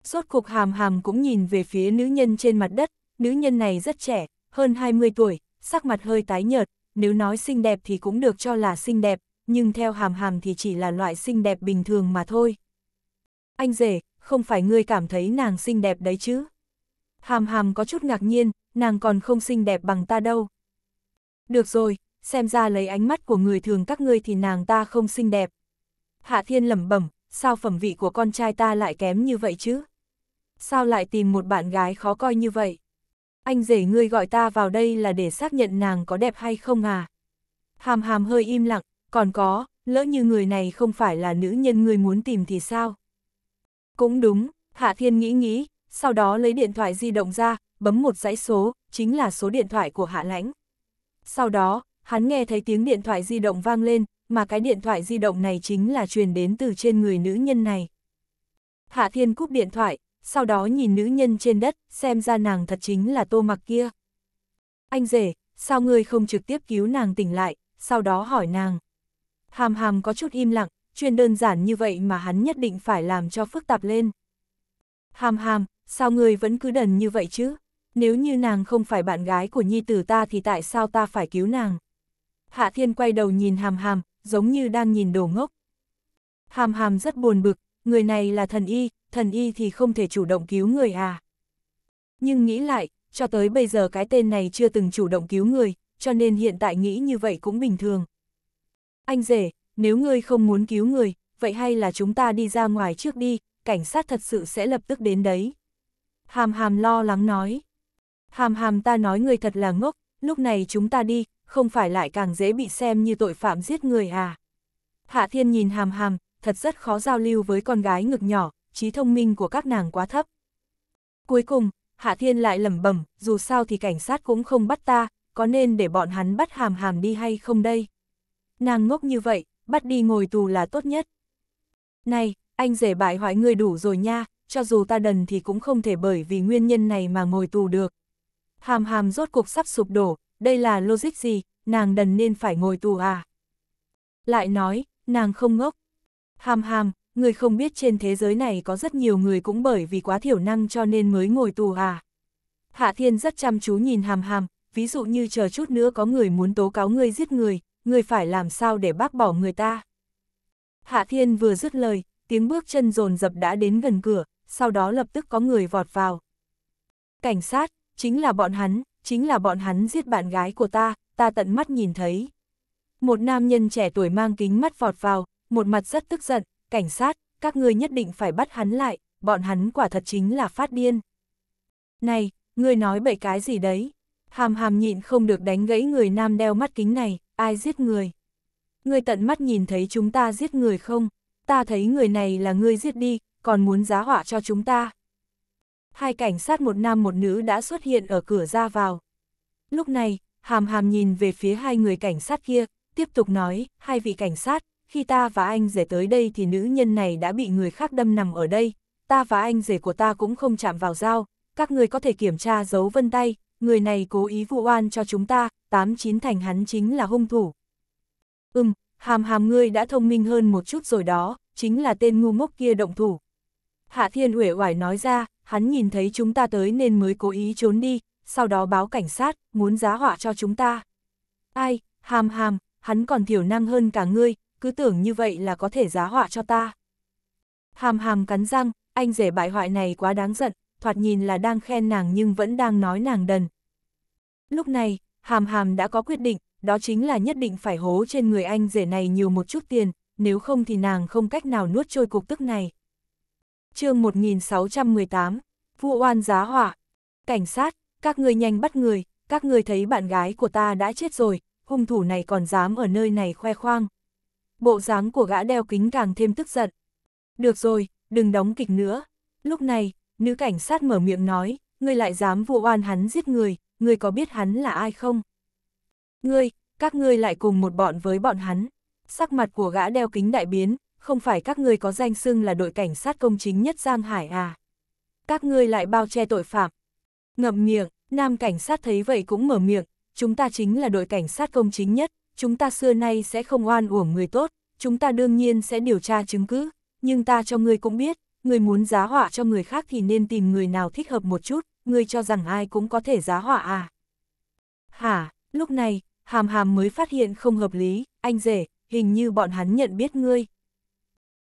suốt cuộc hàm hàm cũng nhìn về phía nữ nhân trên mặt đất, nữ nhân này rất trẻ, hơn 20 tuổi, sắc mặt hơi tái nhợt, nếu nói xinh đẹp thì cũng được cho là xinh đẹp, nhưng theo hàm hàm thì chỉ là loại xinh đẹp bình thường mà thôi. Anh rể, không phải ngươi cảm thấy nàng xinh đẹp đấy chứ? Hàm hàm có chút ngạc nhiên, nàng còn không xinh đẹp bằng ta đâu. Được rồi, xem ra lấy ánh mắt của người thường các ngươi thì nàng ta không xinh đẹp. Hạ Thiên lẩm bẩm, sao phẩm vị của con trai ta lại kém như vậy chứ? Sao lại tìm một bạn gái khó coi như vậy? Anh rể ngươi gọi ta vào đây là để xác nhận nàng có đẹp hay không à? Hàm hàm hơi im lặng, còn có, lỡ như người này không phải là nữ nhân người muốn tìm thì sao? Cũng đúng, Hạ Thiên nghĩ nghĩ, sau đó lấy điện thoại di động ra, bấm một dãy số, chính là số điện thoại của Hạ Lãnh. Sau đó, hắn nghe thấy tiếng điện thoại di động vang lên, mà cái điện thoại di động này chính là truyền đến từ trên người nữ nhân này. Hạ Thiên cúp điện thoại, sau đó nhìn nữ nhân trên đất, xem ra nàng thật chính là tô mặc kia. Anh rể, sao ngươi không trực tiếp cứu nàng tỉnh lại, sau đó hỏi nàng hàm hàm có chút im lặng, chuyện đơn giản như vậy mà hắn nhất định phải làm cho phức tạp lên. Hàm hàm, sao người vẫn cứ đần như vậy chứ? Nếu như nàng không phải bạn gái của nhi tử ta thì tại sao ta phải cứu nàng? Hạ thiên quay đầu nhìn hàm hàm, giống như đang nhìn đồ ngốc. Hàm hàm rất buồn bực, người này là thần y, thần y thì không thể chủ động cứu người à. Nhưng nghĩ lại, cho tới bây giờ cái tên này chưa từng chủ động cứu người, cho nên hiện tại nghĩ như vậy cũng bình thường. Anh rể, nếu ngươi không muốn cứu người, vậy hay là chúng ta đi ra ngoài trước đi, cảnh sát thật sự sẽ lập tức đến đấy. Hàm hàm lo lắng nói. Hàm hàm ta nói ngươi thật là ngốc, lúc này chúng ta đi, không phải lại càng dễ bị xem như tội phạm giết người à. Hạ thiên nhìn hàm hàm, thật rất khó giao lưu với con gái ngực nhỏ, trí thông minh của các nàng quá thấp. Cuối cùng, Hạ Thiên lại lẩm bẩm, dù sao thì cảnh sát cũng không bắt ta, có nên để bọn hắn bắt hàm hàm đi hay không đây? Nàng ngốc như vậy, bắt đi ngồi tù là tốt nhất. Này, anh rể bại hoại người đủ rồi nha, cho dù ta đần thì cũng không thể bởi vì nguyên nhân này mà ngồi tù được. Hàm hàm rốt cục sắp sụp đổ, đây là logic gì, nàng đần nên phải ngồi tù à? Lại nói, nàng không ngốc. Hàm hàm, người không biết trên thế giới này có rất nhiều người cũng bởi vì quá thiểu năng cho nên mới ngồi tù à? Hạ Thiên rất chăm chú nhìn hàm hàm, ví dụ như chờ chút nữa có người muốn tố cáo ngươi giết người, người phải làm sao để bác bỏ người ta. Hạ Thiên vừa dứt lời, tiếng bước chân rồn dập đã đến gần cửa, sau đó lập tức có người vọt vào. Cảnh sát, chính là bọn hắn, chính là bọn hắn giết bạn gái của ta, ta tận mắt nhìn thấy. Một nam nhân trẻ tuổi mang kính mắt vọt vào, một mặt rất tức giận, cảnh sát, các ngươi nhất định phải bắt hắn lại, bọn hắn quả thật chính là phát điên. Này, ngươi nói bậy cái gì đấy? Hàm hàm nhịn không được đánh gãy người nam đeo mắt kính này ai giết người? Người tận mắt nhìn thấy chúng ta giết người không? Ta thấy người này là người giết đi, còn muốn giá họa cho chúng ta. Hai cảnh sát một nam một nữ đã xuất hiện ở cửa ra vào. Lúc này, hàm hàm nhìn về phía hai người cảnh sát kia, tiếp tục nói, hai vị cảnh sát, khi ta và anh rể tới đây thì nữ nhân này đã bị người khác đâm nằm ở đây, ta và anh rể của ta cũng không chạm vào dao, các người có thể kiểm tra dấu vân tay, người này cố ý vụ oan cho chúng ta, tám chín thành hắn chính là hung thủ. Ừm, hàm hàm ngươi đã thông minh hơn một chút rồi đó, chính là tên ngu ngốc kia động thủ. Hạ Thiên uể oải nói ra, hắn nhìn thấy chúng ta tới nên mới cố ý trốn đi, sau đó báo cảnh sát, muốn giá họa cho chúng ta. Ai, hàm hàm, hắn còn thiểu năng hơn cả ngươi, cứ tưởng như vậy là có thể giá họa cho ta. Hàm hàm cắn răng, anh rể bại hoại này quá đáng giận, thoạt nhìn là đang khen nàng nhưng vẫn đang nói nàng đần. Lúc này, hàm hàm đã có quyết định, đó chính là nhất định phải hố trên người anh rể này nhiều một chút tiền, nếu không thì nàng không cách nào nuốt trôi cục tức này. chương 1618, Vụ oan giá hỏa. Cảnh sát, các người nhanh bắt người, các người thấy bạn gái của ta đã chết rồi, hung thủ này còn dám ở nơi này khoe khoang. Bộ dáng của gã đeo kính càng thêm tức giận. Được rồi, đừng đóng kịch nữa. Lúc này, nữ cảnh sát mở miệng nói, ngươi lại dám vụ oan hắn giết người, ngươi có biết hắn là ai không? Ngươi, các ngươi lại cùng một bọn với bọn hắn. Sắc mặt của gã đeo kính đại biến, không phải các ngươi có danh xưng là đội cảnh sát công chính nhất Giang Hải à? Các ngươi lại bao che tội phạm. Ngậm miệng, nam cảnh sát thấy vậy cũng mở miệng, chúng ta chính là đội cảnh sát công chính nhất, chúng ta xưa nay sẽ không oan uổng người tốt, chúng ta đương nhiên sẽ điều tra chứng cứ, nhưng ta cho ngươi cũng biết, ngươi muốn giá họa cho người khác thì nên tìm người nào thích hợp một chút, ngươi cho rằng ai cũng có thể giá họa à. Hả, lúc này, hàm hàm mới phát hiện không hợp lý, anh rể, hình như bọn hắn nhận biết ngươi.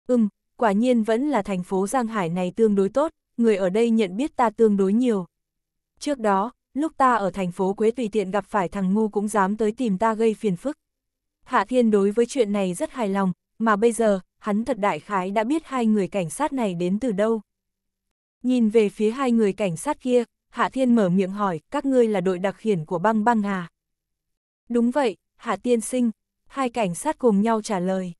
Ừm, quả nhiên vẫn là thành phố Giang Hải này tương đối tốt, người ở đây nhận biết ta tương đối nhiều. Trước đó, lúc ta ở thành phố Quế tùy tiện gặp phải thằng ngu cũng dám tới tìm ta gây phiền phức. Hạ Thiên đối với chuyện này rất hài lòng, mà bây giờ, hắn thật đại khái đã biết hai người cảnh sát này đến từ đâu. Nhìn về phía hai người cảnh sát kia, Hạ Thiên mở miệng hỏi, các ngươi là đội đặc khiển của băng băng à? Đúng vậy, Hạ Tiên sinh, hai cảnh sát cùng nhau trả lời.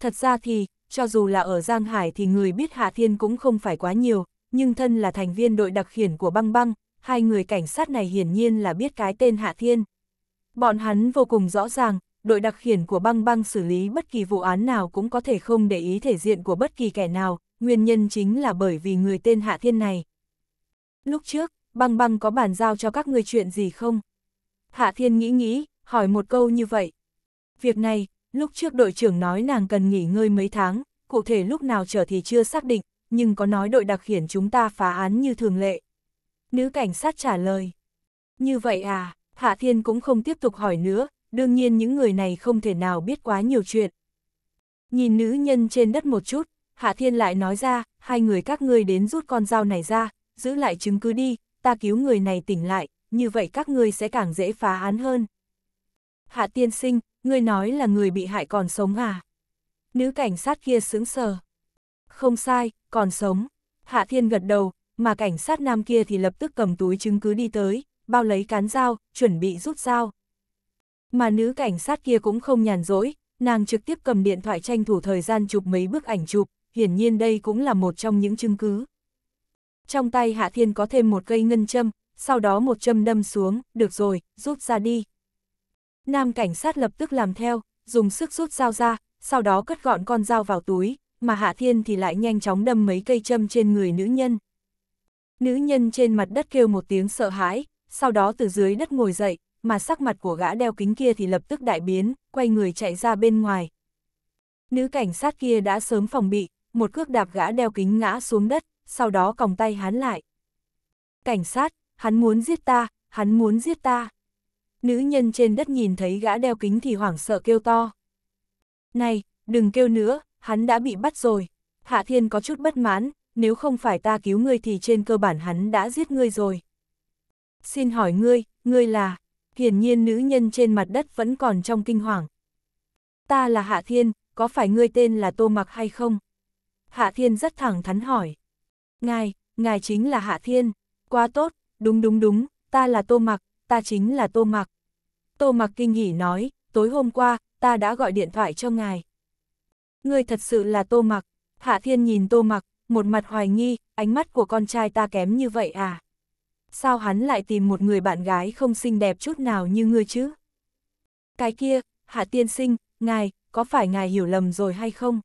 Thật ra thì, cho dù là ở Giang Hải thì người biết Hạ Thiên cũng không phải quá nhiều, nhưng thân là thành viên đội đặc khiển của băng băng, hai người cảnh sát này hiển nhiên là biết cái tên Hạ Thiên. Bọn hắn vô cùng rõ ràng, đội đặc khiển của băng băng xử lý bất kỳ vụ án nào cũng có thể không để ý thể diện của bất kỳ kẻ nào, nguyên nhân chính là bởi vì người tên Hạ Thiên này. Lúc trước, băng băng có bàn giao cho các người chuyện gì không? Hạ Thiên nghĩ nghĩ, hỏi một câu như vậy. Việc này, lúc trước đội trưởng nói nàng cần nghỉ ngơi mấy tháng, cụ thể lúc nào trở thì chưa xác định, nhưng có nói đội đặc khiển chúng ta phá án như thường lệ. Nữ cảnh sát trả lời. Như vậy à, Hạ Thiên cũng không tiếp tục hỏi nữa, đương nhiên những người này không thể nào biết quá nhiều chuyện. Nhìn nữ nhân trên đất một chút, Hạ Thiên lại nói ra, hai người các ngươi đến rút con dao này ra, giữ lại chứng cứ đi, ta cứu người này tỉnh lại, như vậy các ngươi sẽ càng dễ phá án hơn. Hạ tiên sinh, ngươi nói là người bị hại còn sống à? Nữ cảnh sát kia sững sờ. Không sai, còn sống. Hạ thiên gật đầu, mà cảnh sát nam kia thì lập tức cầm túi chứng cứ đi tới, bao lấy cán dao, chuẩn bị rút dao. Mà nữ cảnh sát kia cũng không nhàn rỗi, nàng trực tiếp cầm điện thoại tranh thủ thời gian chụp mấy bức ảnh chụp, hiển nhiên đây cũng là một trong những chứng cứ. Trong tay Hạ Thiên có thêm một cây ngân châm, sau đó một châm đâm xuống, được rồi, rút ra đi. Nam cảnh sát lập tức làm theo, dùng sức rút dao ra, sau đó cất gọn con dao vào túi, mà Hạ Thiên thì lại nhanh chóng đâm mấy cây châm trên người nữ nhân. Nữ nhân trên mặt đất kêu một tiếng sợ hãi, sau đó từ dưới đất ngồi dậy, mà sắc mặt của gã đeo kính kia thì lập tức đại biến, quay người chạy ra bên ngoài. Nữ cảnh sát kia đã sớm phòng bị, một cước đạp gã đeo kính ngã xuống đất, sau đó còng tay hắn lại. Cảnh sát, hắn muốn giết ta, hắn muốn giết ta. Nữ nhân trên đất nhìn thấy gã đeo kính thì hoảng sợ kêu to. Này, đừng kêu nữa, hắn đã bị bắt rồi. Hạ Thiên có chút bất mãn, nếu không phải ta cứu ngươi thì trên cơ bản hắn đã giết ngươi rồi. Xin hỏi ngươi, ngươi là... Hiển nhiên nữ nhân trên mặt đất vẫn còn trong kinh hoàng. Ta là Hạ Thiên, có phải ngươi tên là Tô Mặc hay không? Hạ Thiên rất thẳng thắn hỏi. Ngài, ngài chính là Hạ Thiên. Quá tốt, đúng đúng đúng, ta là Tô Mặc, ta chính là Tô Mặc. Tô Mặc kinh nghỉ nói, tối hôm qua, ta đã gọi điện thoại cho ngài. Ngươi thật sự là Tô Mặc. Hạ Thiên nhìn Tô Mặc, một mặt hoài nghi, ánh mắt của con trai ta kém như vậy à? Sao hắn lại tìm một người bạn gái không xinh đẹp chút nào như ngươi chứ? Cái kia, Hạ Tiên Sinh, ngài, có phải ngài hiểu lầm rồi hay không?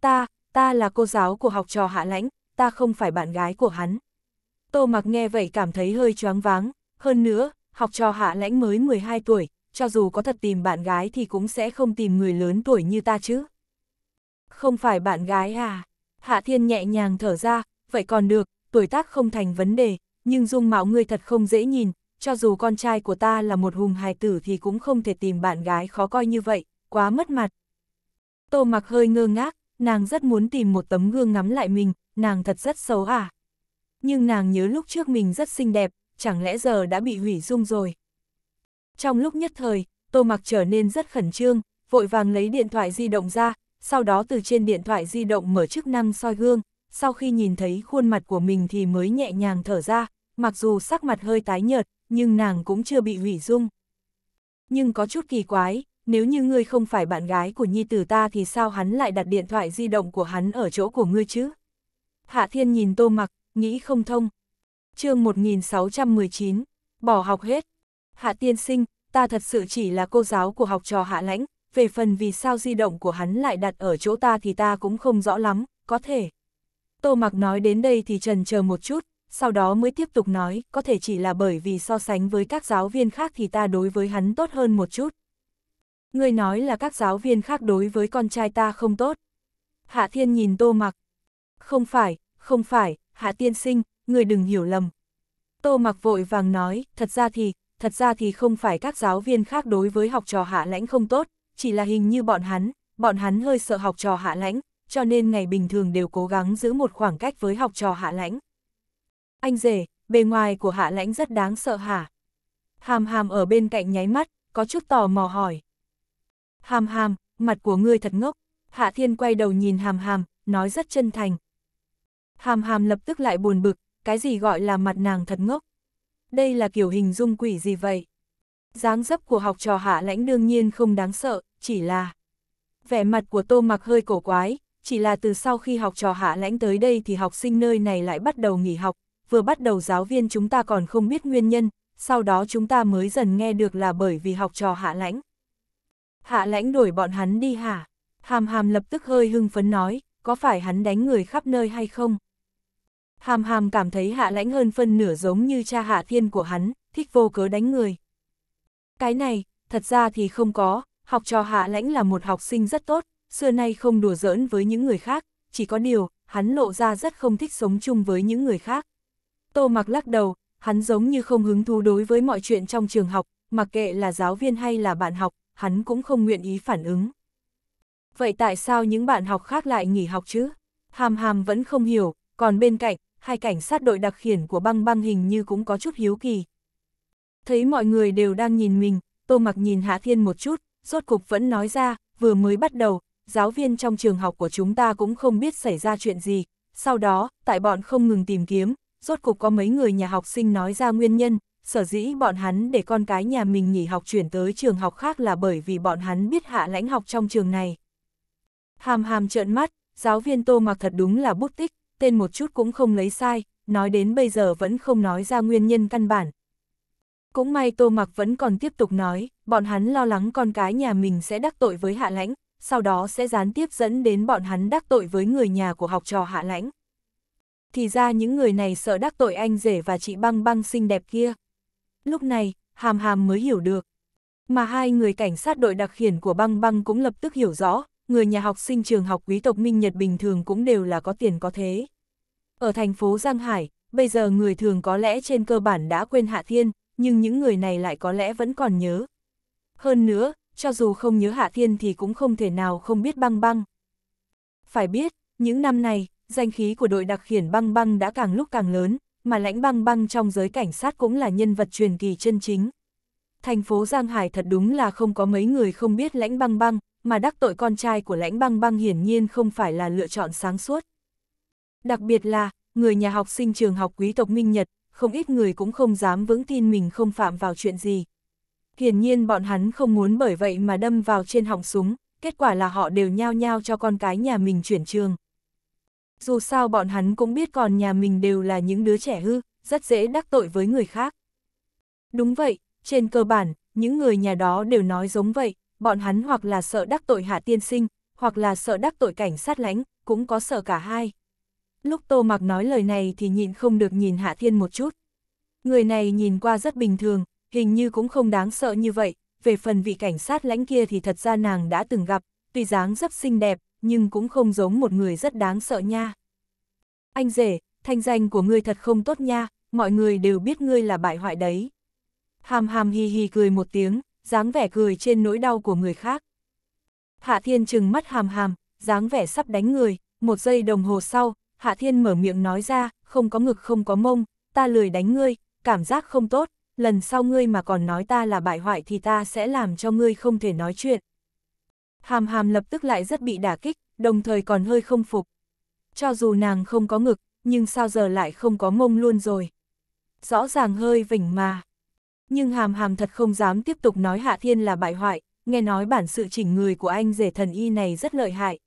Ta, ta là cô giáo của học trò Hạ Lãnh, ta không phải bạn gái của hắn. Tô mặc nghe vậy cảm thấy hơi choáng váng, hơn nữa, học trò hạ lãnh mới 12 tuổi, cho dù có thật tìm bạn gái thì cũng sẽ không tìm người lớn tuổi như ta chứ. Không phải bạn gái à? Hạ thiên nhẹ nhàng thở ra, vậy còn được, tuổi tác không thành vấn đề, nhưng dung mạo ngươi thật không dễ nhìn, cho dù con trai của ta là một hùng hài tử thì cũng không thể tìm bạn gái khó coi như vậy, quá mất mặt. Tô mặc hơi ngơ ngác, nàng rất muốn tìm một tấm gương ngắm lại mình, nàng thật rất xấu à. Nhưng nàng nhớ lúc trước mình rất xinh đẹp, chẳng lẽ giờ đã bị hủy dung rồi. Trong lúc nhất thời, Tô Mặc trở nên rất khẩn trương, vội vàng lấy điện thoại di động ra, sau đó từ trên điện thoại di động mở chức năng soi gương, sau khi nhìn thấy khuôn mặt của mình thì mới nhẹ nhàng thở ra, mặc dù sắc mặt hơi tái nhợt, nhưng nàng cũng chưa bị hủy dung. Nhưng có chút kỳ quái, nếu như ngươi không phải bạn gái của nhi tử ta thì sao hắn lại đặt điện thoại di động của hắn ở chỗ của ngươi chứ? Hạ Thiên nhìn Tô Mặc, nghĩ không thông. Chương 1619, bỏ học hết. Hạ tiên sinh, ta thật sự chỉ là cô giáo của học trò Hạ Lãnh, về phần vì sao di động của hắn lại đặt ở chỗ ta thì ta cũng không rõ lắm, có thể. Tô Mặc nói đến đây thì trần chờ một chút, sau đó mới tiếp tục nói, có thể chỉ là bởi vì so sánh với các giáo viên khác thì ta đối với hắn tốt hơn một chút. Người nói là các giáo viên khác đối với con trai ta không tốt. Hạ Thiên nhìn Tô Mặc, không phải, không phải, hạ tiên sinh, người đừng hiểu lầm. Tô mặc vội vàng nói, thật ra thì, thật ra thì không phải các giáo viên khác đối với học trò hạ lãnh không tốt, chỉ là hình như bọn hắn, bọn hắn hơi sợ học trò hạ lãnh, cho nên ngày bình thường đều cố gắng giữ một khoảng cách với học trò hạ lãnh. Anh rể, bề ngoài của hạ lãnh rất đáng sợ hả? Hàm hàm ở bên cạnh nháy mắt, có chút tò mò hỏi. Hàm hàm, mặt của ngươi thật ngốc. Hạ thiên quay đầu nhìn hàm hàm, nói rất chân thành, Hàm hàm lập tức lại buồn bực, cái gì gọi là mặt nàng thật ngốc. Đây là kiểu hình dung quỷ gì vậy? dáng dấp của học trò hạ lãnh đương nhiên không đáng sợ, chỉ là... Vẻ mặt của tô mặc hơi cổ quái, chỉ là từ sau khi học trò hạ lãnh tới đây thì học sinh nơi này lại bắt đầu nghỉ học, vừa bắt đầu giáo viên chúng ta còn không biết nguyên nhân, sau đó chúng ta mới dần nghe được là bởi vì học trò hạ lãnh. Hạ lãnh đuổi bọn hắn đi hả? Hàm hàm lập tức hơi hưng phấn nói, có phải hắn đánh người khắp nơi hay không? hàm hàm cảm thấy hạ lãnh hơn phân nửa giống như cha hạ thiên của hắn, thích vô cớ đánh người. Cái này, thật ra thì không có, học trò hạ lãnh là một học sinh rất tốt, xưa nay không đùa giỡn với những người khác, chỉ có điều, hắn lộ ra rất không thích sống chung với những người khác. Tô mặc lắc đầu, hắn giống như không hứng thú đối với mọi chuyện trong trường học, mặc kệ là giáo viên hay là bạn học, hắn cũng không nguyện ý phản ứng. Vậy tại sao những bạn học khác lại nghỉ học chứ? Hàm hàm vẫn không hiểu, còn bên cạnh, hai cảnh sát đội đặc khiển của băng băng hình như cũng có chút hiếu kỳ. Thấy mọi người đều đang nhìn mình, Tô Mặc nhìn Hạ Thiên một chút, rốt cục vẫn nói ra, vừa mới bắt đầu, giáo viên trong trường học của chúng ta cũng không biết xảy ra chuyện gì, sau đó, tại bọn không ngừng tìm kiếm, rốt cục có mấy người nhà học sinh nói ra nguyên nhân, sở dĩ bọn hắn để con cái nhà mình nghỉ học chuyển tới trường học khác là bởi vì bọn hắn biết hạ lãnh học trong trường này. Hàm hàm trợn mắt, giáo viên Tô Mặc thật đúng là bút tích, tên một chút cũng không lấy sai, nói đến bây giờ vẫn không nói ra nguyên nhân căn bản. Cũng may Tô Mặc vẫn còn tiếp tục nói, bọn hắn lo lắng con cái nhà mình sẽ đắc tội với hạ lãnh, sau đó sẽ gián tiếp dẫn đến bọn hắn đắc tội với người nhà của học trò hạ lãnh. Thì ra những người này sợ đắc tội anh rể và chị băng băng xinh đẹp kia. Lúc này, hàm hàm mới hiểu được. Mà hai người cảnh sát đội đặc khiển của băng băng cũng lập tức hiểu rõ, người nhà học sinh trường học quý tộc Minh Nhật bình thường cũng đều là có tiền có thế. Ở thành phố Giang Hải, bây giờ người thường có lẽ trên cơ bản đã quên Hạ Thiên, nhưng những người này lại có lẽ vẫn còn nhớ. Hơn nữa, cho dù không nhớ Hạ Thiên thì cũng không thể nào không biết băng băng. Phải biết, những năm này, danh khí của đội đặc khiển băng băng đã càng lúc càng lớn, mà lãnh băng băng trong giới cảnh sát cũng là nhân vật truyền kỳ chân chính. Thành phố Giang Hải thật đúng là không có mấy người không biết lãnh băng băng, mà đắc tội con trai của lãnh băng băng hiển nhiên không phải là lựa chọn sáng suốt. Đặc biệt là, người nhà học sinh trường học quý tộc Minh Nhật, không ít người cũng không dám vững tin mình không phạm vào chuyện gì. Hiển nhiên bọn hắn không muốn bởi vậy mà đâm vào trên họng súng, kết quả là họ đều nhao nhao cho con cái nhà mình chuyển trường. Dù sao bọn hắn cũng biết còn nhà mình đều là những đứa trẻ hư, rất dễ đắc tội với người khác. Đúng vậy, trên cơ bản, những người nhà đó đều nói giống vậy, bọn hắn hoặc là sợ đắc tội hạ tiên sinh, hoặc là sợ đắc tội cảnh sát lãnh, cũng có sợ cả hai. Lúc Tô mặc nói lời này thì nhịn không được nhìn Hạ Thiên một chút. Người này nhìn qua rất bình thường, hình như cũng không đáng sợ như vậy, về phần vị cảnh sát lãnh kia thì thật ra nàng đã từng gặp, tuy dáng rất xinh đẹp, nhưng cũng không giống một người rất đáng sợ nha. Anh rể, thanh danh của ngươi thật không tốt nha, mọi người đều biết ngươi là bại hoại đấy. Hàm hàm hi hi cười một tiếng, dáng vẻ cười trên nỗi đau của người khác. Hạ Thiên trừng mắt hàm hàm, dáng vẻ sắp đánh người, một giây đồng hồ sau, Hạ Thiên mở miệng nói ra, không có ngực không có mông, ta lười đánh ngươi, cảm giác không tốt, lần sau ngươi mà còn nói ta là bại hoại thì ta sẽ làm cho ngươi không thể nói chuyện. Hàm hàm lập tức lại rất bị đả kích, đồng thời còn hơi không phục. Cho dù nàng không có ngực, nhưng sao giờ lại không có mông luôn rồi. Rõ ràng hơi vỉnh mà nhưng hàm hàm thật không dám tiếp tục nói Hạ Thiên là bại hoại, nghe nói bản sự chỉnh người của anh rể thần y này rất lợi hại.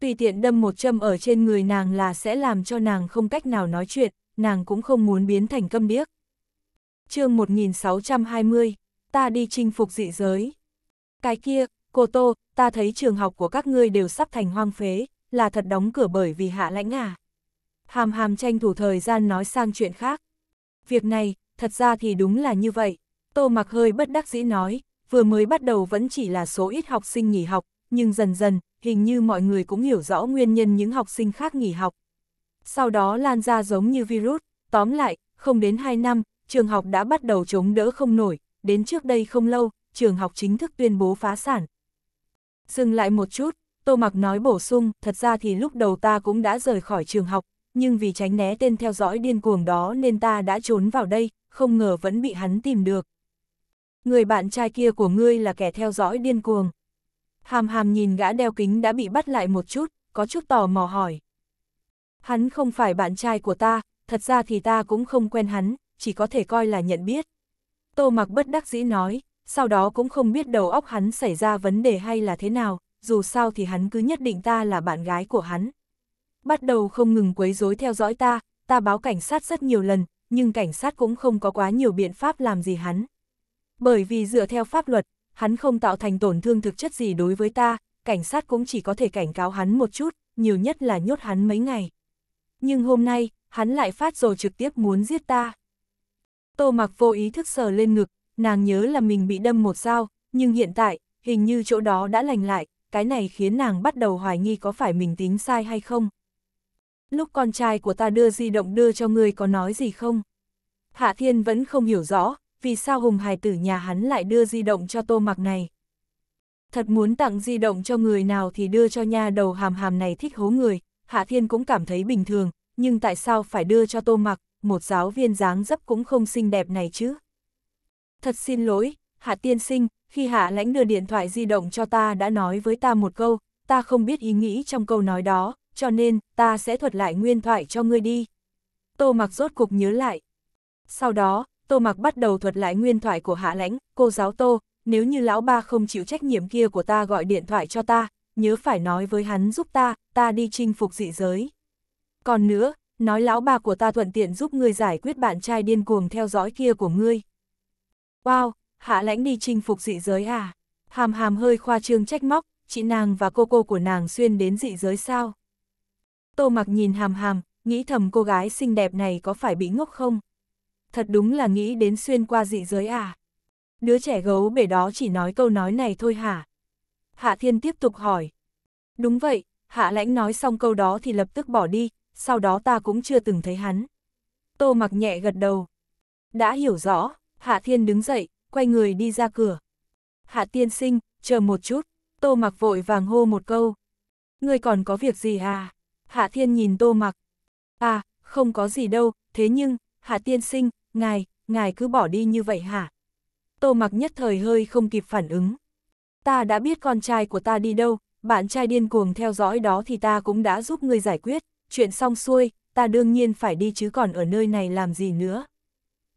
Tùy tiện đâm một châm ở trên người nàng là sẽ làm cho nàng không cách nào nói chuyện, nàng cũng không muốn biến thành câm điếc. chương 1620, ta đi chinh phục dị giới. Cái kia, cô Tô, ta thấy trường học của các ngươi đều sắp thành hoang phế, là thật đóng cửa bởi vì hạ lãnh à. Hàm hàm tranh thủ thời gian nói sang chuyện khác. Việc này, thật ra thì đúng là như vậy. Tô mặc hơi bất đắc dĩ nói, vừa mới bắt đầu vẫn chỉ là số ít học sinh nghỉ học, nhưng dần dần, hình như mọi người cũng hiểu rõ nguyên nhân những học sinh khác nghỉ học. Sau đó lan ra giống như virus, tóm lại, không đến 2 năm, trường học đã bắt đầu chống đỡ không nổi, đến trước đây không lâu, trường học chính thức tuyên bố phá sản. Dừng lại một chút, Tô Mặc nói bổ sung, thật ra thì lúc đầu ta cũng đã rời khỏi trường học, nhưng vì tránh né tên theo dõi điên cuồng đó nên ta đã trốn vào đây, không ngờ vẫn bị hắn tìm được. Người bạn trai kia của ngươi là kẻ theo dõi điên cuồng. Hàm hàm nhìn gã đeo kính đã bị bắt lại một chút, có chút tò mò hỏi. Hắn không phải bạn trai của ta, thật ra thì ta cũng không quen hắn, chỉ có thể coi là nhận biết. Tô mặc bất đắc dĩ nói, sau đó cũng không biết đầu óc hắn xảy ra vấn đề hay là thế nào, dù sao thì hắn cứ nhất định ta là bạn gái của hắn. Bắt đầu không ngừng quấy rối theo dõi ta, ta báo cảnh sát rất nhiều lần, nhưng cảnh sát cũng không có quá nhiều biện pháp làm gì hắn. Bởi vì dựa theo pháp luật, hắn không tạo thành tổn thương thực chất gì đối với ta, cảnh sát cũng chỉ có thể cảnh cáo hắn một chút, nhiều nhất là nhốt hắn mấy ngày. Nhưng hôm nay, hắn lại phát rồi trực tiếp muốn giết ta. Tô mặc vô ý thức sờ lên ngực, nàng nhớ là mình bị đâm một dao, nhưng hiện tại, hình như chỗ đó đã lành lại, cái này khiến nàng bắt đầu hoài nghi có phải mình tính sai hay không lúc con trai của ta đưa di động đưa cho ngươi có nói gì không? Hạ Thiên vẫn không hiểu rõ, vì sao Hùng Hải tử nhà hắn lại đưa di động cho tô mặc này. Thật muốn tặng di động cho người nào thì đưa cho nha đầu hàm hàm này thích hố người, Hạ Thiên cũng cảm thấy bình thường, nhưng tại sao phải đưa cho tô mặc, một giáo viên dáng dấp cũng không xinh đẹp này chứ. Thật xin lỗi, Hạ Tiên Sinh, khi Hạ Lãnh đưa điện thoại di động cho ta đã nói với ta một câu, ta không biết ý nghĩ trong câu nói đó, cho nên ta sẽ thuật lại nguyên thoại cho ngươi đi. Tô mặc rốt cục nhớ lại. Sau đó, Tô mặc bắt đầu thuật lại nguyên thoại của hạ lãnh, cô giáo Tô, nếu như lão ba không chịu trách nhiệm kia của ta gọi điện thoại cho ta, nhớ phải nói với hắn giúp ta, ta đi chinh phục dị giới. Còn nữa, nói lão ba của ta thuận tiện giúp ngươi giải quyết bạn trai điên cuồng theo dõi kia của ngươi. Wow, hạ lãnh đi chinh phục dị giới à? Hàm hàm hơi khoa trương trách móc, chị nàng và cô cô của nàng xuyên đến dị giới sao? Tô mặc nhìn hàm hàm, nghĩ thầm cô gái xinh đẹp này có phải bị ngốc không? Thật đúng là nghĩ đến xuyên qua dị giới à? Đứa trẻ gấu bể đó chỉ nói câu nói này thôi hả? Hạ Thiên tiếp tục hỏi. Đúng vậy, Hạ Lãnh nói xong câu đó thì lập tức bỏ đi, sau đó ta cũng chưa từng thấy hắn. Tô mặc nhẹ gật đầu. Đã hiểu rõ, Hạ Thiên đứng dậy, quay người đi ra cửa. Hạ Tiên sinh, chờ một chút, Tô mặc vội vàng hô một câu. Ngươi còn có việc gì à? Hạ Thiên nhìn Tô Mặc. À, không có gì đâu, thế nhưng, Hạ Tiên Sinh, ngài, ngài cứ bỏ đi như vậy hả? Tô Mặc nhất thời hơi không kịp phản ứng. Ta đã biết con trai của ta đi đâu, bạn trai điên cuồng theo dõi đó thì ta cũng đã giúp ngươi giải quyết, chuyện xong xuôi, ta đương nhiên phải đi chứ còn ở nơi này làm gì nữa.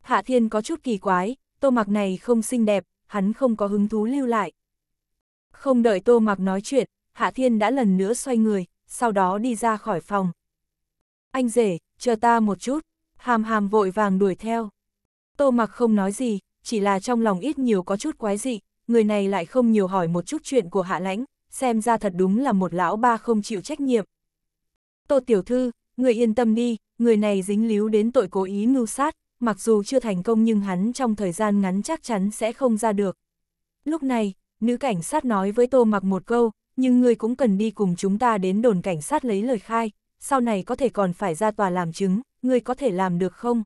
Hạ Thiên có chút kỳ quái, Tô Mặc này không xinh đẹp, hắn không có hứng thú lưu lại. Không đợi Tô Mặc nói chuyện, Hạ Thiên đã lần nữa xoay người, sau đó đi ra khỏi phòng. Anh rể, chờ ta một chút, hàm hàm vội vàng đuổi theo. Tô mặc không nói gì, chỉ là trong lòng ít nhiều có chút quái dị, người này lại không nhiều hỏi một chút chuyện của hạ lãnh, xem ra thật đúng là một lão ba không chịu trách nhiệm. Tô tiểu thư, người yên tâm đi, người này dính líu đến tội cố ý mưu sát, mặc dù chưa thành công nhưng hắn trong thời gian ngắn chắc chắn sẽ không ra được. Lúc này, nữ cảnh sát nói với Tô Mặc một câu, nhưng ngươi cũng cần đi cùng chúng ta đến đồn cảnh sát lấy lời khai, sau này có thể còn phải ra tòa làm chứng, ngươi có thể làm được không?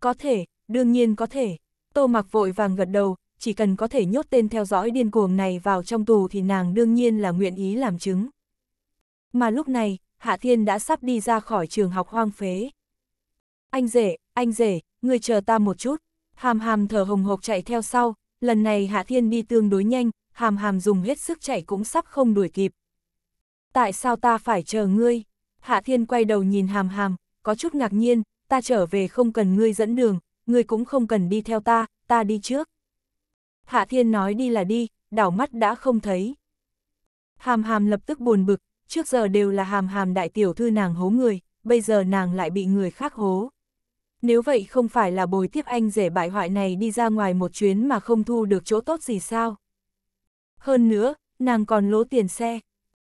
Có thể, đương nhiên có thể. Tô mặc vội vàng gật đầu, chỉ cần có thể nhốt tên theo dõi điên cuồng này vào trong tù thì nàng đương nhiên là nguyện ý làm chứng. Mà lúc này, Hạ Thiên đã sắp đi ra khỏi trường học hoang phế. Anh rể, anh rể, ngươi chờ ta một chút. Hàm hàm thở hồng hộc chạy theo sau, lần này Hạ Thiên đi tương đối nhanh, hàm hàm dùng hết sức chạy cũng sắp không đuổi kịp. Tại sao ta phải chờ ngươi? Hạ Thiên quay đầu nhìn hàm hàm, có chút ngạc nhiên, ta trở về không cần ngươi dẫn đường, ngươi cũng không cần đi theo ta, ta đi trước. Hạ Thiên nói đi là đi, đảo mắt đã không thấy. Hàm hàm lập tức buồn bực, trước giờ đều là hàm hàm đại tiểu thư nàng hố người, bây giờ nàng lại bị người khác hố. Nếu vậy không phải là bồi tiếp anh rể bại hoại này đi ra ngoài một chuyến mà không thu được chỗ tốt gì sao? Hơn nữa, nàng còn lỗ tiền xe.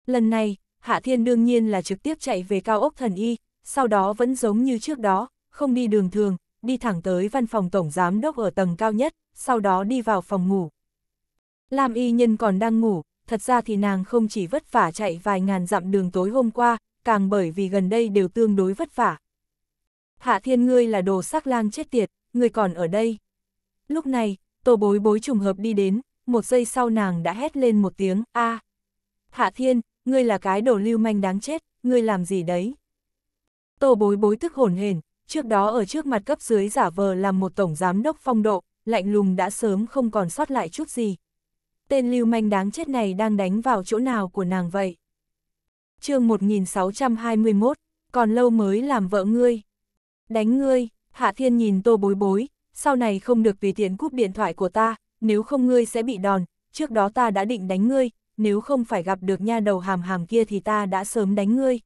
Lần này, Hạ Thiên đương nhiên là trực tiếp chạy về cao ốc thần y, sau đó vẫn giống như trước đó, không đi đường thường, đi thẳng tới văn phòng tổng giám đốc ở tầng cao nhất, sau đó đi vào phòng ngủ. Lam y nhân còn đang ngủ, thật ra thì nàng không chỉ vất vả chạy vài ngàn dặm đường tối hôm qua, càng bởi vì gần đây đều tương đối vất vả. Hạ thiên ngươi là đồ sắc lang chết tiệt, ngươi còn ở đây. Lúc này, tổ bối bối trùng hợp đi đến, một giây sau nàng đã hét lên một tiếng, a Hạ Thiên, ngươi là cái đồ lưu manh đáng chết, ngươi làm gì đấy? Tô bối bối tức hồn hển, trước đó ở trước mặt cấp dưới giả vờ làm một tổng giám đốc phong độ, lạnh lùng đã sớm không còn sót lại chút gì. Tên lưu manh đáng chết này đang đánh vào chỗ nào của nàng vậy? chương 1621, còn lâu mới làm vợ ngươi. Đánh ngươi, Hạ Thiên nhìn tô bối bối, sau này không được vì tiện cúp điện thoại của ta, nếu không ngươi sẽ bị đòn, trước đó ta đã định đánh ngươi, nếu không phải gặp được nha đầu hàm hàm kia thì ta đã sớm đánh ngươi.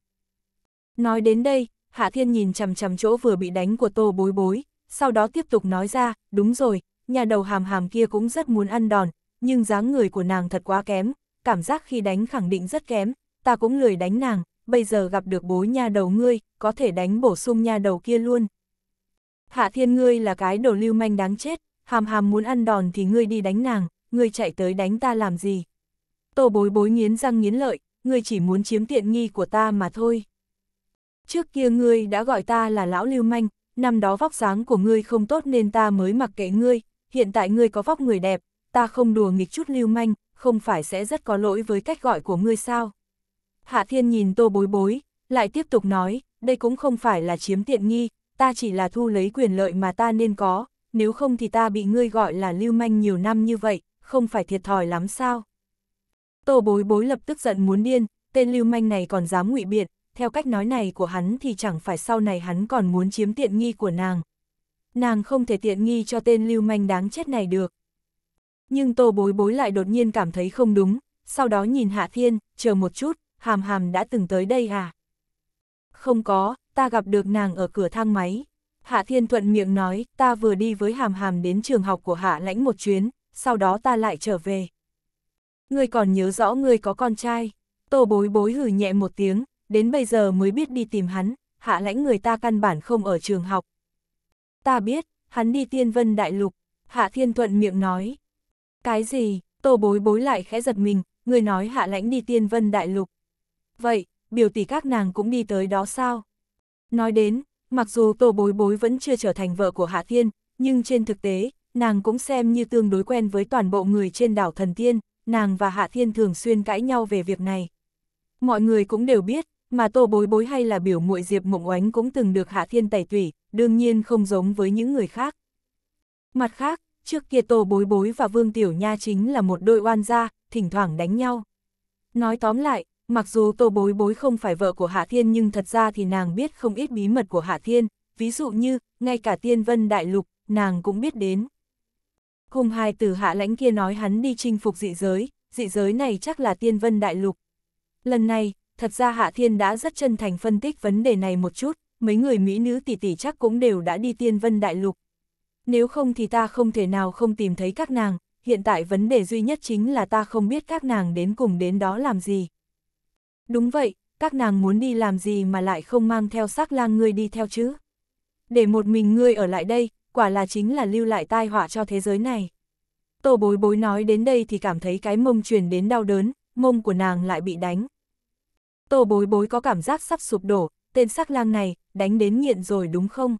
Nói đến đây, Hạ Thiên nhìn chằm chằm chỗ vừa bị đánh của Tô Bối Bối, sau đó tiếp tục nói ra, đúng rồi, nhà đầu hàm hàm kia cũng rất muốn ăn đòn, nhưng dáng người của nàng thật quá kém, cảm giác khi đánh khẳng định rất kém, ta cũng lười đánh nàng, bây giờ gặp được bối nha đầu ngươi, có thể đánh bổ sung nha đầu kia luôn. Hạ Thiên ngươi là cái đồ lưu manh đáng chết, hàm hàm muốn ăn đòn thì ngươi đi đánh nàng, ngươi chạy tới đánh ta làm gì? Tô bối bối nghiến răng nghiến lợi, ngươi chỉ muốn chiếm tiện nghi của ta mà thôi. Trước kia ngươi đã gọi ta là lão lưu manh, năm đó vóc dáng của ngươi không tốt nên ta mới mặc kệ ngươi, hiện tại ngươi có vóc người đẹp, ta không đùa nghịch chút lưu manh, không phải sẽ rất có lỗi với cách gọi của ngươi sao? Hạ Thiên nhìn tô bối bối, lại tiếp tục nói, đây cũng không phải là chiếm tiện nghi, ta chỉ là thu lấy quyền lợi mà ta nên có, nếu không thì ta bị ngươi gọi là lưu manh nhiều năm như vậy, không phải thiệt thòi lắm sao? Tô bối bối lập tức giận muốn điên, tên lưu manh này còn dám ngụy biện, theo cách nói này của hắn thì chẳng phải sau này hắn còn muốn chiếm tiện nghi của nàng. Nàng không thể tiện nghi cho tên lưu manh đáng chết này được. Nhưng tô bối bối lại đột nhiên cảm thấy không đúng, sau đó nhìn Hạ Thiên, chờ một chút, hàm hàm đã từng tới đây à? Không có, ta gặp được nàng ở cửa thang máy. Hạ Thiên Thuận miệng nói, ta vừa đi với hàm hàm đến trường học của Hạ lãnh một chuyến, sau đó ta lại trở về. Ngươi còn nhớ rõ ngươi có con trai, tô bối bối hử nhẹ một tiếng, đến bây giờ mới biết đi tìm hắn, hạ lãnh người ta căn bản không ở trường học. Ta biết, hắn đi tiên vân đại lục, Hạ Thiên Thuận miệng nói. Cái gì, tô bối bối lại khẽ giật mình, Ngươi nói hạ lãnh đi tiên vân đại lục. Vậy, biểu tỷ các nàng cũng đi tới đó sao? Nói đến, Mặc dù Tô Bối Bối vẫn chưa trở thành vợ của Hạ Thiên, nhưng trên thực tế, nàng cũng xem như tương đối quen với toàn bộ người trên đảo Thần Tiên, nàng và Hạ Thiên thường xuyên cãi nhau về việc này. Mọi người cũng đều biết, mà Tô Bối Bối hay là biểu muội Diệp Mộng Oánh cũng từng được Hạ Thiên tẩy tủy, đương nhiên không giống với những người khác. Mặt khác, trước kia Tô Bối Bối và Vương Tiểu Nha chính là một đôi oan gia, thỉnh thoảng đánh nhau. Nói tóm lại, Mặc dù Tô Bối Bối không phải vợ của Hạ Thiên nhưng thật ra thì nàng biết không ít bí mật của Hạ Thiên, ví dụ như, ngay cả tiên vân đại lục, nàng cũng biết đến. hùng hai từ Hạ Lãnh kia nói hắn đi chinh phục dị giới, dị giới này chắc là tiên vân đại lục. Lần này, thật ra Hạ Thiên đã rất chân thành phân tích vấn đề này một chút, mấy người mỹ nữ tỷ tỷ chắc cũng đều đã đi tiên vân đại lục. Nếu không thì ta không thể nào không tìm thấy các nàng, hiện tại vấn đề duy nhất chính là ta không biết các nàng đến cùng đến đó làm gì. Đúng vậy, các nàng muốn đi làm gì mà lại không mang theo xác lang ngươi đi theo chứ? Để một mình ngươi ở lại đây, quả là chính là lưu lại tai họa cho thế giới này. Tô bối bối nói đến đây thì cảm thấy cái mông truyền đến đau đớn, mông của nàng lại bị đánh. Tô bối bối có cảm giác sắp sụp đổ, tên sắc lang này, đánh đến nghiện rồi đúng không?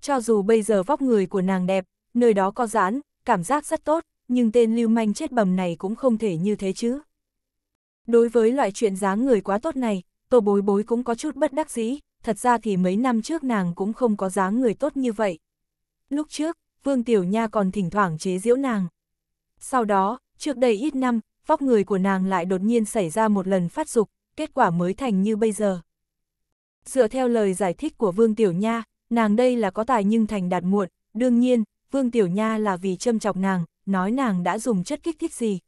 Cho dù bây giờ vóc người của nàng đẹp, nơi đó có giãn, cảm giác rất tốt, nhưng tên lưu manh chết bầm này cũng không thể như thế chứ. Đối với loại chuyện dáng người quá tốt này, tô bối bối cũng có chút bất đắc dĩ, thật ra thì mấy năm trước nàng cũng không có dáng người tốt như vậy. Lúc trước, Vương Tiểu Nha còn thỉnh thoảng chế giễu nàng. Sau đó, trước đây ít năm, vóc người của nàng lại đột nhiên xảy ra một lần phát dục, kết quả mới thành như bây giờ. Dựa theo lời giải thích của Vương Tiểu Nha, nàng đây là có tài nhưng thành đạt muộn, đương nhiên, Vương Tiểu Nha là vì châm chọc nàng, nói nàng đã dùng chất kích thích gì.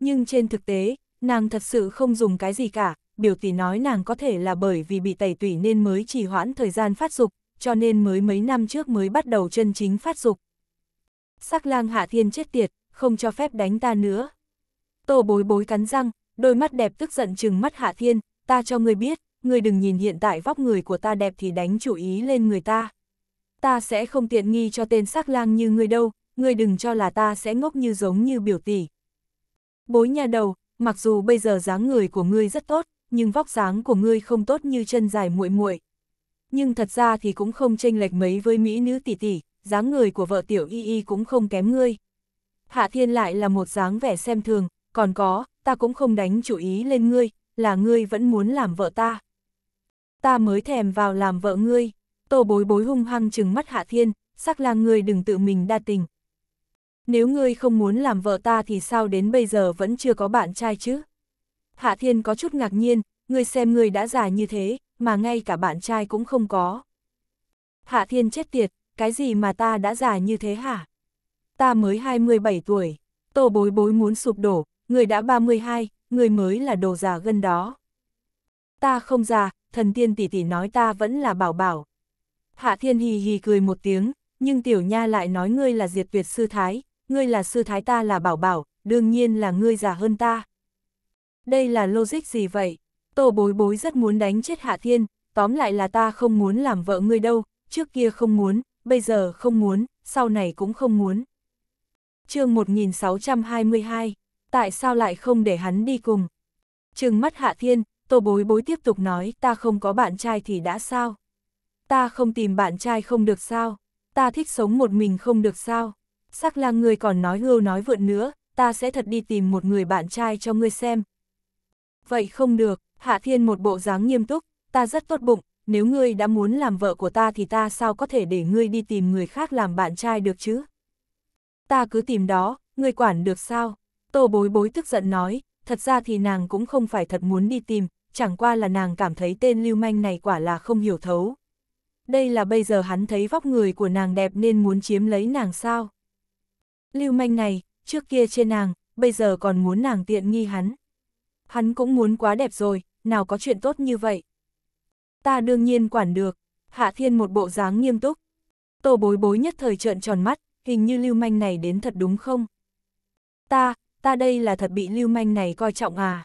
Nhưng trên thực tế, nàng thật sự không dùng cái gì cả, biểu tỷ nói nàng có thể là bởi vì bị tẩy tủy nên mới trì hoãn thời gian phát dục, cho nên mới mấy năm trước mới bắt đầu chân chính phát dục. Sắc lang hạ thiên chết tiệt, không cho phép đánh ta nữa. Tô bối bối cắn răng, đôi mắt đẹp tức giận chừng mắt hạ thiên, ta cho ngươi biết, ngươi đừng nhìn hiện tại vóc người của ta đẹp thì đánh chủ ý lên người ta. Ta sẽ không tiện nghi cho tên sắc lang như ngươi đâu, ngươi đừng cho là ta sẽ ngốc như giống như biểu tỷ. Bối nhà đầu, mặc dù bây giờ dáng người của ngươi rất tốt, nhưng vóc dáng của ngươi không tốt như chân dài muội muội. Nhưng thật ra thì cũng không chênh lệch mấy với mỹ nữ tỷ tỷ, dáng người của vợ tiểu y y cũng không kém ngươi. Hạ Thiên lại là một dáng vẻ xem thường, còn có, ta cũng không đánh chủ ý lên ngươi, là ngươi vẫn muốn làm vợ ta. Ta mới thèm vào làm vợ ngươi, tô bối bối hung hăng trừng mắt Hạ Thiên, sắc là ngươi đừng tự mình đa tình. Nếu ngươi không muốn làm vợ ta thì sao đến bây giờ vẫn chưa có bạn trai chứ? Hạ Thiên có chút ngạc nhiên, ngươi xem ngươi đã già như thế, mà ngay cả bạn trai cũng không có. Hạ Thiên chết tiệt, cái gì mà ta đã già như thế hả? Ta mới 27 tuổi, tô bối bối muốn sụp đổ, người đã 32, người mới là đồ già gân đó. Ta không già, thần tiên tỷ tỷ nói ta vẫn là bảo bảo. Hạ Thiên hì hì cười một tiếng, nhưng tiểu nha lại nói ngươi là diệt tuyệt sư thái, ngươi là sư thái ta là bảo bảo, đương nhiên là ngươi già hơn ta. Đây là logic gì vậy? Tô bối bối rất muốn đánh chết Hạ Thiên, tóm lại là ta không muốn làm vợ ngươi đâu, trước kia không muốn, bây giờ không muốn, sau này cũng không muốn. chương 1622, tại sao lại không để hắn đi cùng? Trừng mắt Hạ Thiên, Tô bối bối tiếp tục nói ta không có bạn trai thì đã sao? Ta không tìm bạn trai không được sao? Ta thích sống một mình không được sao? Sắc lang người còn nói hưu nói vượn nữa, ta sẽ thật đi tìm một người bạn trai cho ngươi xem. Vậy không được, Hạ Thiên một bộ dáng nghiêm túc, ta rất tốt bụng, nếu ngươi đã muốn làm vợ của ta thì ta sao có thể để ngươi đi tìm người khác làm bạn trai được chứ? Ta cứ tìm đó, ngươi quản được sao? Tô bối bối tức giận nói, thật ra thì nàng cũng không phải thật muốn đi tìm, chẳng qua là nàng cảm thấy tên lưu manh này quả là không hiểu thấu. Đây là bây giờ hắn thấy vóc người của nàng đẹp nên muốn chiếm lấy nàng sao? Lưu manh này, trước kia trên nàng, bây giờ còn muốn nàng tiện nghi hắn. Hắn cũng muốn quá đẹp rồi, nào có chuyện tốt như vậy. Ta đương nhiên quản được, Hạ Thiên một bộ dáng nghiêm túc. Tô bối bối nhất thời trợn tròn mắt, hình như lưu manh này đến thật đúng không? Ta, ta đây là thật bị lưu manh này coi trọng à?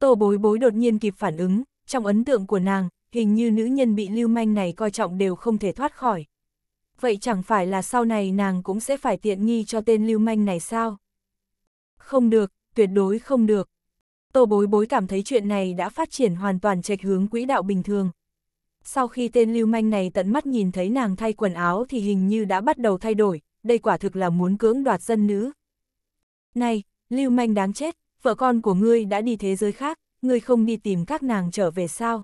Tô bối bối đột nhiên kịp phản ứng, trong ấn tượng của nàng, hình như nữ nhân bị lưu manh này coi trọng đều không thể thoát khỏi vậy chẳng phải là sau này nàng cũng sẽ phải tiện nghi cho tên lưu manh này sao? Không được, tuyệt đối không được. Tô bối bối cảm thấy chuyện này đã phát triển hoàn toàn trạch hướng quỹ đạo bình thường. Sau khi tên lưu manh này tận mắt nhìn thấy nàng thay quần áo thì hình như đã bắt đầu thay đổi, đây quả thực là muốn cưỡng đoạt dân nữ. Này, lưu manh đáng chết, vợ con của ngươi đã đi thế giới khác, ngươi không đi tìm các nàng trở về sao?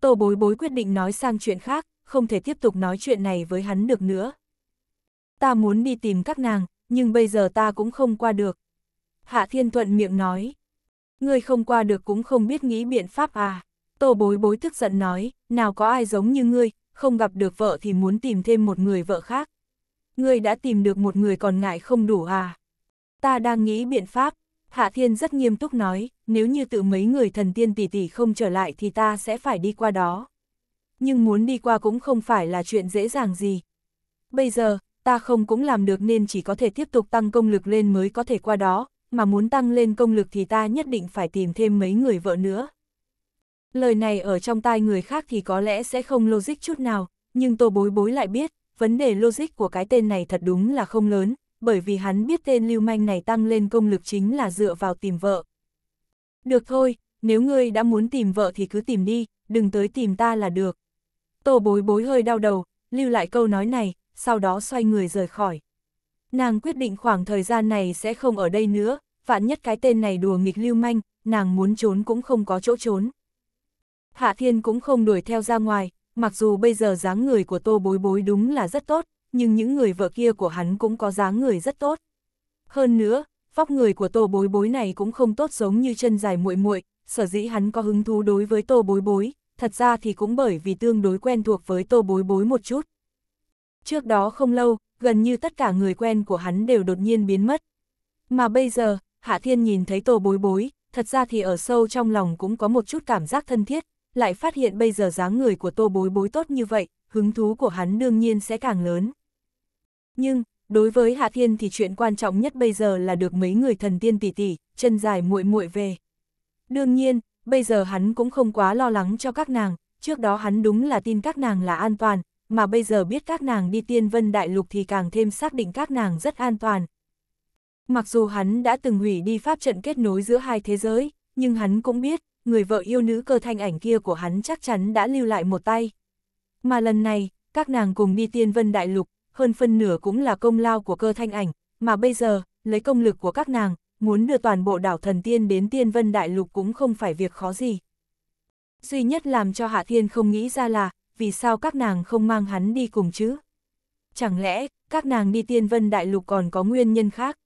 Tô bối bối quyết định nói sang chuyện khác, không thể tiếp tục nói chuyện này với hắn được nữa. Ta muốn đi tìm các nàng, nhưng bây giờ ta cũng không qua được. Hạ Thiên Thuận miệng nói. Ngươi không qua được cũng không biết nghĩ biện pháp à. Tô bối bối tức giận nói, nào có ai giống như ngươi, không gặp được vợ thì muốn tìm thêm một người vợ khác. Ngươi đã tìm được một người còn ngại không đủ à. Ta đang nghĩ biện pháp, Hạ Thiên rất nghiêm túc nói, nếu như tự mấy người thần tiên tỷ tỷ không trở lại thì ta sẽ phải đi qua đó nhưng muốn đi qua cũng không phải là chuyện dễ dàng gì. Bây giờ, ta không cũng làm được nên chỉ có thể tiếp tục tăng công lực lên mới có thể qua đó, mà muốn tăng lên công lực thì ta nhất định phải tìm thêm mấy người vợ nữa. Lời này ở trong tai người khác thì có lẽ sẽ không logic chút nào, nhưng tô bối bối lại biết, vấn đề logic của cái tên này thật đúng là không lớn, bởi vì hắn biết tên lưu manh này tăng lên công lực chính là dựa vào tìm vợ. Được thôi, nếu ngươi đã muốn tìm vợ thì cứ tìm đi, đừng tới tìm ta là được. Tô bối bối hơi đau đầu, lưu lại câu nói này, sau đó xoay người rời khỏi. Nàng quyết định khoảng thời gian này sẽ không ở đây nữa, vạn nhất cái tên này đùa nghịch lưu manh, nàng muốn trốn cũng không có chỗ trốn. Hạ Thiên cũng không đuổi theo ra ngoài, mặc dù bây giờ dáng người của Tô Bối Bối đúng là rất tốt, nhưng những người vợ kia của hắn cũng có dáng người rất tốt. Hơn nữa, vóc người của Tô Bối Bối này cũng không tốt giống như chân dài muội muội, sở dĩ hắn có hứng thú đối với Tô Bối Bối, thật ra thì cũng bởi vì tương đối quen thuộc với tô bối bối một chút. Trước đó không lâu, gần như tất cả người quen của hắn đều đột nhiên biến mất. Mà bây giờ, Hạ Thiên nhìn thấy tô bối bối, thật ra thì ở sâu trong lòng cũng có một chút cảm giác thân thiết, lại phát hiện bây giờ dáng người của tô bối bối tốt như vậy, hứng thú của hắn đương nhiên sẽ càng lớn. Nhưng, đối với Hạ Thiên thì chuyện quan trọng nhất bây giờ là được mấy người thần tiên tỷ tỷ, chân dài muội muội về. Đương nhiên, bây giờ hắn cũng không quá lo lắng cho các nàng, trước đó hắn đúng là tin các nàng là an toàn, mà bây giờ biết các nàng đi tiên vân đại lục thì càng thêm xác định các nàng rất an toàn. Mặc dù hắn đã từng hủy đi pháp trận kết nối giữa hai thế giới, nhưng hắn cũng biết, người vợ yêu nữ cơ thanh ảnh kia của hắn chắc chắn đã lưu lại một tay. Mà lần này, các nàng cùng đi tiên vân đại lục, hơn phân nửa cũng là công lao của cơ thanh ảnh, mà bây giờ, lấy công lực của các nàng, muốn đưa toàn bộ đảo thần tiên đến tiên vân đại lục cũng không phải việc khó gì. Duy nhất làm cho Hạ Thiên không nghĩ ra là, vì sao các nàng không mang hắn đi cùng chứ? Chẳng lẽ, các nàng đi tiên vân đại lục còn có nguyên nhân khác?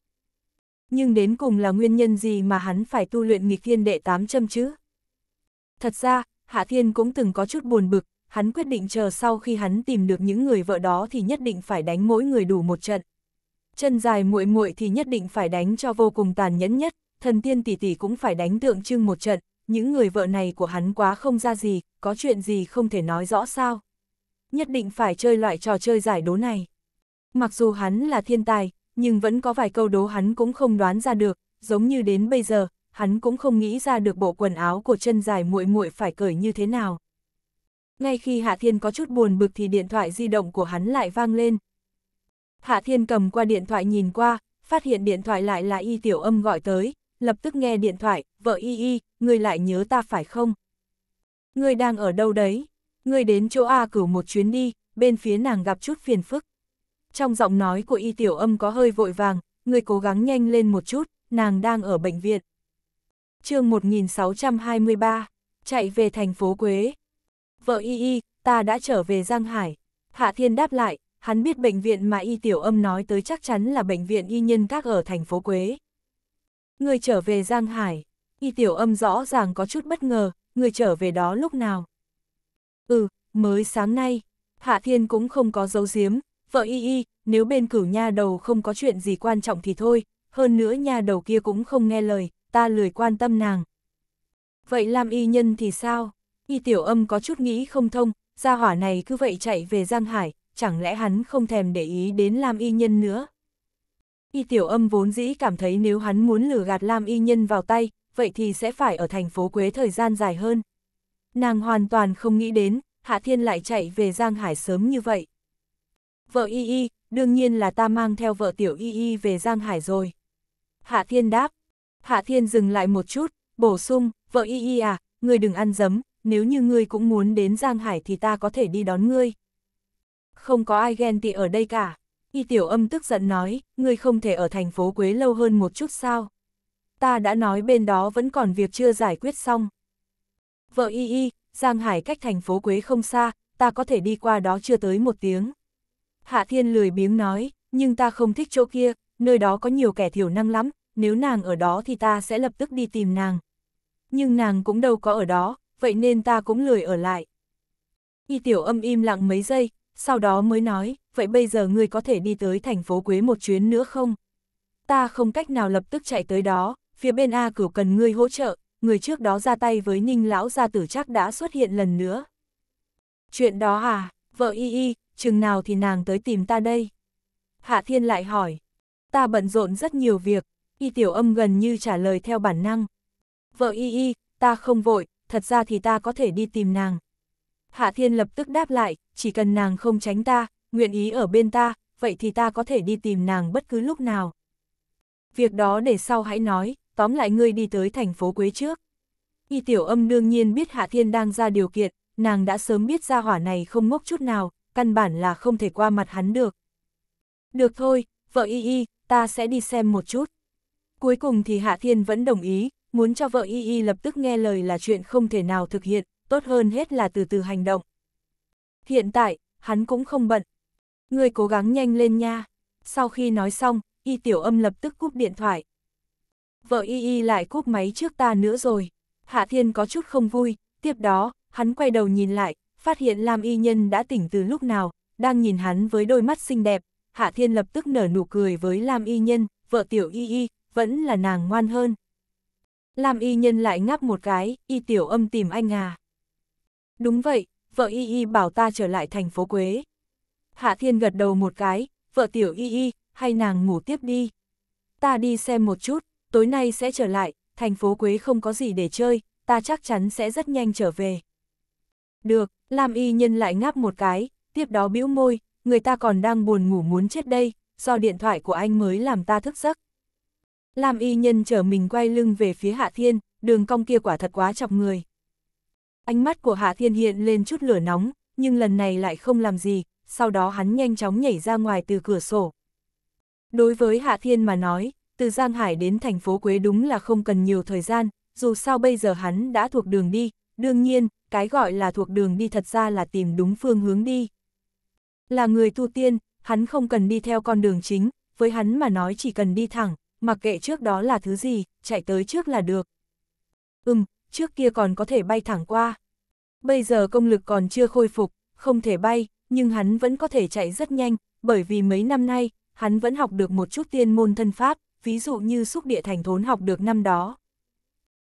Nhưng đến cùng là nguyên nhân gì mà hắn phải tu luyện nghịch thiên đệ tám châm chứ? Thật ra, Hạ Thiên cũng từng có chút buồn bực, hắn quyết định chờ sau khi hắn tìm được những người vợ đó thì nhất định phải đánh mỗi người đủ một trận chân dài muội muội thì nhất định phải đánh cho vô cùng tàn nhẫn nhất, thần tiên tỷ tỷ cũng phải đánh tượng trưng một trận, những người vợ này của hắn quá không ra gì, có chuyện gì không thể nói rõ sao. Nhất định phải chơi loại trò chơi giải đố này. Mặc dù hắn là thiên tài, nhưng vẫn có vài câu đố hắn cũng không đoán ra được, giống như đến bây giờ, hắn cũng không nghĩ ra được bộ quần áo của chân dài muội muội phải cởi như thế nào. Ngay khi Hạ Thiên có chút buồn bực thì điện thoại di động của hắn lại vang lên, Hạ Thiên cầm qua điện thoại nhìn qua, phát hiện điện thoại lại là y tiểu âm gọi tới, lập tức nghe điện thoại, vợ y y, ngươi lại nhớ ta phải không? Ngươi đang ở đâu đấy? Ngươi đến chỗ A cửu một chuyến đi, bên phía nàng gặp chút phiền phức. Trong giọng nói của y tiểu âm có hơi vội vàng, ngươi cố gắng nhanh lên một chút, nàng đang ở bệnh viện. chương 1623, chạy về thành phố Quế. Vợ y y, ta đã trở về Giang Hải. Hạ Thiên đáp lại, hắn biết bệnh viện mà Y Tiểu Âm nói tới chắc chắn là bệnh viện Y Nhân Các ở thành phố Quế. Người trở về Giang Hải, Y Tiểu Âm rõ ràng có chút bất ngờ, người trở về đó lúc nào? Ừ, mới sáng nay, Hạ Thiên cũng không có dấu giếm, vợ Y Y, nếu bên cửu nha đầu không có chuyện gì quan trọng thì thôi, hơn nữa nha đầu kia cũng không nghe lời, ta lười quan tâm nàng. Vậy làm Y Nhân thì sao? Y Tiểu Âm có chút nghĩ không thông, gia hỏa này cứ vậy chạy về Giang Hải, chẳng lẽ hắn không thèm để ý đến Lam Y Nhân nữa. Y Tiểu Âm vốn dĩ cảm thấy nếu hắn muốn lừa gạt Lam Y Nhân vào tay, vậy thì sẽ phải ở thành phố Quế thời gian dài hơn. Nàng hoàn toàn không nghĩ đến, Hạ Thiên lại chạy về Giang Hải sớm như vậy. Vợ Y Y, đương nhiên là ta mang theo vợ Tiểu Y Y về Giang Hải rồi. Hạ Thiên đáp. Hạ Thiên dừng lại một chút, bổ sung, vợ Y Y à, ngươi đừng ăn dấm, nếu như ngươi cũng muốn đến Giang Hải thì ta có thể đi đón ngươi không có ai ghen tị ở đây cả. Y tiểu âm tức giận nói, ngươi không thể ở thành phố Quế lâu hơn một chút sao. Ta đã nói bên đó vẫn còn việc chưa giải quyết xong. Vợ y y, Giang Hải cách thành phố Quế không xa, ta có thể đi qua đó chưa tới một tiếng. Hạ Thiên lười biếng nói, nhưng ta không thích chỗ kia, nơi đó có nhiều kẻ thiểu năng lắm, nếu nàng ở đó thì ta sẽ lập tức đi tìm nàng. Nhưng nàng cũng đâu có ở đó, vậy nên ta cũng lười ở lại. Y tiểu âm im lặng mấy giây, sau đó mới nói, vậy bây giờ ngươi có thể đi tới thành phố Quế một chuyến nữa không? Ta không cách nào lập tức chạy tới đó, phía bên A cửu cần ngươi hỗ trợ, người trước đó ra tay với ninh lão gia tử chắc đã xuất hiện lần nữa. Chuyện đó à, vợ y y, chừng nào thì nàng tới tìm ta đây? Hạ thiên lại hỏi, ta bận rộn rất nhiều việc, y tiểu âm gần như trả lời theo bản năng. Vợ y y, ta không vội, thật ra thì ta có thể đi tìm nàng, Hạ Thiên lập tức đáp lại, chỉ cần nàng không tránh ta, nguyện ý ở bên ta, vậy thì ta có thể đi tìm nàng bất cứ lúc nào. Việc đó để sau hãy nói, tóm lại ngươi đi tới thành phố Quế trước. Y tiểu âm đương nhiên biết Hạ Thiên đang ra điều kiện, nàng đã sớm biết ra hỏa này không ngốc chút nào, căn bản là không thể qua mặt hắn được. Được thôi, vợ y y, ta sẽ đi xem một chút. Cuối cùng thì Hạ Thiên vẫn đồng ý, muốn cho vợ y y lập tức nghe lời là chuyện không thể nào thực hiện, tốt hơn hết là từ từ hành động. Hiện tại, hắn cũng không bận. Người cố gắng nhanh lên nha. Sau khi nói xong, y tiểu âm lập tức cúp điện thoại. Vợ y y lại cúp máy trước ta nữa rồi. Hạ Thiên có chút không vui, tiếp đó, hắn quay đầu nhìn lại, phát hiện Lam Y Nhân đã tỉnh từ lúc nào, đang nhìn hắn với đôi mắt xinh đẹp. Hạ Thiên lập tức nở nụ cười với Lam Y Nhân, vợ tiểu y y, vẫn là nàng ngoan hơn. Lam Y Nhân lại ngáp một cái, y tiểu âm tìm anh à. Đúng vậy, vợ y y bảo ta trở lại thành phố Quế. Hạ Thiên gật đầu một cái, vợ tiểu y y, hay nàng ngủ tiếp đi. Ta đi xem một chút, tối nay sẽ trở lại, thành phố Quế không có gì để chơi, ta chắc chắn sẽ rất nhanh trở về. Được, Lam y nhân lại ngáp một cái, tiếp đó bĩu môi, người ta còn đang buồn ngủ muốn chết đây, do điện thoại của anh mới làm ta thức giấc. Lam y nhân chở mình quay lưng về phía Hạ Thiên, đường cong kia quả thật quá chọc người. Ánh mắt của Hạ Thiên hiện lên chút lửa nóng, nhưng lần này lại không làm gì, sau đó hắn nhanh chóng nhảy ra ngoài từ cửa sổ. Đối với Hạ Thiên mà nói, từ Giang Hải đến thành phố Quế đúng là không cần nhiều thời gian, dù sao bây giờ hắn đã thuộc đường đi, đương nhiên, cái gọi là thuộc đường đi thật ra là tìm đúng phương hướng đi. Là người tu tiên, hắn không cần đi theo con đường chính, với hắn mà nói chỉ cần đi thẳng, mặc kệ trước đó là thứ gì, chạy tới trước là được. Ừm, trước kia còn có thể bay thẳng qua. Bây giờ công lực còn chưa khôi phục, không thể bay, nhưng hắn vẫn có thể chạy rất nhanh, bởi vì mấy năm nay, hắn vẫn học được một chút tiên môn thân pháp, ví dụ như xúc địa thành thốn học được năm đó.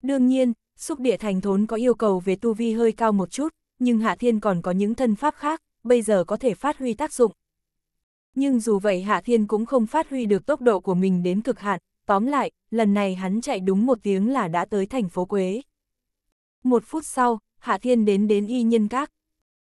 Đương nhiên, xúc địa thành thốn có yêu cầu về tu vi hơi cao một chút, nhưng Hạ Thiên còn có những thân pháp khác, bây giờ có thể phát huy tác dụng. Nhưng dù vậy Hạ Thiên cũng không phát huy được tốc độ của mình đến cực hạn, tóm lại, lần này hắn chạy đúng một tiếng là đã tới thành phố Quế. Một phút sau, Hạ Thiên đến đến y nhân các.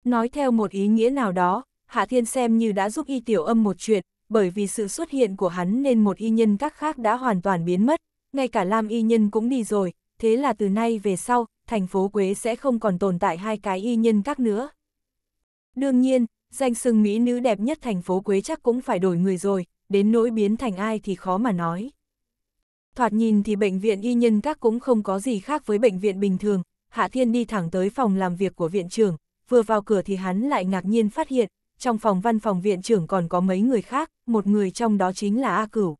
Nói theo một ý nghĩa nào đó, Hạ Thiên xem như đã giúp y tiểu âm một chuyện, bởi vì sự xuất hiện của hắn nên một y nhân các khác đã hoàn toàn biến mất, ngay cả Lam y nhân cũng đi rồi, thế là từ nay về sau, thành phố Quế sẽ không còn tồn tại hai cái y nhân các nữa. Đương nhiên, danh sừng mỹ nữ đẹp nhất thành phố Quế chắc cũng phải đổi người rồi, đến nỗi biến thành ai thì khó mà nói. Thoạt nhìn thì bệnh viện y nhân các cũng không có gì khác với bệnh viện bình thường, Hạ Thiên đi thẳng tới phòng làm việc của viện trưởng, vừa vào cửa thì hắn lại ngạc nhiên phát hiện, trong phòng văn phòng viện trưởng còn có mấy người khác, một người trong đó chính là A Cửu.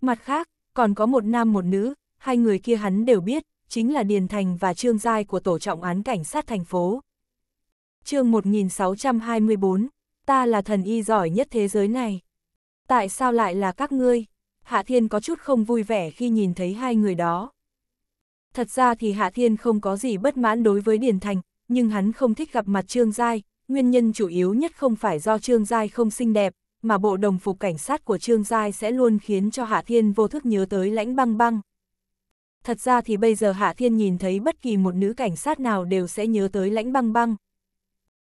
Mặt khác, còn có một nam một nữ, hai người kia hắn đều biết, chính là Điền Thành và Trương Giai của Tổ trọng án cảnh sát thành phố. chương 1624, ta là thần y giỏi nhất thế giới này. Tại sao lại là các ngươi? Hạ Thiên có chút không vui vẻ khi nhìn thấy hai người đó. Thật ra thì Hạ Thiên không có gì bất mãn đối với Điền Thành, nhưng hắn không thích gặp mặt Trương Giai, nguyên nhân chủ yếu nhất không phải do Trương Giai không xinh đẹp, mà bộ đồng phục cảnh sát của Trương Giai sẽ luôn khiến cho Hạ Thiên vô thức nhớ tới lãnh băng băng. Thật ra thì bây giờ Hạ Thiên nhìn thấy bất kỳ một nữ cảnh sát nào đều sẽ nhớ tới lãnh băng băng.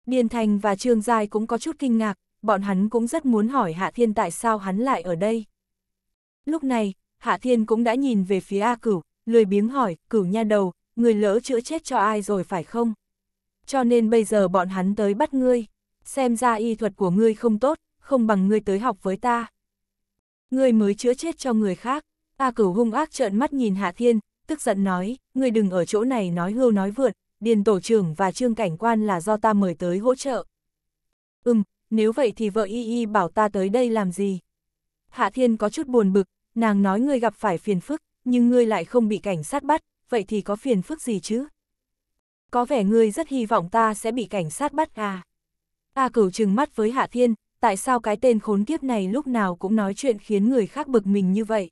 Điền Thành và Trương Giai cũng có chút kinh ngạc, bọn hắn cũng rất muốn hỏi Hạ Thiên tại sao hắn lại ở đây. Lúc này, Hạ Thiên cũng đã nhìn về phía A Cửu, lười biếng hỏi, cửu nha đầu, người lỡ chữa chết cho ai rồi phải không? Cho nên bây giờ bọn hắn tới bắt ngươi, xem ra y thuật của ngươi không tốt, không bằng ngươi tới học với ta. Ngươi mới chữa chết cho người khác, ta cửu hung ác trợn mắt nhìn Hạ Thiên, tức giận nói, ngươi đừng ở chỗ này nói hưu nói vượt, điền tổ trưởng và trương cảnh quan là do ta mời tới hỗ trợ. Ừm, nếu vậy thì vợ y y bảo ta tới đây làm gì? Hạ Thiên có chút buồn bực, nàng nói ngươi gặp phải phiền phức, nhưng ngươi lại không bị cảnh sát bắt, vậy thì có phiền phức gì chứ? Có vẻ ngươi rất hy vọng ta sẽ bị cảnh sát bắt à? A cửu trừng mắt với Hạ Thiên, tại sao cái tên khốn kiếp này lúc nào cũng nói chuyện khiến người khác bực mình như vậy?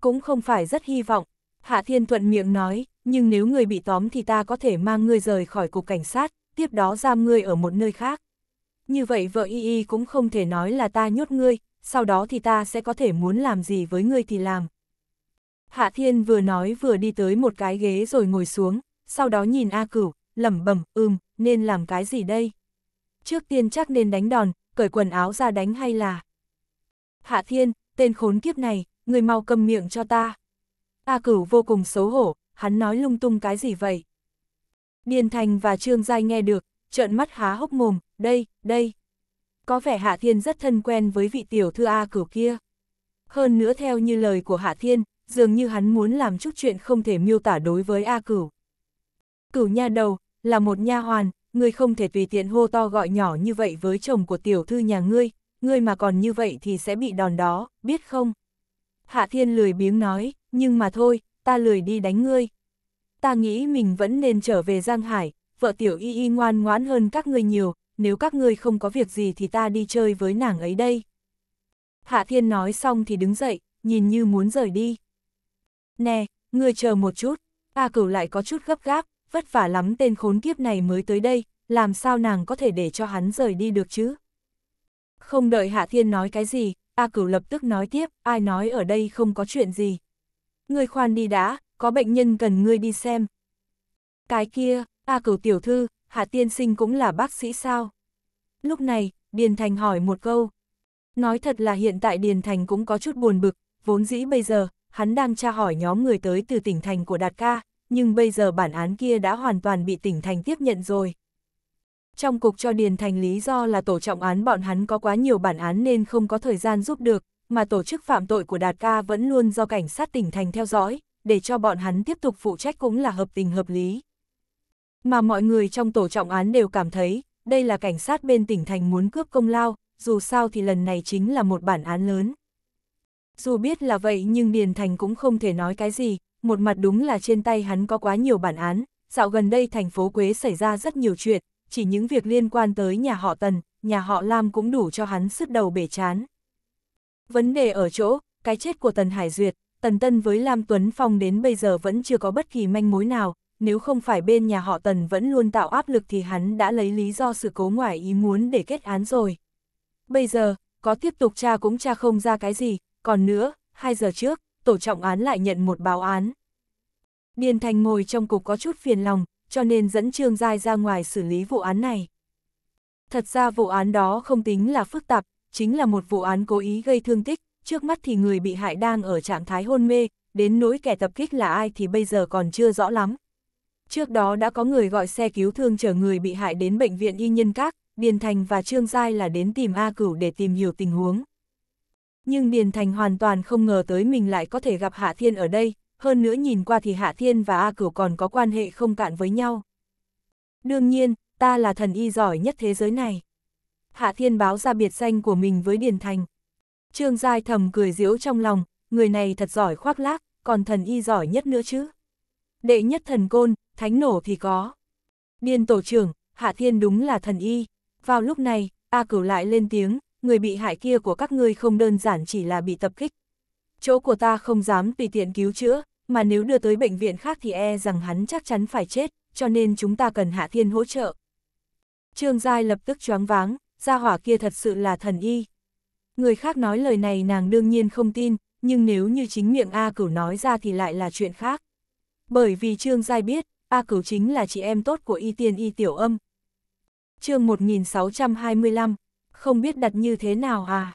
Cũng không phải rất hy vọng, Hạ Thiên thuận miệng nói, nhưng nếu người bị tóm thì ta có thể mang ngươi rời khỏi cục cảnh sát, tiếp đó giam ngươi ở một nơi khác. Như vậy vợ y y cũng không thể nói là ta nhốt ngươi, sau đó thì ta sẽ có thể muốn làm gì với ngươi thì làm, Hạ Thiên vừa nói vừa đi tới một cái ghế rồi ngồi xuống, sau đó nhìn A Cửu, lẩm bẩm, ừm, nên làm cái gì đây? Trước tiên chắc nên đánh đòn, cởi quần áo ra đánh hay là... Hạ Thiên, tên khốn kiếp này, người mau cầm miệng cho ta. A Cửu vô cùng xấu hổ, hắn nói lung tung cái gì vậy? Điền Thành và Trương Giai nghe được, trợn mắt há hốc mồm, đây, đây. Có vẻ Hạ Thiên rất thân quen với vị tiểu thư A Cửu kia. Hơn nữa theo như lời của Hạ Thiên, dường như hắn muốn làm chút chuyện không thể miêu tả đối với A Cửu. Cửu nha đầu, là một nha hoàn, ngươi không thể tùy tiện hô to gọi nhỏ như vậy với chồng của tiểu thư nhà ngươi, ngươi mà còn như vậy thì sẽ bị đòn đó, biết không? Hạ Thiên lười biếng nói, nhưng mà thôi, ta lười đi đánh ngươi. Ta nghĩ mình vẫn nên trở về Giang Hải, vợ tiểu y y ngoan ngoãn hơn các ngươi nhiều, nếu các ngươi không có việc gì thì ta đi chơi với nàng ấy đây. Hạ Thiên nói xong thì đứng dậy, nhìn như muốn rời đi. Nè, ngươi chờ một chút, A Cửu lại có chút gấp gáp, vất vả lắm tên khốn kiếp này mới tới đây, làm sao nàng có thể để cho hắn rời đi được chứ? Không đợi Hạ Thiên nói cái gì, A Cửu lập tức nói tiếp, ai nói ở đây không có chuyện gì. Ngươi khoan đi đã, có bệnh nhân cần ngươi đi xem. Cái kia, A Cửu tiểu thư, Hạ Tiên Sinh cũng là bác sĩ sao? Lúc này, Điền Thành hỏi một câu. Nói thật là hiện tại Điền Thành cũng có chút buồn bực, vốn dĩ bây giờ, hắn đang tra hỏi nhóm người tới từ tỉnh thành của Đạt Ca, nhưng bây giờ bản án kia đã hoàn toàn bị tỉnh thành tiếp nhận rồi. Trong cục cho Điền Thành lý do là tổ trọng án bọn hắn có quá nhiều bản án nên không có thời gian giúp được, mà tổ chức phạm tội của Đạt Ca vẫn luôn do cảnh sát tỉnh thành theo dõi, để cho bọn hắn tiếp tục phụ trách cũng là hợp tình hợp lý. Mà mọi người trong tổ trọng án đều cảm thấy, đây là cảnh sát bên tỉnh thành muốn cướp công lao, dù sao thì lần này chính là một bản án lớn. Dù biết là vậy nhưng Điền Thành cũng không thể nói cái gì, một mặt đúng là trên tay hắn có quá nhiều bản án, dạo gần đây thành phố Quế xảy ra rất nhiều chuyện, chỉ những việc liên quan tới nhà họ Tần, nhà họ Lam cũng đủ cho hắn sứt đầu bể chán. Vấn đề ở chỗ, cái chết của Tần Hải Duyệt, Tần Tân với Lam Tuấn Phong đến bây giờ vẫn chưa có bất kỳ manh mối nào, nếu không phải bên nhà họ Tần vẫn luôn tạo áp lực thì hắn đã lấy lý do sự cố ngoài ý muốn để kết án rồi. Bây giờ, có tiếp tục tra cũng tra không ra cái gì, còn nữa, 2 giờ trước, tổ trọng án lại nhận một báo án. Điền Thành ngồi trong cục có chút phiền lòng, cho nên dẫn Trương Giai ra ngoài xử lý vụ án này. Thật ra vụ án đó không tính là phức tạp, chính là một vụ án cố ý gây thương tích, trước mắt thì người bị hại đang ở trạng thái hôn mê, đến nỗi kẻ tập kích là ai thì bây giờ còn chưa rõ lắm. Trước đó đã có người gọi xe cứu thương chở người bị hại đến bệnh viện Y Nhân Các, Điền Thành và Trương Giai là đến tìm A Cửu để tìm hiểu tình huống. Nhưng Điền Thành hoàn toàn không ngờ tới mình lại có thể gặp Hạ Thiên ở đây, hơn nữa nhìn qua thì Hạ Thiên và A Cửu còn có quan hệ không cạn với nhau. Đương nhiên, ta là thần y giỏi nhất thế giới này. Hạ Thiên báo ra biệt danh của mình với Điền Thành. Trương Giai thầm cười diễu trong lòng, người này thật giỏi khoác lác, còn thần y giỏi nhất nữa chứ. Đệ nhất thần côn, thánh nổ thì có. Điền tổ trưởng, Hạ Thiên đúng là thần y. Vào lúc này, A Cửu lại lên tiếng, người bị hại kia của các ngươi không đơn giản chỉ là bị tập kích. Chỗ của ta không dám tùy tiện cứu chữa, mà nếu đưa tới bệnh viện khác thì e rằng hắn chắc chắn phải chết, cho nên chúng ta cần Hạ Thiên hỗ trợ. Trương Giai lập tức choáng váng, gia hỏa kia thật sự là thần y. Người khác nói lời này nàng đương nhiên không tin, nhưng nếu như chính miệng A Cửu nói ra thì lại là chuyện khác. Bởi vì Trương Giai biết, A Cửu chính là chị em tốt của y tiên y tiểu âm. chương 1625, không biết đặt như thế nào à.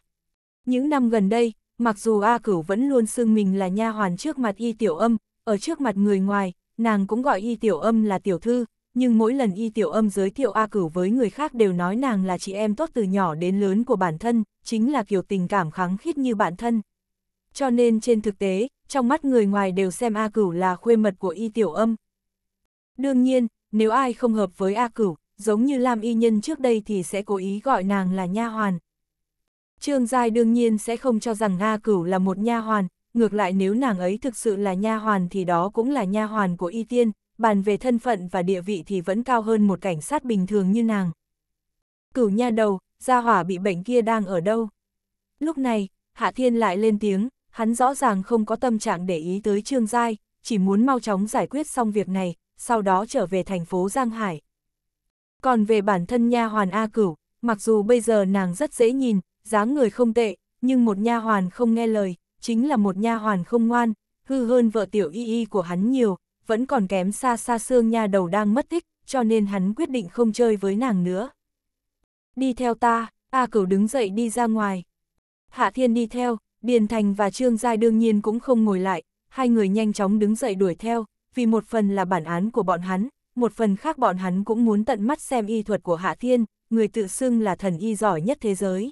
Những năm gần đây, mặc dù A Cửu vẫn luôn xưng mình là nha hoàn trước mặt Y Tiểu Âm, ở trước mặt người ngoài, nàng cũng gọi Y Tiểu Âm là tiểu thư, nhưng mỗi lần Y Tiểu Âm giới thiệu A Cửu với người khác đều nói nàng là chị em tốt từ nhỏ đến lớn của bản thân, chính là kiểu tình cảm kháng khít như bản thân. Cho nên trên thực tế, trong mắt người ngoài đều xem A Cửu là khuê mật của Y Tiểu Âm. Đương nhiên, nếu ai không hợp với A Cửu, giống như Lam Y Nhân trước đây thì sẽ cố ý gọi nàng là nha hoàn. Trương Giai đương nhiên sẽ không cho rằng Nga Cửu là một nha hoàn, ngược lại nếu nàng ấy thực sự là nha hoàn thì đó cũng là nha hoàn của Y Tiên, bàn về thân phận và địa vị thì vẫn cao hơn một cảnh sát bình thường như nàng. Cửu nha đầu, gia hỏa bị bệnh kia đang ở đâu? Lúc này, Hạ Thiên lại lên tiếng, hắn rõ ràng không có tâm trạng để ý tới Trương Giai, chỉ muốn mau chóng giải quyết xong việc này, sau đó trở về thành phố Giang Hải. Còn về bản thân nha hoàn A Cửu, mặc dù bây giờ nàng rất dễ nhìn, dáng người không tệ, nhưng một nha hoàn không nghe lời, chính là một nha hoàn không ngoan, hư hơn vợ tiểu y y của hắn nhiều, vẫn còn kém xa xa xương nha đầu đang mất tích, cho nên hắn quyết định không chơi với nàng nữa. Đi theo ta, A Cửu đứng dậy đi ra ngoài. Hạ Thiên đi theo, Điền Thành và Trương Giai đương nhiên cũng không ngồi lại, hai người nhanh chóng đứng dậy đuổi theo, vì một phần là bản án của bọn hắn, một phần khác bọn hắn cũng muốn tận mắt xem y thuật của Hạ Thiên, người tự xưng là thần y giỏi nhất thế giới.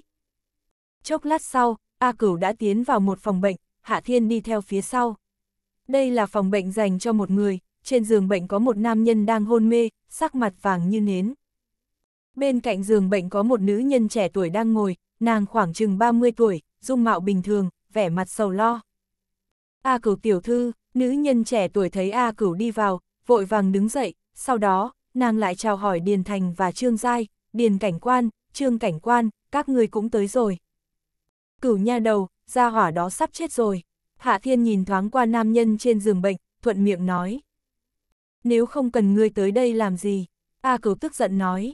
Chốc lát sau, A Cửu đã tiến vào một phòng bệnh, Hạ Thiên đi theo phía sau. Đây là phòng bệnh dành cho một người, trên giường bệnh có một nam nhân đang hôn mê, sắc mặt vàng như nến. Bên cạnh giường bệnh có một nữ nhân trẻ tuổi đang ngồi, nàng khoảng chừng 30 tuổi, dung mạo bình thường, vẻ mặt sầu lo. A Cửu tiểu thư, nữ nhân trẻ tuổi thấy A Cửu đi vào, vội vàng đứng dậy, sau đó, nàng lại chào hỏi Điền Thành và Trương Giai, Điền Cảnh Quan, Trương Cảnh Quan, các người cũng tới rồi. Cửu nha đầu, gia hỏa đó sắp chết rồi. Hạ Thiên nhìn thoáng qua nam nhân trên giường bệnh, thuận miệng nói. Nếu không cần ngươi tới đây làm gì? A cửu tức giận nói.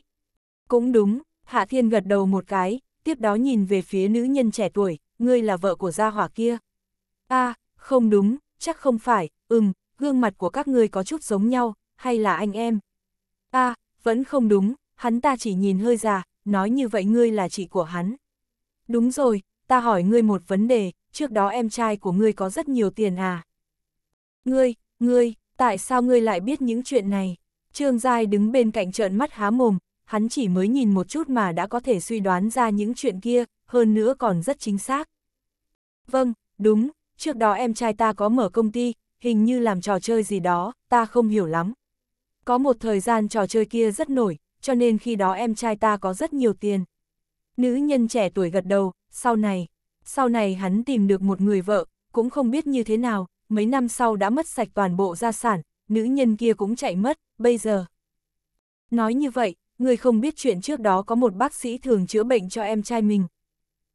Cũng đúng, Hạ Thiên gật đầu một cái, tiếp đó nhìn về phía nữ nhân trẻ tuổi, ngươi là vợ của gia hỏa kia. A, không đúng, chắc không phải, ừm, gương mặt của các ngươi có chút giống nhau, hay là anh em? a à, vẫn không đúng, hắn ta chỉ nhìn hơi già, nói như vậy ngươi là chị của hắn. Đúng rồi, ta hỏi ngươi một vấn đề, trước đó em trai của ngươi có rất nhiều tiền à? Ngươi, ngươi, tại sao ngươi lại biết những chuyện này? Trương Giai đứng bên cạnh trợn mắt há mồm, hắn chỉ mới nhìn một chút mà đã có thể suy đoán ra những chuyện kia, hơn nữa còn rất chính xác. Vâng, đúng, trước đó em trai ta có mở công ty, hình như làm trò chơi gì đó, ta không hiểu lắm, có một thời gian trò chơi kia rất nổi, cho nên khi đó em trai ta có rất nhiều tiền. Nữ nhân trẻ tuổi gật đầu, sau này, sau này hắn tìm được một người vợ, cũng không biết như thế nào, mấy năm sau đã mất sạch toàn bộ gia sản, nữ nhân kia cũng chạy mất, bây giờ. Nói như vậy, người không biết chuyện trước đó có một bác sĩ thường chữa bệnh cho em trai mình.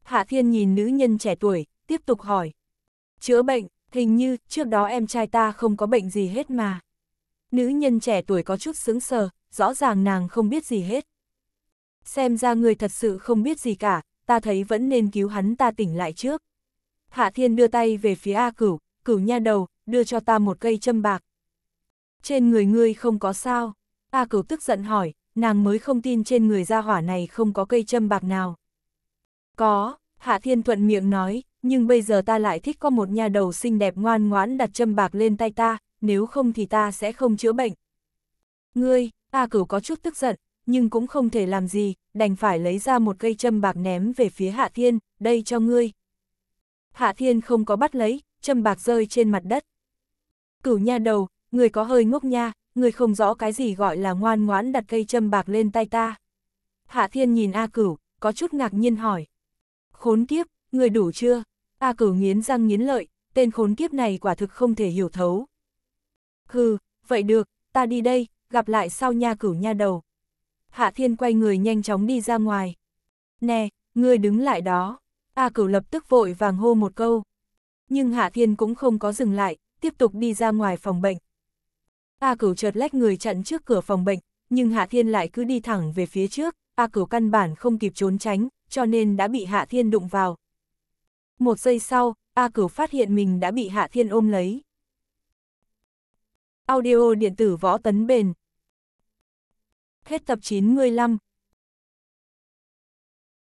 Hạ Thiên nhìn nữ nhân trẻ tuổi, tiếp tục hỏi. Chữa bệnh, hình như trước đó em trai ta không có bệnh gì hết mà. Nữ nhân trẻ tuổi có chút sướng sờ, rõ ràng nàng không biết gì hết. Xem ra người thật sự không biết gì cả, ta thấy vẫn nên cứu hắn ta tỉnh lại trước. Hạ Thiên đưa tay về phía A Cửu, Cửu nha đầu, đưa cho ta một cây châm bạc. Trên người ngươi không có sao, A Cửu tức giận hỏi, nàng mới không tin trên người gia hỏa này không có cây châm bạc nào. Có, Hạ Thiên thuận miệng nói, nhưng bây giờ ta lại thích có một nha đầu xinh đẹp ngoan ngoãn đặt châm bạc lên tay ta, nếu không thì ta sẽ không chữa bệnh. Ngươi, A Cửu có chút tức giận, nhưng cũng không thể làm gì, đành phải lấy ra một cây châm bạc ném về phía Hạ Thiên, đây cho ngươi. Hạ Thiên không có bắt lấy, châm bạc rơi trên mặt đất. Cửu nha đầu, người có hơi ngốc nha, người không rõ cái gì gọi là ngoan ngoãn đặt cây châm bạc lên tay ta. Hạ Thiên nhìn A Cửu, có chút ngạc nhiên hỏi. Khốn kiếp, người đủ chưa? A Cửu nghiến răng nghiến lợi, tên khốn kiếp này quả thực không thể hiểu thấu. Hừ, vậy được, ta đi đây, gặp lại sau nha cửu nha đầu. Hạ Thiên quay người nhanh chóng đi ra ngoài. Nè, ngươi đứng lại đó. A cửu lập tức vội vàng hô một câu. Nhưng Hạ Thiên cũng không có dừng lại, tiếp tục đi ra ngoài phòng bệnh. A cửu chợt lách người chặn trước cửa phòng bệnh, nhưng Hạ Thiên lại cứ đi thẳng về phía trước, A cửu căn bản không kịp trốn tránh, cho nên đã bị Hạ Thiên đụng vào. Một giây sau, A cửu phát hiện mình đã bị Hạ Thiên ôm lấy. Audio điện tử võ tấn bền. Hết tập 95